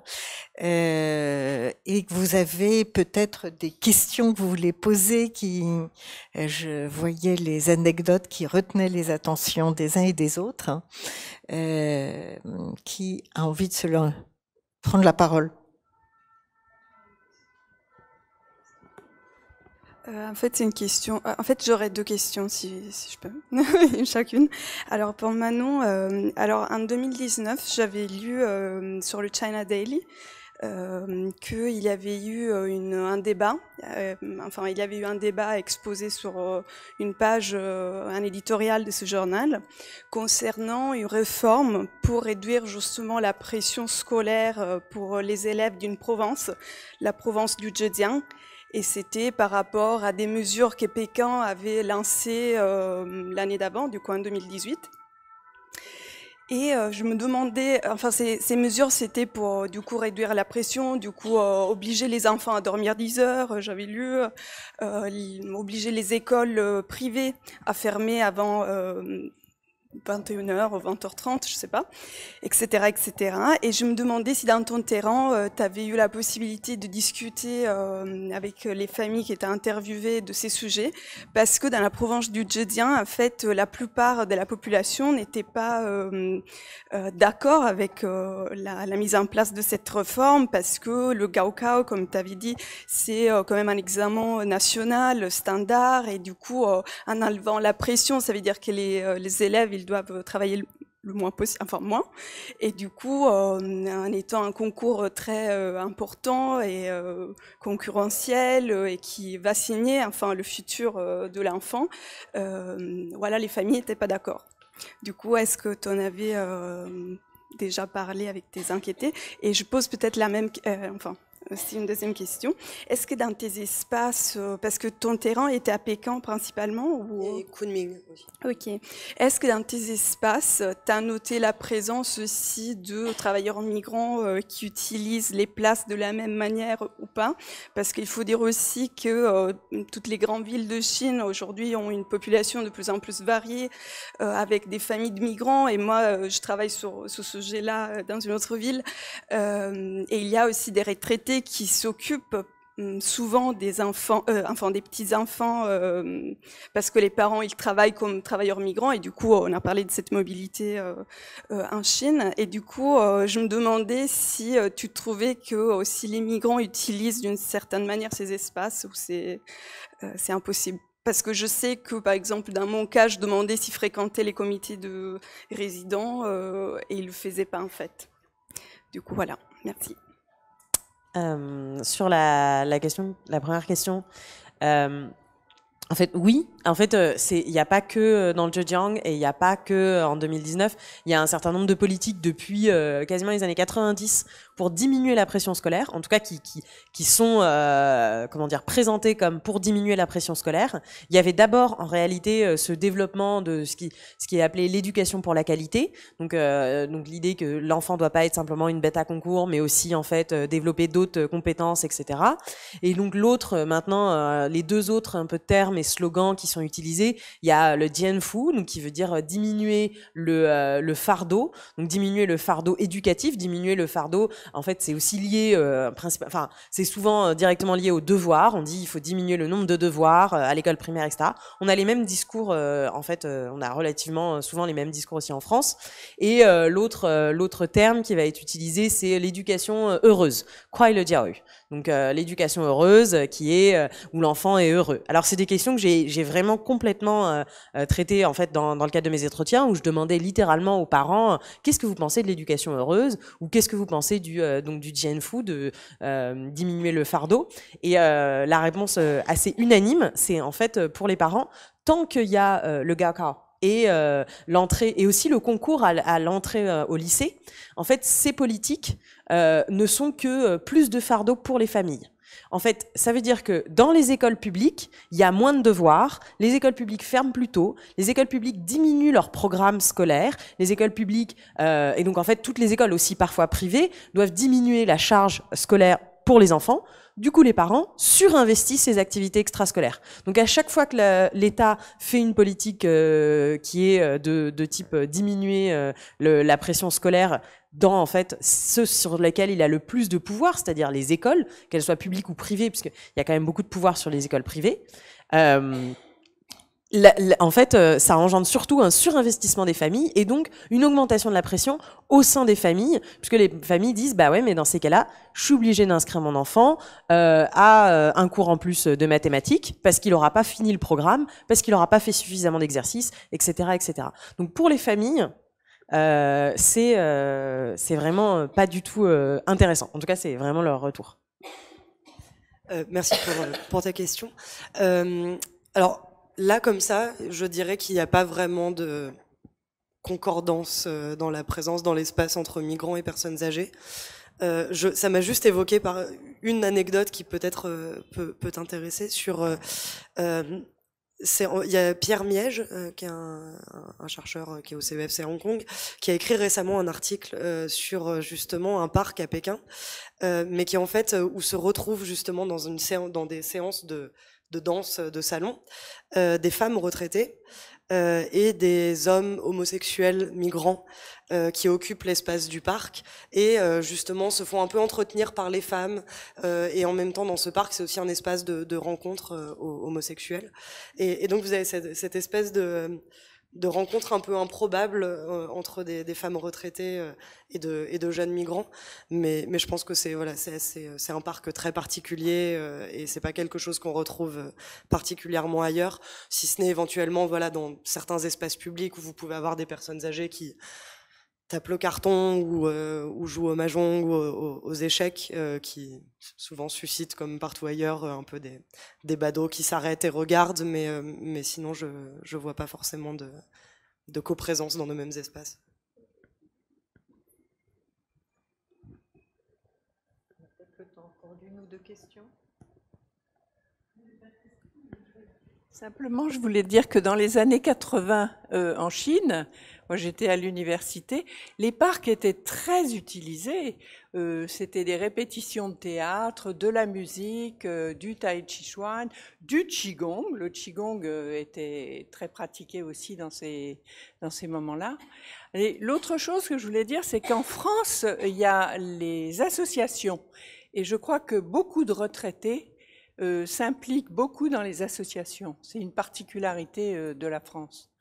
Euh, et que vous avez peut-être des questions que vous voulez poser. Qui, euh, je voyais les anecdotes qui retenaient les attentions des uns et des autres. Euh, qui a envie de se prendre la parole Euh, en fait, c'est une question. Euh, en fait, j'aurais deux questions si, je peux, chacune. Alors pour Manon, euh, alors en 2019, j'avais lu sur le China Daily qu'il y avait eu un débat. enfin, il y avait eu un débat exposé sur une page, un éditorial de ce journal concernant une réforme pour réduire justement la pression scolaire pour les élèves d'une province, la province du Zhejiang et c'était par rapport à des mesures que Pékin avait lancées euh, l'année d'avant, du coup en 2018. Et euh, je me demandais, enfin ces, mesures c'était pour du coup réduire la pression, du coup euh, obliger les enfants à dormir 10 heures, j'avais lu, obliger les écoles privées à fermer avant 21h, 20h30, je sais pas, etc., etc. Et je me demandais si dans ton terrain, euh, tu avais eu la possibilité de discuter euh, avec les familles qui étaient interviewées de ces sujets, parce que dans la Provence du Djedien, en fait, la plupart de la population n'était pas euh, d'accord avec la, mise en place de cette réforme, parce que le Gaokao, comme tu avais dit, c'est quand même un examen national, standard, et du coup, en enlevant la pression, ça veut dire que les, les élèves, ils doivent euh, travailler le, moins possible, enfin moins. Et du coup, euh, en étant un concours très euh, important et concurrentiel et qui va signer enfin le futur de l'enfant, voilà, les familles n'étaient pas d'accord. Du coup, est-ce que tu en avais déjà parlé avec tes inquiétés Et je pose peut-être la même, enfin c'est une deuxième question. Est-ce que dans tes espaces, euh, parce que ton terrain était à Pékin principalement ou... Kunming aussi. Ok. Est-ce que dans tes espaces, tu as noté la présence aussi de travailleurs migrants euh, qui utilisent les places de la même manière ou pas Parce qu'il faut dire aussi que euh, toutes les grandes villes de Chine aujourd'hui ont une population de plus en plus variée avec des familles de migrants. Et moi, je travaille sur, sur ce sujet-là dans une autre ville. et il y a aussi des retraités qui s'occupe hum, souvent des enfants, euh, des petits enfants, euh, parce que les parents ils travaillent comme travailleurs migrants et du coup on a parlé de cette mobilité euh, en Chine et du coup je me demandais si tu trouvais que si les migrants utilisent d'une certaine manière ces espaces où c'est c'est impossible. Parce que je sais que, par exemple, dans mon cas, je demandais s'ils fréquentaient les comités de résidents et ils ne le faisaient pas, en fait. Du coup, voilà. Merci. Euh, sur la, question, la première question, euh, en fait, oui. En fait, euh, il n'y a pas que dans le Zhejiang et il n'y a pas que en 2019. Il y a un certain nombre de politiques depuis quasiment les années 90 pour diminuer la pression scolaire, en tout cas qui, qui, qui sont euh, comment dire, présentés comme pour diminuer la pression scolaire. Il y avait d'abord en réalité euh, ce développement de ce qui, ce qui est appelé l'éducation pour la qualité, donc, euh, donc l'idée que l'enfant ne doit pas être simplement une bête à concours, mais aussi en fait développer d'autres compétences, etc. Et donc l'autre, maintenant, les deux autres un peu termes et slogans qui sont utilisés, il y a le Dianfu, qui veut dire diminuer le, le fardeau, donc diminuer le fardeau éducatif, diminuer le fardeau en fait, c'est aussi lié, euh, principal, enfin, c'est souvent euh, directement lié aux devoirs. On dit il faut diminuer le nombre de devoirs euh, à l'école primaire, etc. On a les mêmes discours, en fait, on a relativement souvent les mêmes discours aussi en France. Et l'autre, l'autre terme qui va être utilisé, c'est l'éducation heureuse. Quoi le eux donc l'éducation heureuse qui est où l'enfant est heureux. Alors c'est des questions que j'ai vraiment complètement traitées en fait dans, dans, le cadre de mes entretiens où je demandais littéralement aux parents qu'est-ce que vous pensez de l'éducation heureuse ou qu'est-ce que vous pensez du du, euh, donc du de euh, diminuer le fardeau. Et euh, la réponse assez unanime, c'est en fait pour les parents, tant qu'il y a le Gaokao et l'entrée et aussi le concours à, l'entrée au lycée. En fait, ces politiques ne sont que plus de fardeau pour les familles. En fait, ça veut dire que dans les écoles publiques, il y a moins de devoirs, les écoles publiques ferment plus tôt, les écoles publiques diminuent leur programme scolaire, les écoles publiques, euh, et donc en fait toutes les écoles aussi parfois privées, doivent diminuer la charge scolaire pour les enfants du coup, les parents surinvestissent ces activités extrascolaires. Donc à chaque fois que l'État fait une politique euh, qui est euh, de, type euh, diminuer la pression scolaire dans en fait ceux sur lesquels il a le plus de pouvoir, c'est-à-dire les écoles, qu'elles soient publiques ou privées, puisqu'il y a quand même beaucoup de pouvoir sur les écoles privées en fait, euh, ça engendre surtout un surinvestissement des familles et donc une augmentation de la pression au sein des familles, puisque les familles disent bah ouais, mais dans ces cas-là, je suis obligée d'inscrire mon enfant euh, à euh, un cours en plus de mathématiques parce qu'il n'aura pas fini le programme, parce qu'il n'aura pas fait suffisamment d'exercices, etc., etc. Donc pour les familles, c'est c'est vraiment pas du tout intéressant. En tout cas, c'est vraiment leur retour. merci pour, pour ta question. alors Là, comme ça, je dirais qu'il n'y a pas vraiment de concordance euh, dans la présence dans l'espace entre migrants et personnes âgées. Euh, ça m'a juste évoqué par une anecdote qui peut-être euh, peut, t'intéresser sur. il y a Pierre Miège, qui est un, chercheur qui est au e CEFC Hong Kong, qui a écrit récemment un article sur justement un parc à Pékin, mais qui en fait où se retrouve justement dans une dans des séances de de danse de salon, euh, des femmes retraitées euh, et des hommes homosexuels migrants euh, qui occupent l'espace du parc et justement se font un peu entretenir par les femmes et en même temps dans ce parc c'est aussi un espace de, rencontre homosexuelle et, donc vous avez cette espèce de de rencontres un peu improbables euh, entre des, femmes retraitées euh, et, de, et de jeunes migrants. Mais, je pense que c'est voilà, c'est, euh, un parc très particulier et c'est pas quelque chose qu'on retrouve particulièrement ailleurs, si ce n'est éventuellement voilà dans certains espaces publics où vous pouvez avoir des personnes âgées qui tape le carton euh, ou, joue au mahjong ou aux, échecs, euh, qui souvent suscitent, comme partout ailleurs, euh, un peu des, badauds qui s'arrêtent et regardent, mais, sinon je ne vois pas forcément de, de coprésence dans nos mêmes espaces. deux Simplement, je voulais dire que dans les années 80 en Chine, moi j'étais à l'université, les parcs étaient très utilisés. Euh, c'était des répétitions de théâtre, de la musique, euh, du tai chi chuan, du qigong. Le qigong euh, était très pratiqué aussi dans ces, moments-là. l'autre chose que je voulais dire, c'est qu'en France, il y a les associations. Et je crois que beaucoup de retraités s'impliquent beaucoup dans les associations. C'est une particularité de la France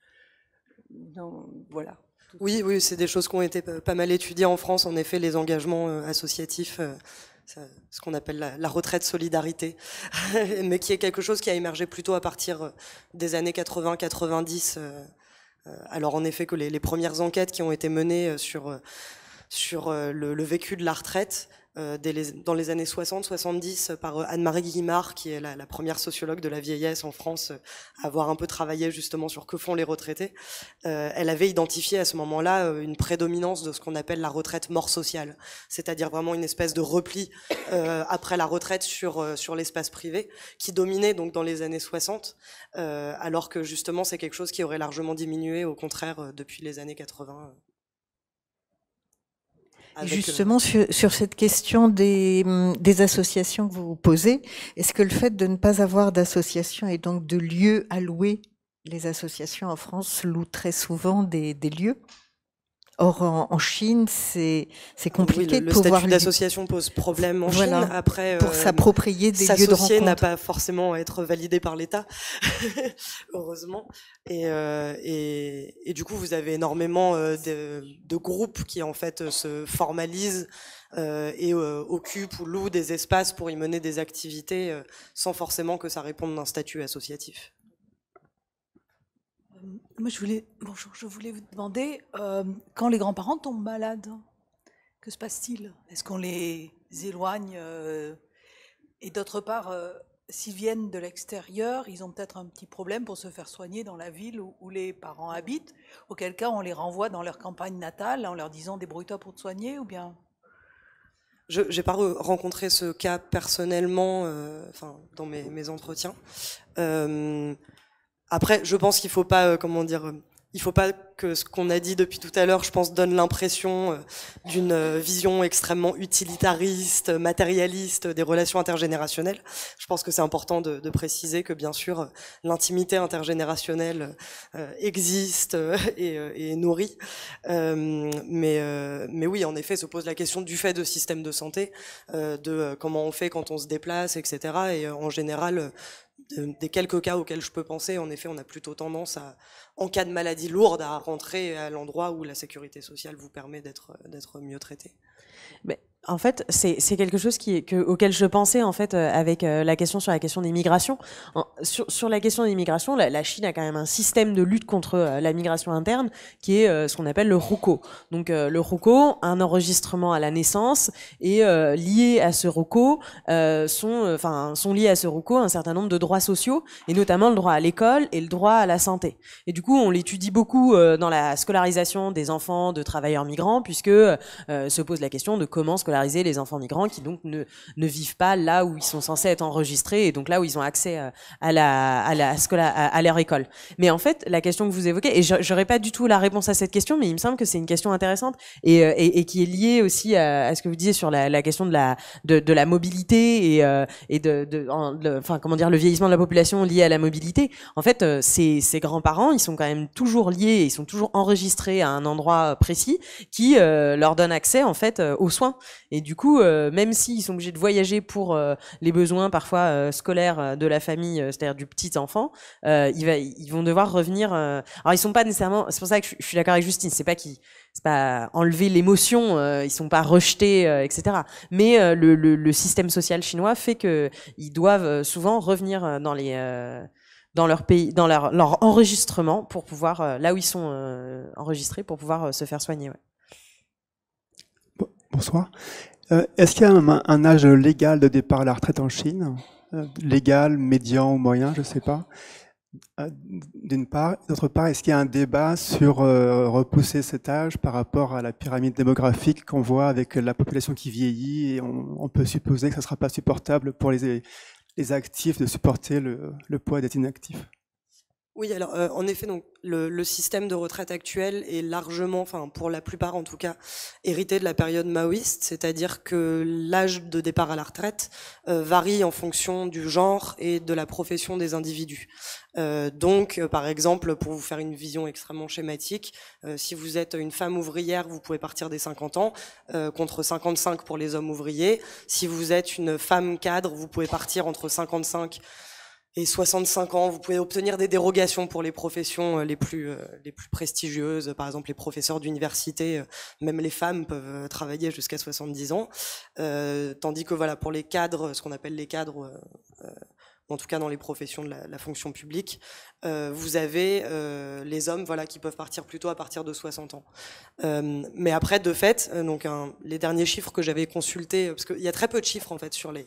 voilà. Oui, oui, c'est des choses qui ont été pas mal étudiées en France. En effet, les engagements euh, associatifs, euh, ce qu'on appelle la, retraite solidarité, mais qui est quelque chose qui a émergé plutôt à partir euh, des années 80-90. Alors en effet que les, premières enquêtes qui ont été menées sur sur le vécu de la retraite euh, dès les, dans les années 60-70 euh, par euh, Anne-Marie Guimard, qui est la, la, première sociologue de la vieillesse en France, à avoir un peu travaillé justement sur que font les retraités. elle avait identifié à ce moment-là une prédominance de ce qu'on appelle la retraite mort sociale, c'est-à-dire vraiment une espèce de repli après la retraite sur, sur l'espace privé, qui dominait donc dans les années 60, alors que justement c'est quelque chose qui aurait largement diminué au contraire depuis les années 80. Euh, justement, sur, cette question hum, des, associations que vous vous posez, est-ce que le fait de ne pas avoir d'associations et donc de lieux alloués, les associations en France louent très souvent des lieux Or, en, Chine, c'est compliqué de pouvoir... Le statut d'association pose problème en Chine. Après, pour euh, s'approprier des lieux de rencontre. n'a pas forcément à être validé par l'État, heureusement. Et, euh, et, et, du coup, vous avez énormément euh, de, de groupes qui, en fait, se formalisent et occupent ou louent des espaces pour y mener des activités sans forcément que ça réponde d'un statut associatif je voulais, bonjour, je voulais vous demander, euh, quand les grands-parents tombent malades, que se passe-t-il Est-ce qu'on les éloigne euh, Et d'autre part, euh, s'ils viennent de l'extérieur, ils ont peut-être un petit problème pour se faire soigner dans la ville où, les parents habitent, auquel cas on les renvoie dans leur campagne natale en leur disant débrouille-toi pour te soigner ou bien je n'ai pas rencontré ce cas personnellement, enfin dans mes, entretiens. Après, je pense qu'il faut pas, euh, comment dire, euh, il faut pas que ce qu'on a dit depuis tout à l'heure, je pense, donne l'impression euh, d'une vision extrêmement utilitariste, matérialiste des relations intergénérationnelles. Je pense que c'est important de, préciser que, bien sûr, l'intimité intergénérationnelle existe et, et est nourrie. mais, mais oui, en effet, se pose la question du fait de système de santé, de comment on fait quand on se déplace, etc. Et en général, des quelques cas auxquels je peux penser, en effet, on a plutôt tendance à, en cas de maladie lourde, à rentrer à l'endroit où la sécurité sociale vous permet d'être mieux traité. En fait, c'est quelque chose qui, auquel je pensais en fait euh, avec euh, la question sur la question des migrations. sur, la question des migrations, la, Chine a quand même un système de lutte contre euh, la migration interne qui est ce qu'on appelle le ROCO. Donc le ROCO, un enregistrement à la naissance et lié à ce ROCO sont, enfin, sont liés à ce ROCO un certain nombre de droits sociaux et notamment le droit à l'école et le droit à la santé. Et du coup, on l'étudie beaucoup dans la scolarisation des enfants de travailleurs migrants puisque se pose la question de comment scolariser les enfants migrants qui donc ne, ne vivent pas là où ils sont censés être enregistrés et donc là où ils ont accès euh, à, la, à, la scola, à, leur école. Mais en fait, la question que vous évoquez, et j'aurais pas du tout la réponse à cette question, mais il me semble que c'est une question intéressante et, euh, et, qui est liée aussi à, ce que vous disiez sur la, question de la, de, la mobilité et, euh, et de, enfin comment dire, le vieillissement de la population lié à la mobilité. En fait, ces, grands-parents, ils sont quand même toujours liés, ils sont toujours enregistrés à un endroit précis qui leur donne accès en fait aux soins. Et du coup, euh, même s'ils sont obligés de voyager pour euh, les besoins parfois euh, scolaires de la famille, c'est-à-dire du petit enfant, ils, va, ils vont devoir revenir. Alors ils sont pas nécessairement. C'est pour ça que je, suis d'accord avec Justine. C'est pas qui c'est pas enlever l'émotion, ils ils sont pas rejetés, etc. Mais le, système social chinois fait que ils doivent souvent revenir dans les dans leur pays, dans leur, leur enregistrement pour pouvoir là où ils sont enregistrés pour pouvoir se faire soigner. Bonsoir. Euh, est-ce qu'il y a un, âge légal de départ à la retraite en Chine euh, Légal, médian ou moyen, je ne sais pas. Euh, d'une part. D'autre part, est-ce qu'il y a un débat sur repousser cet âge par rapport à la pyramide démographique qu'on voit avec la population qui vieillit et on, peut supposer que ce ne sera pas supportable pour les, actifs de supporter le, le poids d'être inactifs oui, alors euh, en effet, donc le, système de retraite actuel est largement, enfin pour la plupart en tout cas, hérité de la période maoïste, c'est-à-dire que l'âge de départ à la retraite euh, varie en fonction du genre et de la profession des individus. Euh, donc, par exemple, pour vous faire une vision extrêmement schématique, si vous êtes une femme ouvrière, vous pouvez partir des 50 ans, contre 55 pour les hommes ouvriers. Si vous êtes une femme cadre, vous pouvez partir entre 55 et 65 ans. Vous pouvez obtenir des dérogations pour les professions euh, les plus euh, les plus prestigieuses, par exemple les professeurs d'université, euh, même les femmes peuvent travailler jusqu'à 70 ans, tandis que voilà pour les cadres, ce qu'on appelle les cadres. en tout cas dans les professions de la, fonction publique, vous avez les hommes voilà, qui peuvent partir plutôt à partir de 60 ans. mais après, de fait, donc, les derniers chiffres que j'avais consultés, parce qu'il y a très peu de chiffres en fait sur les,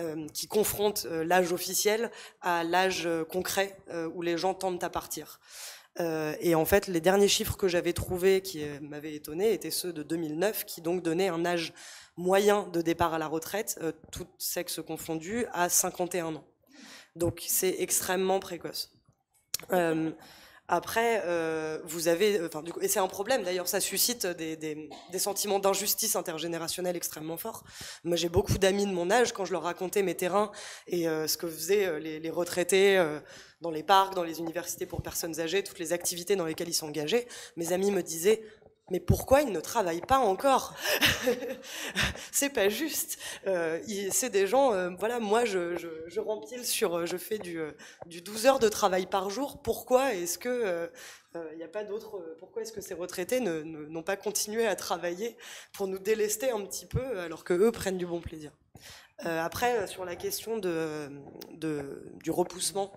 euh, qui confronte euh, l'âge officiel à l'âge euh, concret où les gens tendent à partir. et en fait, les derniers chiffres que j'avais trouvés qui m'avaient étonné étaient ceux de 2009, qui donc donnaient un âge moyen de départ à la retraite, tout sexe confondu, à 51 ans. Donc c'est extrêmement précoce. Après, euh, vous avez, euh, enfin, du et c'est un problème d'ailleurs, ça suscite des, des, sentiments d'injustice intergénérationnelle extrêmement forts. Moi, j'ai beaucoup d'amis de mon âge quand je leur racontais mes terrains et euh, ce que faisaient les, les retraités dans les parcs, dans les universités pour personnes âgées, toutes les activités dans lesquelles ils sont engagés. Mes amis me disaient mais pourquoi ils ne travaillent pas encore C'est pas juste. Euh, c'est des gens, euh, voilà, moi je, rempile sur, euh, je fais du, 12 heures de travail par jour. Pourquoi est-ce que a pas d'autres. Pourquoi est-ce que ces retraités n'ont pas continué à travailler pour nous délester un petit peu alors qu'eux prennent du bon plaisir Après, sur la question de du repoussement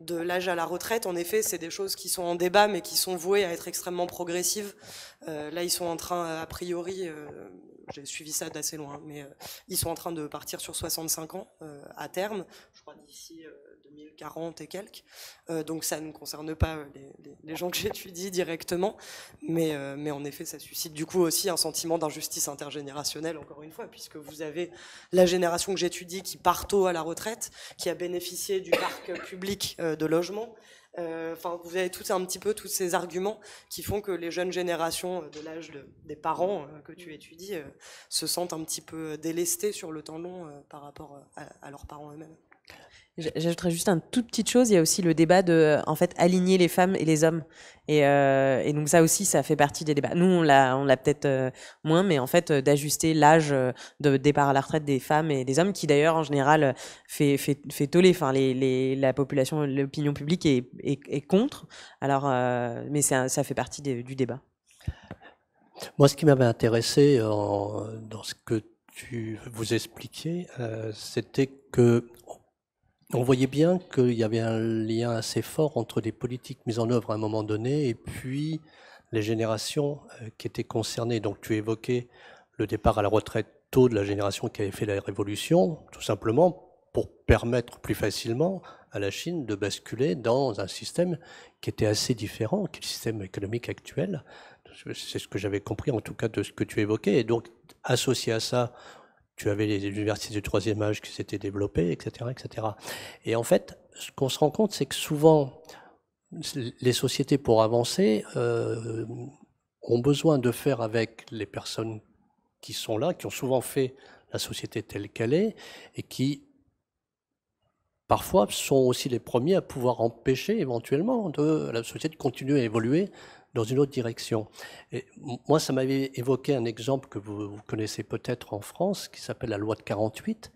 de l'âge à la retraite. En effet, c'est des choses qui sont en débat, mais qui sont vouées à être extrêmement progressives. Euh, là, ils sont en train, a priori, euh, j'ai suivi ça d'assez loin, hein, mais euh, ils sont en train de partir sur 65 ans à terme. Je crois d'ici 40 et quelques. Euh, donc ça ne concerne pas euh, les, gens que j'étudie directement, mais, euh, mais en effet, ça suscite du coup aussi un sentiment d'injustice intergénérationnelle, encore une fois, puisque vous avez la génération que j'étudie qui part tôt à la retraite, qui a bénéficié du parc public de logement. Enfin, vous avez tous un petit peu tous ces arguments qui font que les jeunes générations de l'âge des parents que tu étudies se sentent un petit peu délestées sur le temps long par rapport à leurs parents eux-mêmes. J'ajouterais juste une toute petite chose. Il y a aussi le débat de, en fait, aligner les femmes et les hommes. Et, euh, donc ça aussi, ça fait partie des débats. Nous, on l'a, on l'a peut-être euh, moins, mais en fait, euh, d'ajuster l'âge de départ à la retraite des femmes et des hommes, qui d'ailleurs, en général, fait, fait, fait toller. Enfin, la population, l'opinion publique est, est, contre. Alors, mais ça, ça fait partie du débat. Moi, ce qui m'avait intéressé dans ce que tu vous expliquais, c'était que on voyait bien qu'il y avait un lien assez fort entre les politiques mises en œuvre à un moment donné et puis les générations euh, qui étaient concernées. Donc tu évoquais le départ à la retraite tôt de la génération qui avait fait la révolution, tout simplement pour permettre plus facilement à la Chine de basculer dans un système qui était assez différent du le système économique actuel. C'est ce que j'avais compris en tout cas de ce que tu évoquais. Et donc associé à ça, tu avais les universités du troisième âge qui s'étaient développées, etc., etc. Et en fait, ce qu'on se rend compte, c'est que souvent, les sociétés, pour avancer, euh, ont besoin de faire avec les personnes qui sont là, qui ont souvent fait la société telle qu'elle est, et qui parfois sont aussi les premiers à pouvoir empêcher éventuellement la société de continuer à évoluer dans une autre direction. moi, ça m'avait évoqué un exemple que vous, connaissez peut-être en France, qui s'appelle la loi de 48,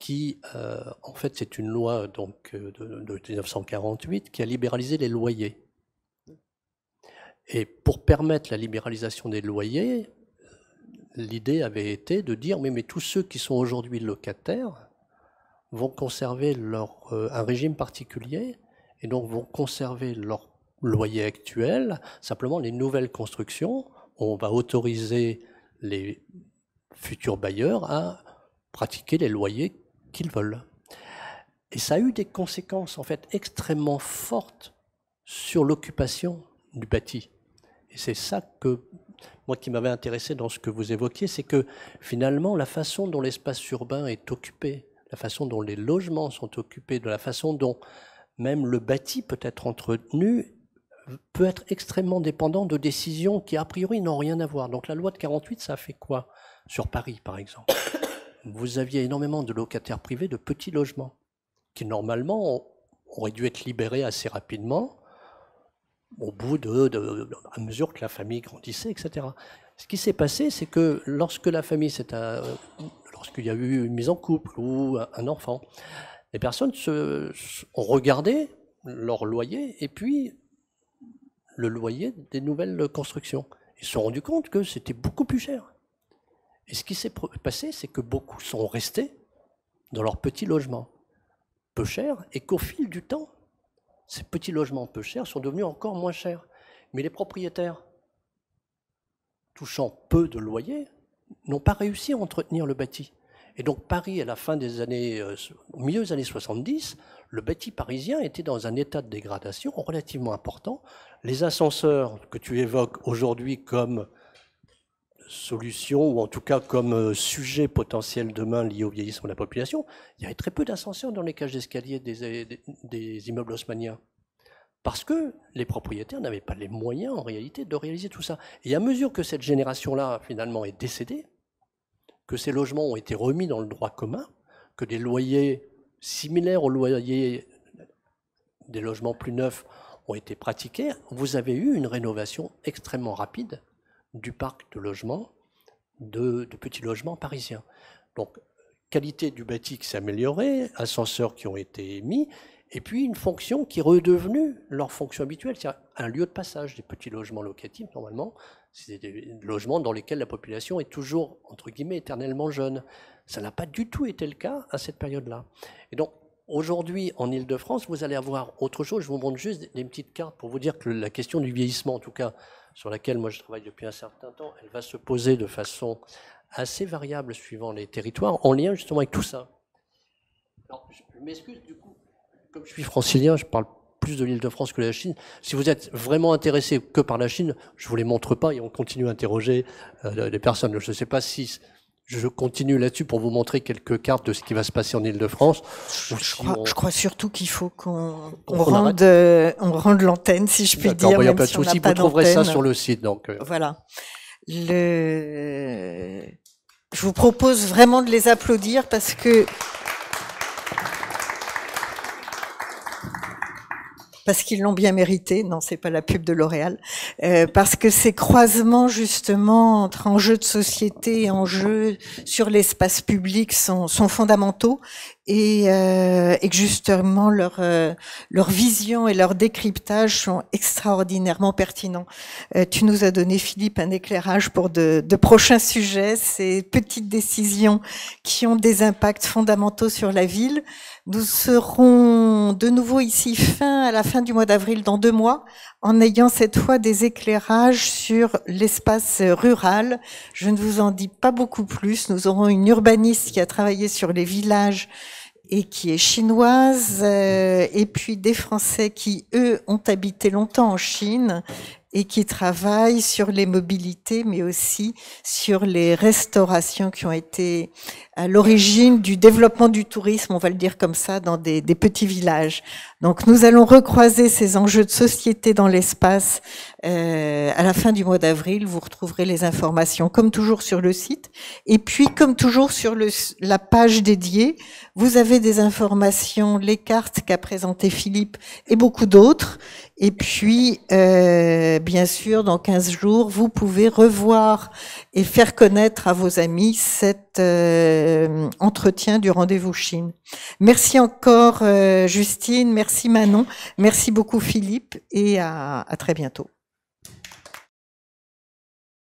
qui, euh, en fait, c'est une loi donc, euh, de, 1948 qui a libéralisé les loyers. Et pour permettre la libéralisation des loyers, l'idée avait été de dire, mais, mais tous ceux qui sont aujourd'hui locataires vont conserver leur, euh, un régime particulier et donc vont conserver leur loyer actuel. Simplement, les nouvelles constructions, on va autoriser les futurs bailleurs à pratiquer les loyers qu'ils veulent. Et ça a eu des conséquences en fait extrêmement fortes sur l'occupation du bâti. Et c'est ça que moi qui m'avait intéressé dans ce que vous évoquiez, c'est que finalement la façon dont l'espace urbain est occupé, la façon dont les logements sont occupés, de la façon dont même le bâti peut être entretenu peut être extrêmement dépendant de décisions qui, a priori, n'ont rien à voir. Donc la loi de 48, ça a fait quoi sur Paris, par exemple Vous aviez énormément de locataires privés de petits logements, qui normalement auraient dû être libérés assez rapidement, au bout de, à mesure que la famille grandissait, etc. Ce qui s'est passé, c'est que lorsque la famille s'est, euh, lorsqu'il y a eu une mise en couple ou un enfant, les personnes se, ont regardé leur loyer et puis le loyer des nouvelles constructions. Ils se sont rendus compte que c'était beaucoup plus cher. Et ce qui s'est passé, c'est que beaucoup sont restés dans leurs petits logements, peu chers, et qu'au fil du temps, ces petits logements peu chers sont devenus encore moins chers. Mais les propriétaires, touchant peu de loyers, n'ont pas réussi à entretenir le bâti. Et donc Paris, à la fin des années, euh, au milieu des années 70, le bâti parisien était dans un état de dégradation relativement important. Les ascenseurs que tu évoques aujourd'hui comme solution, ou en tout cas comme euh, sujet potentiel demain lié au vieillissement de la population, il y avait très peu d'ascenseurs dans les cages d'escalier euh, des, immeubles haussmanniens. Parce que les propriétaires n'avaient pas les moyens, en réalité, de réaliser tout ça. Et à mesure que cette génération-là, finalement, est décédée, que ces logements ont été remis dans le droit commun, que des loyers similaires au loyer des logements plus neufs ont été pratiqués, vous avez eu une rénovation extrêmement rapide du parc de logements, de, petits logements parisiens. Donc, qualité du bâti qui s'est améliorée, ascenseurs qui ont été mis, et puis une fonction qui est redevenue leur fonction habituelle, c'est-à-dire un lieu de passage, des petits logements locatifs normalement, c'est des logements dans lesquels la population est toujours, entre guillemets, éternellement jeune. Ça n'a pas du tout été le cas à cette période-là. Et donc, aujourd'hui, en Ile-de-France, vous allez avoir autre chose. Je vous montre juste des petites cartes pour vous dire que la question du vieillissement, en tout cas, sur laquelle moi je travaille depuis un certain temps, elle va se poser de façon assez variable suivant les territoires, en lien justement avec tout ça. Alors, je m'excuse du coup comme je suis francilien, je parle plus de l'île de France que de la Chine. Si vous êtes vraiment intéressé que par la Chine, je vous les montre pas et on continue à interroger euh, les personnes. Je ne sais pas si je continue là-dessus pour vous montrer quelques cartes de ce qui va se passer en île de france Je, crois surtout qu'il faut qu'on euh, rende, l'antenne, si je puis dire. n'y bah, a pas de vous trouverez ça sur le site. Donc, euh. Voilà. Je vous propose vraiment de les applaudir parce que. parce qu'ils l'ont bien mérité. Non, c'est pas la pub de L'Oréal, euh, parce que ces croisements justement entre enjeux de société et enjeux sur l'espace public sont, sont fondamentaux et, euh, et que justement leur euh, leur vision et leur décryptage sont extraordinairement pertinents. Euh, tu nous as donné Philippe un éclairage pour de, de, prochains sujets, ces petites décisions qui ont des impacts fondamentaux sur la ville. Nous serons de nouveau ici fin à la fin du mois d'avril dans deux mois, en ayant cette fois des éclairages sur l'espace rural. Je ne vous en dis pas beaucoup plus. Nous aurons une urbaniste qui a travaillé sur les villages et qui est chinoise, euh, et puis des Français qui, eux, ont habité longtemps en Chine et qui travaille sur les mobilités, mais aussi sur les restaurations qui ont été à l'origine du développement du tourisme, on va le dire comme ça, dans des, petits villages. Donc nous allons recroiser ces enjeux de société dans l'espace euh, à la fin du mois d'avril. Vous retrouverez les informations, comme toujours sur le site. Et puis, comme toujours sur le, la page dédiée, vous avez des informations, les cartes qu'a présenté Philippe et beaucoup d'autres. Et puis, euh, bien sûr, dans 15 jours, vous pouvez revoir et faire connaître à vos amis cet euh, entretien du rendez-vous Chine. Merci encore, euh, Justine. Merci, Manon. Merci beaucoup, Philippe. Et à très bientôt.